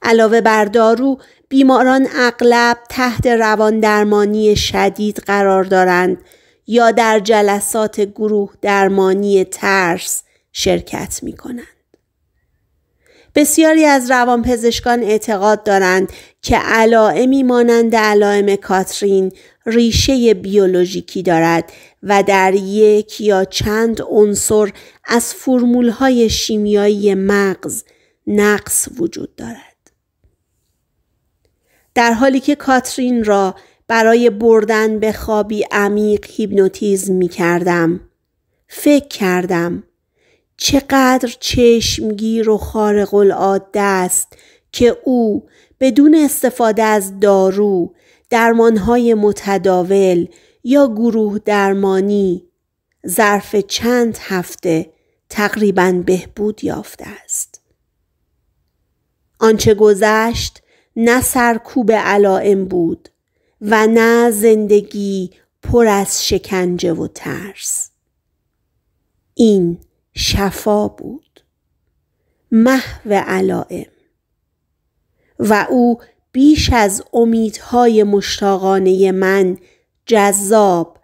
علاوه بر دارو بیماران اغلب تحت روان درمانی شدید قرار دارند یا در جلسات گروه درمانی ترس شرکت می کنند. بسیاری از روانپزشکان اعتقاد دارند که علائمی مانند علائم کاترین ریشه بیولوژیکی دارد و در یک یا چند عنصر از فرمولهای شیمیایی مغز نقص وجود دارد. در حالی که کاترین را برای بردن به خوابی عمیق هیپنوتیزم می کردم. فکر کردم چقدر چشمگیر و خارق العاده است که او بدون استفاده از دارو، درمانهای متداول، یا گروه درمانی ظرف چند هفته تقریبا بهبود یافته است. آنچه گذشت نه سرکوب علائم بود و نه زندگی پر از شکنجه و ترس. این شفا بود. محو علائم. و او بیش از امیدهای مشتاقانه من جذاب،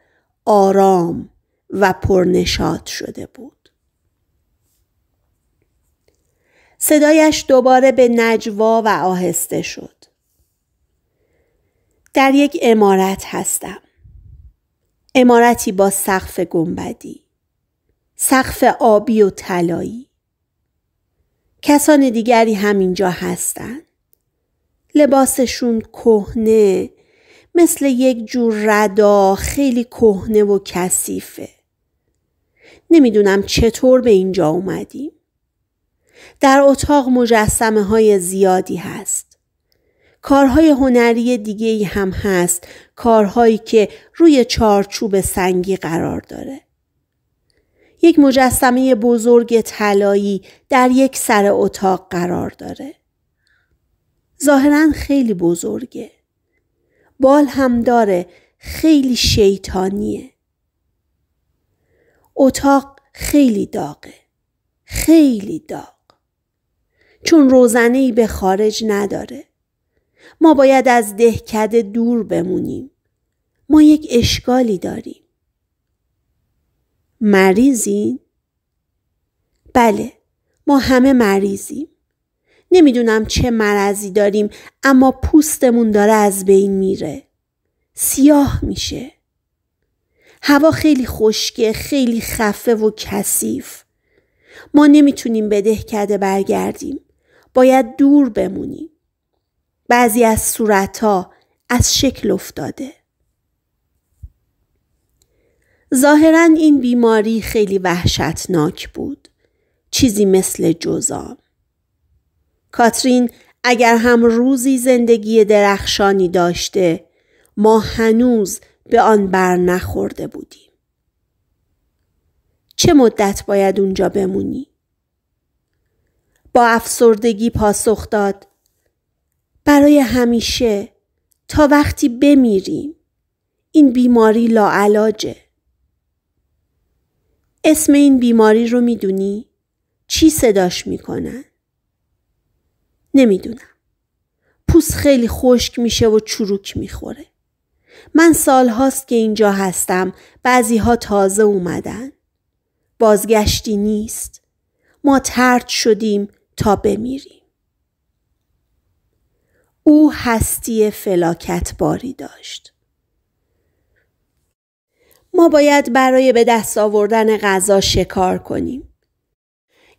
آرام و پرنشاد شده بود. صدایش دوباره به نجوا و آهسته شد. در یک امارت هستم. امارتی با سقف گنبدی. سقف آبی و طلایی. کسان دیگری همینجا هستند. لباسشون کهنه مثل یک جور ردا خیلی کهنه و کثیفه. نمیدونم چطور به اینجا اومدیم. در اتاق مجسمه های زیادی هست. کارهای هنری دیگه هم هست. کارهایی که روی چارچوب سنگی قرار داره. یک مجسمه بزرگ طلایی در یک سر اتاق قرار داره. ظاهرا خیلی بزرگه. بال هم داره خیلی شیطانیه اتاق خیلی داغه خیلی داغ چون روزنه به خارج نداره ما باید از دهکده دور بمونیم ما یک اشکالی داریم مریضین؟ بله ما همه مریضیم نمیدونم چه مرضی داریم اما پوستمون داره از بین میره. سیاه میشه. هوا خیلی خشکه، خیلی خفه و کثیف. ما نمیتونیم به دهکده برگردیم. باید دور بمونیم. بعضی از صورتها از شکل افتاده. ظاهرا این بیماری خیلی وحشتناک بود. چیزی مثل جزام. کاترین اگر هم روزی زندگی درخشانی داشته ما هنوز به آن بر نخورده بودیم. چه مدت باید اونجا بمونی؟ با افسردگی پاسخ داد برای همیشه تا وقتی بمیریم این بیماری لاعلاجه اسم این بیماری رو میدونی؟ چی صداش میکنن؟ نمیدونم. پوست خیلی خشک میشه و چروک میخوره. من سال هاست که اینجا هستم بعضی ها تازه اومدن. بازگشتی نیست. ما ترد شدیم تا بمیریم. او هستی فلاکت باری داشت. ما باید برای به دست آوردن غذا شکار کنیم.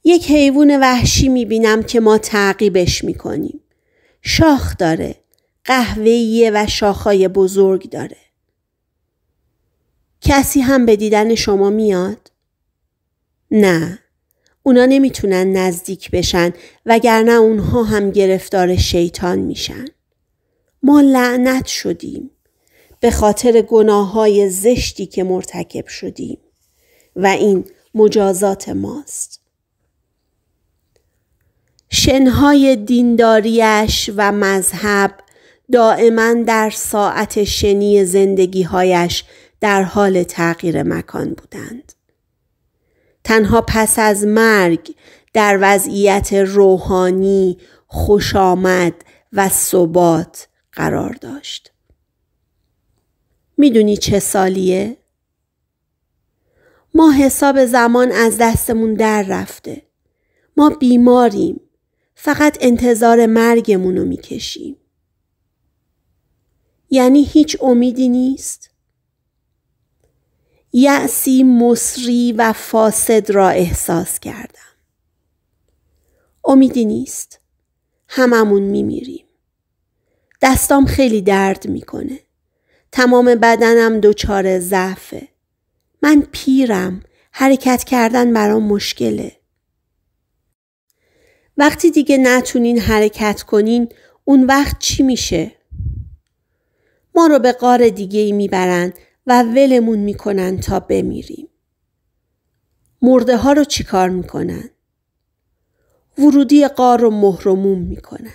یک حیوان وحشی میبینم که ما تعقیبش میکنیم. شاخ داره. قهوه‌ایه و شاخهای بزرگ داره. کسی هم به دیدن شما میاد؟ نه. اونا نمیتونن نزدیک بشن وگرنه اونها هم گرفتار شیطان میشن. ما لعنت شدیم. به خاطر گناه زشتی که مرتکب شدیم و این مجازات ماست. شنهای دینداریش و مذهب دائما در ساعت شنی زندگیهایش در حال تغییر مکان بودند. تنها پس از مرگ در وضعیت روحانی خوش آمد و ثبات قرار داشت. میدونی چه سالیه؟ ما حساب زمان از دستمون در رفته. ما بیماریم. فقط انتظار مرگمون رو میکشیم. یعنی هیچ امیدی نیست؟ یعسی مصری و فاسد را احساس کردم. امیدی نیست. هممون میمیریم. دستام خیلی درد میکنه. تمام بدنم دچار ضعفه. من پیرم. حرکت کردن برام مشکله. وقتی دیگه نتونین حرکت کنین اون وقت چی میشه؟ ما رو به قار دیگه ای میبرن و ولمون میکنن تا بمیریم. مرده ها رو چیکار میکنن؟ ورودی قار رو مهرموم میکنن.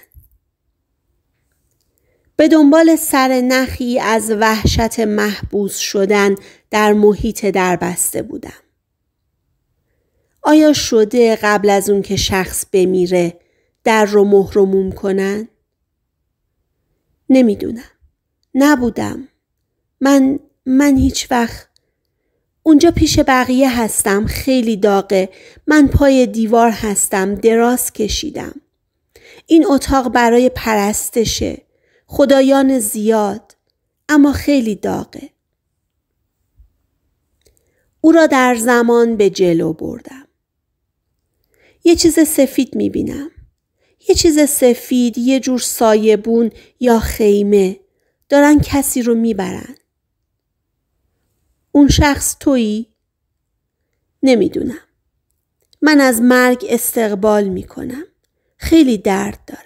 به دنبال سر نخی از وحشت محبوس شدن در محیط دربسته بودم. آیا شده قبل از اون که شخص بمیره در رو مهر و کنن؟ نمیدونم. نبودم. من من هیچ وقت اونجا پیش بقیه هستم خیلی داغه من پای دیوار هستم دراز کشیدم این اتاق برای پرستشه خدایان زیاد اما خیلی داغه او را در زمان به جلو بردم یه چیز سفید میبینم. یه چیز سفید، یه جور سایبون یا خیمه دارن کسی رو میبرن. اون شخص تویی؟ نمیدونم. من از مرگ استقبال میکنم. خیلی درد دارم.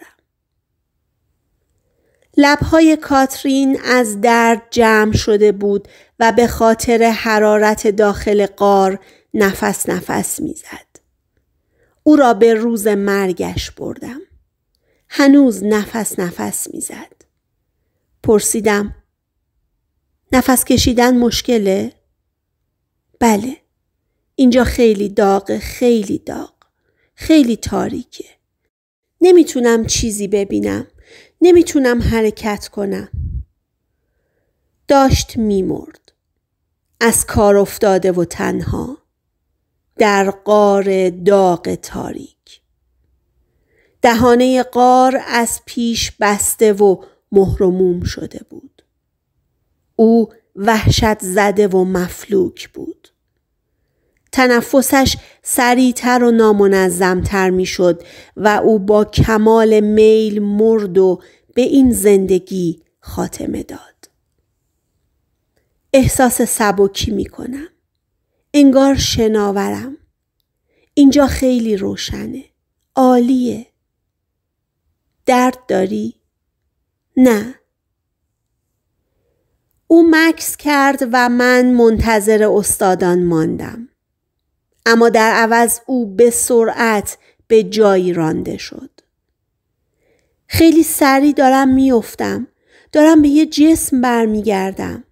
لبهای کاترین از درد جمع شده بود و به خاطر حرارت داخل قار نفس نفس میزد. او را به روز مرگش بردم. هنوز نفس نفس میزد. پرسیدم نفس کشیدن مشکله؟ بله. اینجا خیلی داغه خیلی داغ. خیلی تاریکه. نمیتونم چیزی ببینم. نمیتونم حرکت کنم. داشت میمرد. از کار افتاده و تنها. در قار داغ تاریک دهانه قار از پیش بسته و مهرموم شده بود او وحشت زده و مفلوک بود تنفسش سریعتر و نامنظمتر میشد و او با کمال میل مرد و به این زندگی خاتمه داد احساس سبکی می انگار شناورم اینجا خیلی روشنه عالیه درد داری؟ نه او مکس کرد و من منتظر استادان ماندم اما در عوض او به سرعت به جایی رانده شد خیلی سریع دارم میافتم دارم به یه جسم برمیگردم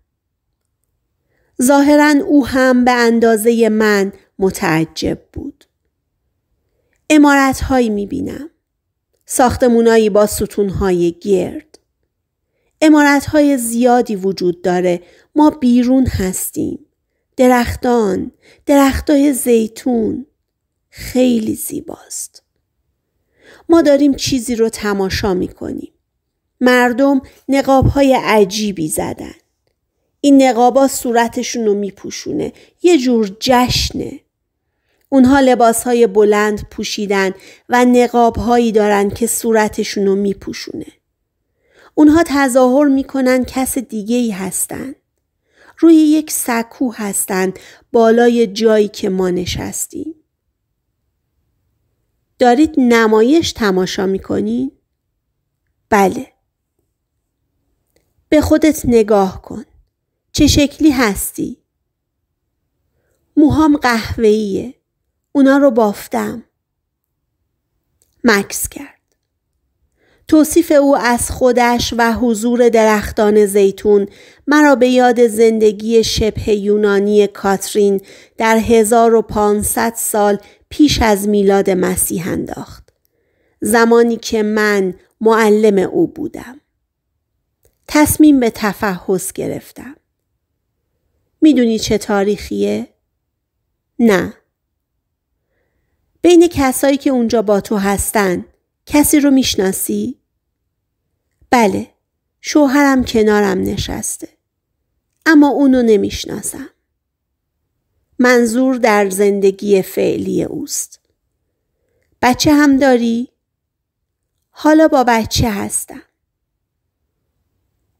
ظاهرا او هم به اندازه من متعجب بود. امارت هایی می بینم. ساختمونایی با ستون های گرد. امارت های زیادی وجود داره. ما بیرون هستیم. درختان، درختای زیتون. خیلی زیباست. ما داریم چیزی رو تماشا می کنیم. مردم نقاب های عجیبی زدن. این نقابا صورتشون رو میپوشونه یه جور جشنه اونها لباس های بلند پوشیدن و نقاب هایی دارن که صورتشون رو میپوشونه اونها تظاهر میکنن کس دیگه ای هستن روی یک سکو هستن بالای جایی که ما نشستیم دارید نمایش تماشا میکنین؟ بله به خودت نگاه کن چه شکلی هستی؟ موهام قهوه‌ایه. اونا رو بافتم. مکس کرد. توصیف او از خودش و حضور درختان زیتون مرا به یاد زندگی شبه یونانی کاترین در 1500 سال پیش از میلاد مسیح انداخت. زمانی که من معلم او بودم. تصمیم به تفحص گرفتم. میدونی چه تاریخیه؟ نه. بین کسایی که اونجا با تو هستن کسی رو میشناسی؟ بله. شوهرم کنارم نشسته. اما اونو نمیشناسم. منظور در زندگی فعلی اوست. بچه هم داری؟ حالا با بچه هستم.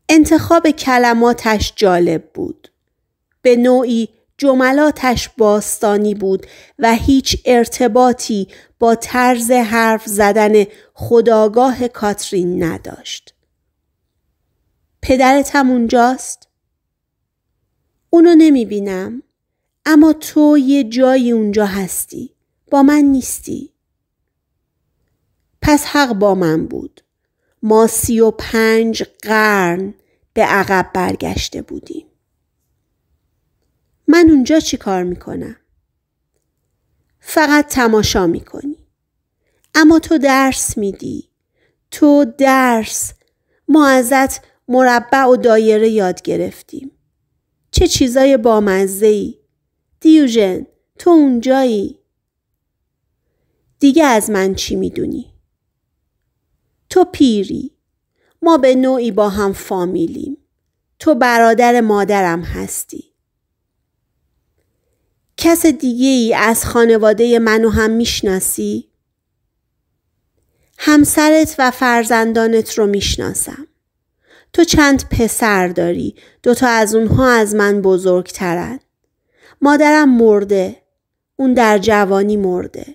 انتخاب کلماتش جالب بود. به نوعی جملاتش باستانی بود و هیچ ارتباطی با طرز حرف زدن خداگاه کاترین نداشت. پدرت هم اونجاست؟ اونو نمی بینم اما تو یه جایی اونجا هستی با من نیستی پس حق با من بود ما سی و پنج قرن به عقب برگشته بودیم من اونجا چی کار میکنم؟ فقط تماشا میکنی. اما تو درس میدی. تو درس. ما ازت مربع و دایره یاد گرفتیم. چه چیزای بامزه ای. دیوژن تو اونجایی. دیگه از من چی میدونی؟ تو پیری. ما به نوعی با هم فامیلیم. تو برادر مادرم هستی. کس دیگه ای از خانواده منو هم میشناسی؟ همسرت و فرزندانت رو میشناسم. تو چند پسر داری دوتا از اونها از من بزرگترن مادرم مرده اون در جوانی مرده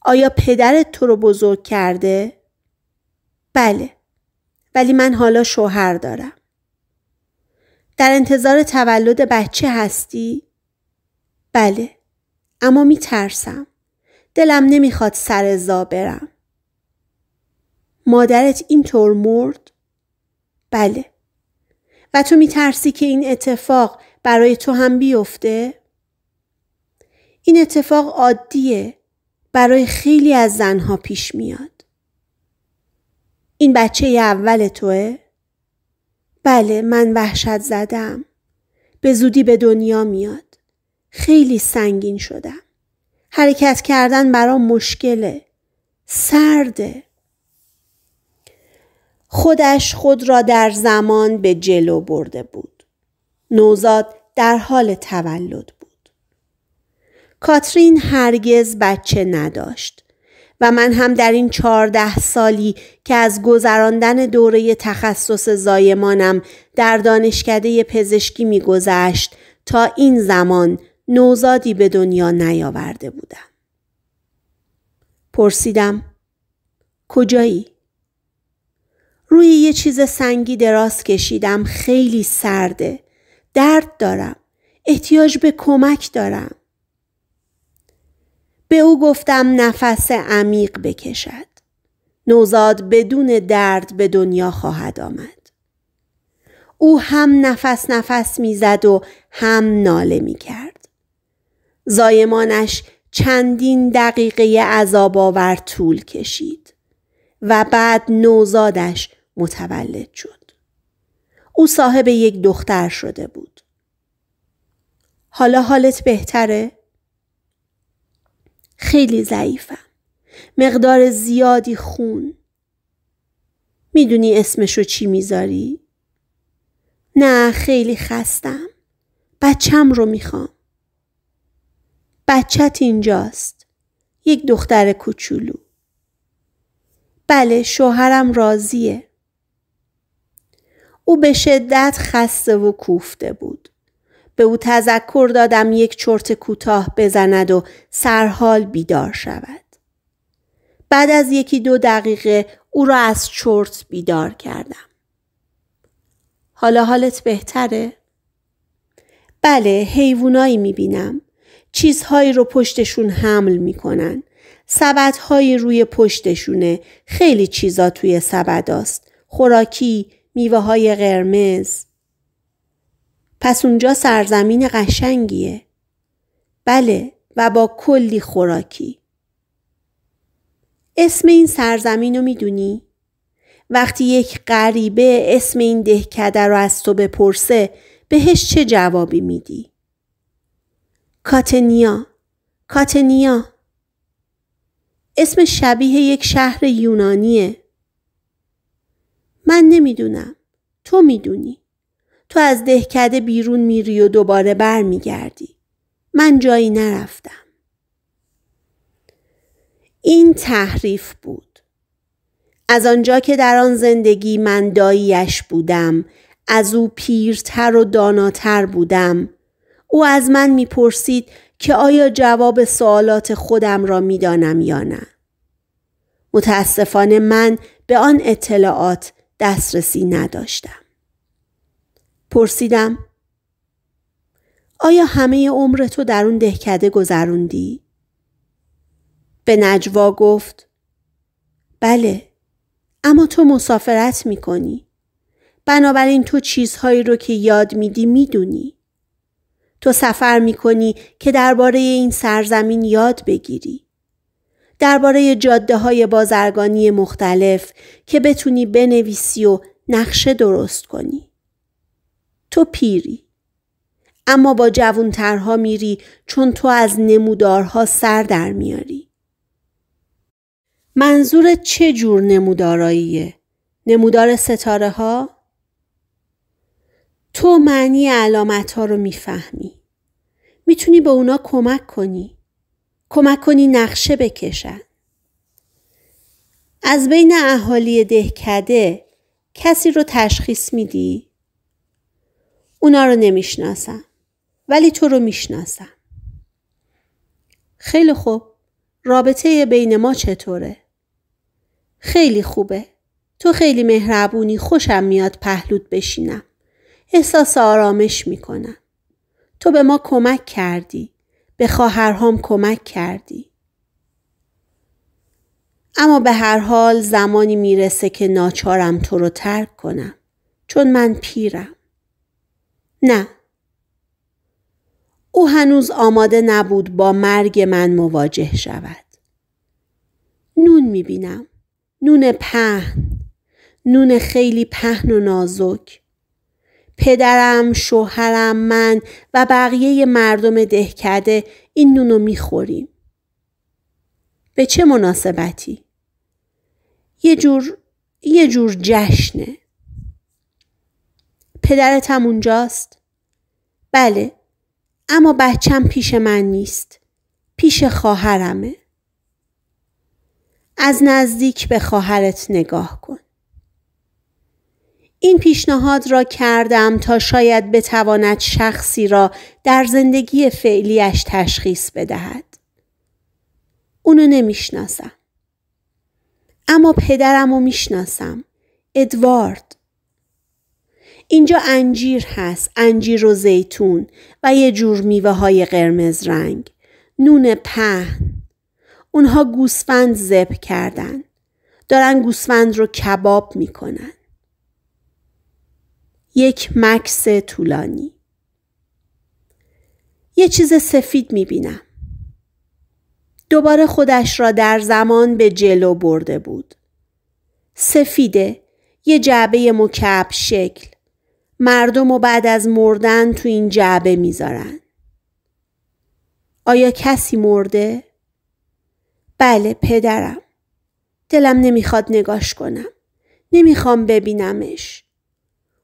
آیا پدرت تو رو بزرگ کرده؟ بله ولی من حالا شوهر دارم در انتظار تولد بچه هستی؟ بله. اما می ترسم. دلم نمیخواد سر زا برم. مادرت اینطور مرد؟ بله. و تو می ترسی که این اتفاق برای تو هم بیفته؟ این اتفاق عادیه. برای خیلی از زنها پیش میاد. این بچه اول توه؟ بله من وحشت زدم. به زودی به دنیا میاد. خیلی سنگین شدم. حرکت کردن برام مشکله. سرده. خودش خود را در زمان به جلو برده بود. نوزاد در حال تولد بود. کاترین هرگز بچه نداشت. و من هم در این چهارده سالی که از گذراندن دوره تخصص زایمانم در دانشکده پزشکی میگذشت تا این زمان نوزادی به دنیا نیاورده بودم. پرسیدم کجایی؟ روی یه چیز سنگی دراز کشیدم خیلی سرده. درد دارم. احتیاج به کمک دارم. به او گفتم نفس عمیق بکشد. نوزاد بدون درد به دنیا خواهد آمد. او هم نفس نفس میزد و هم ناله کرد. زایمانش چندین دقیقه عذاب آور طول کشید و بعد نوزادش متولد شد. او صاحب یک دختر شده بود. حالا حالت بهتره؟ خیلی ضعیفم مقدار زیادی خون میدونی اسمشو چی میذاری؟ نه خیلی خستم بچم رو میخوام بچت اینجاست یک دختر کوچولو بله شوهرم راضیه او به شدت خسته و کوفته بود به او تذکر دادم یک چرت کوتاه بزند و سرحال بیدار شود. بعد از یکی دو دقیقه او را از چرت بیدار کردم. حالا حالت بهتره؟ بله، حیوانایی بینم. چیزهایی رو پشتشون حمل میکنن. سبدهایی روی پشتشونه. خیلی چیزا توی است. خوراکی، میوه های قرمز. پس اونجا سرزمین قشنگیه. بله و با کلی خوراکی. اسم این سرزمین رو میدونی؟ وقتی یک غریبه اسم این دهکده رو از تو بپرسه بهش چه جوابی میدی؟ کاتنیا کاتنیا اسم شبیه یک شهر یونانیه من نمیدونم تو میدونی تو از دهکده بیرون میری و دوباره برمیگردی من جایی نرفتم این تحریف بود از آنجا که در آن زندگی من داییش بودم از او پیرتر و داناتر بودم او از من میپرسید که آیا جواب سوالات خودم را میدانم یا نه متاسفانه من به آن اطلاعات دسترسی نداشتم پرسیدم آیا همه عمر تو در اون دهکده گذروندی؟ به نجوا گفت بله اما تو مسافرت میکنی بنابراین تو چیزهایی رو که یاد میدی میدونی تو سفر میکنی که درباره این سرزمین یاد بگیری درباره جاده های بازرگانی مختلف که بتونی بنویسی و نقشه درست کنی تو پیری اما با جوونترها میری چون تو از نمودارها سر در میاری منظور چه جور نموداراییه؟ نمودار ستاره ها؟ تو معنی علامت ها رو میفهمی. میتونی به اونا کمک کنی. کمک کنی نقشه بکشن. از بین اهالی دهکده کسی رو تشخیص میدی؟ اونا رو نمیشناسم ولی تو رو میشناسم. خیلی خوب. رابطه بین ما چطوره؟ خیلی خوبه. تو خیلی مهربونی خوشم میاد پهلود بشینم. احساس آرامش میکنم. تو به ما کمک کردی. به خواهرهام کمک کردی. اما به هر حال زمانی میرسه که ناچارم تو رو ترک کنم. چون من پیرم. نه. او هنوز آماده نبود با مرگ من مواجه شود. نون می بینم. نون پهن. نون خیلی پهن و نازک. پدرم، شوهرم، من و بقیه مردم دهکده این نونو میخوریم. به چه مناسبتی؟ یه جور یه جور جشنه. پدرت هم اونجاست؟ بله اما بچم پیش من نیست پیش خواهرمه از نزدیک به خواهرت نگاه کن این پیشنهاد را کردم تا شاید بتواند شخصی را در زندگی فعلیش تشخیص بدهد اونو نمیشناسم اما پدرم رو میشناسم ادوارد اینجا انجیر هست انجیر و زیتون و یه جور میوه های قرمز رنگ نون پهن اونها گوسفند زب کردن دارن گوسفند رو کباب میکنن یک مکس طولانی یه چیز سفید میبینم دوباره خودش را در زمان به جلو برده بود سفیده یه جعبه مکعب شکل مردم و بعد از مردن تو این جعبه میذارن. آیا کسی مرده؟ بله پدرم. دلم نمیخواد نگاش کنم. نمیخوام ببینمش.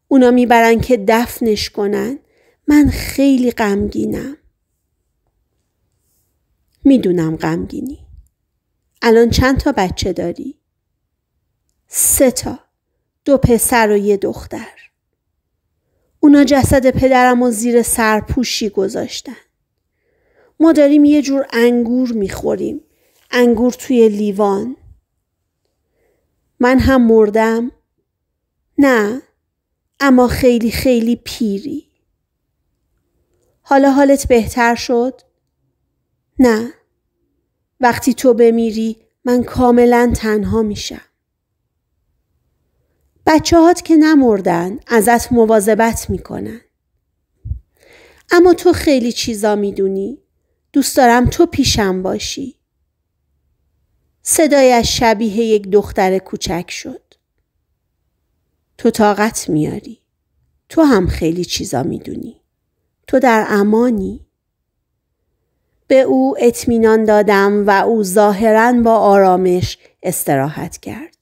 اونا میبرن که دفنش کنن. من خیلی غمگینم. میدونم غمگینی. الان چند تا بچه داری؟ سه تا. دو پسر و یه دختر. اونا جسد پدرم و زیر سرپوشی گذاشتن. ما داریم یه جور انگور میخوریم. انگور توی لیوان. من هم مردم؟ نه. اما خیلی خیلی پیری. حالا حالت بهتر شد؟ نه. وقتی تو بمیری من کاملا تنها میشم. بچه که نمردن ازت مواظبت میکنن. اما تو خیلی چیزا میدونی. دوست دارم تو پیشم باشی. صدایش شبیه یک دختر کوچک شد. تو طاقت میاری. تو هم خیلی چیزا میدونی. تو در امانی. به او اطمینان دادم و او ظاهرا با آرامش استراحت کرد.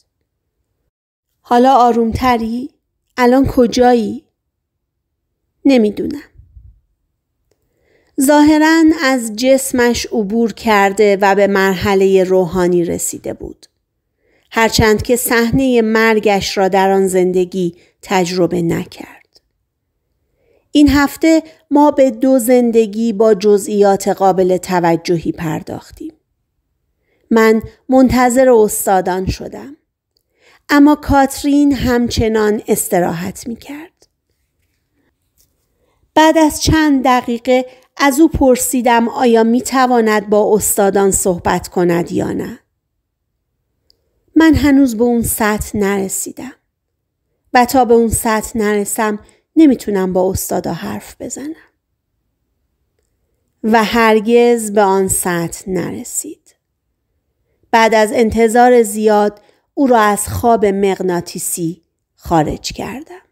حالا آرومتری؟ الان کجایی؟ نمیدونم. ظاهرا از جسمش عبور کرده و به مرحله روحانی رسیده بود. هرچند که صحنه مرگش را در آن زندگی تجربه نکرد. این هفته ما به دو زندگی با جزئیات قابل توجهی پرداختیم. من منتظر استادان شدم. اما کاترین همچنان استراحت می کرد. بعد از چند دقیقه از او پرسیدم آیا می تواند با استادان صحبت کند یا نه. من هنوز به اون سطح نرسیدم و تا به اون سطح نرسم نمیتونم با استادا حرف بزنم. و هرگز به آن سطح نرسید. بعد از انتظار زیاد او را از خواب مغناطیسی خارج کردم.